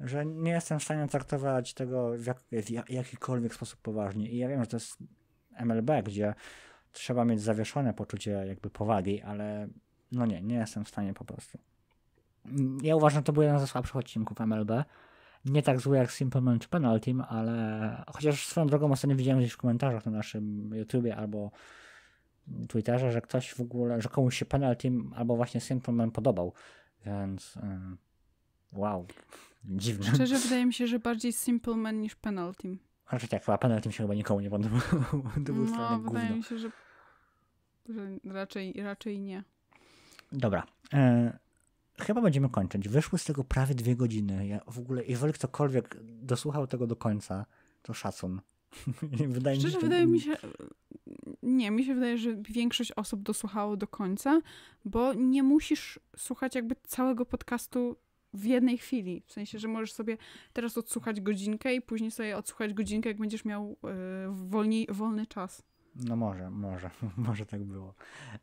że nie jestem w stanie traktować tego w, jak, w jakikolwiek sposób poważnie. I ja wiem, że to jest MLB, gdzie trzeba mieć zawieszone poczucie jakby powagi, ale no nie, nie jestem w stanie po prostu. Ja uważam, że to był jeden ze słabszych odcinków MLB. Nie tak zły jak Man czy Penalty, ale chociaż swoją drogą ostatnio widziałem gdzieś w komentarzach na naszym YouTubie albo Twitterze, że ktoś w ogóle, że komuś się Penalty albo właśnie Man podobał, więc... Yy Wow, dziwne. Szczerze wydaje mi się, że bardziej Simple Man niż Penalty. Znaczy tak, a Penalty się chyba nikomu nie podobał. To był no, wydaje gówno. mi się, że, że, raczej, raczej nie. Dobra. E, chyba będziemy kończyć. Wyszły z tego prawie dwie godziny. Ja w ogóle, jeżeli ktokolwiek dosłuchał tego do końca, to szacun. wydaje Szczerze mi się, to... wydaje mi się, nie, mi się wydaje, że większość osób dosłuchało do końca, bo nie musisz słuchać jakby całego podcastu w jednej chwili. W sensie, że możesz sobie teraz odsłuchać godzinkę i później sobie odsłuchać godzinkę, jak będziesz miał yy, e, wolni, wolny czas. No może, może, może tak było.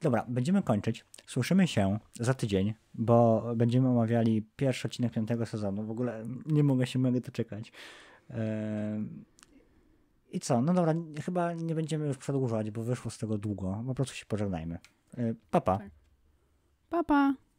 Dobra, będziemy kończyć. Słyszymy się za tydzień, bo będziemy omawiali pierwszy odcinek piątego sezonu. W ogóle nie mogę się mogę doczekać. Yy... I co? No dobra, chyba nie będziemy już przedłużać, bo wyszło z tego długo. Po prostu się pożegnajmy. Yy, e, papa. Tak. Papa.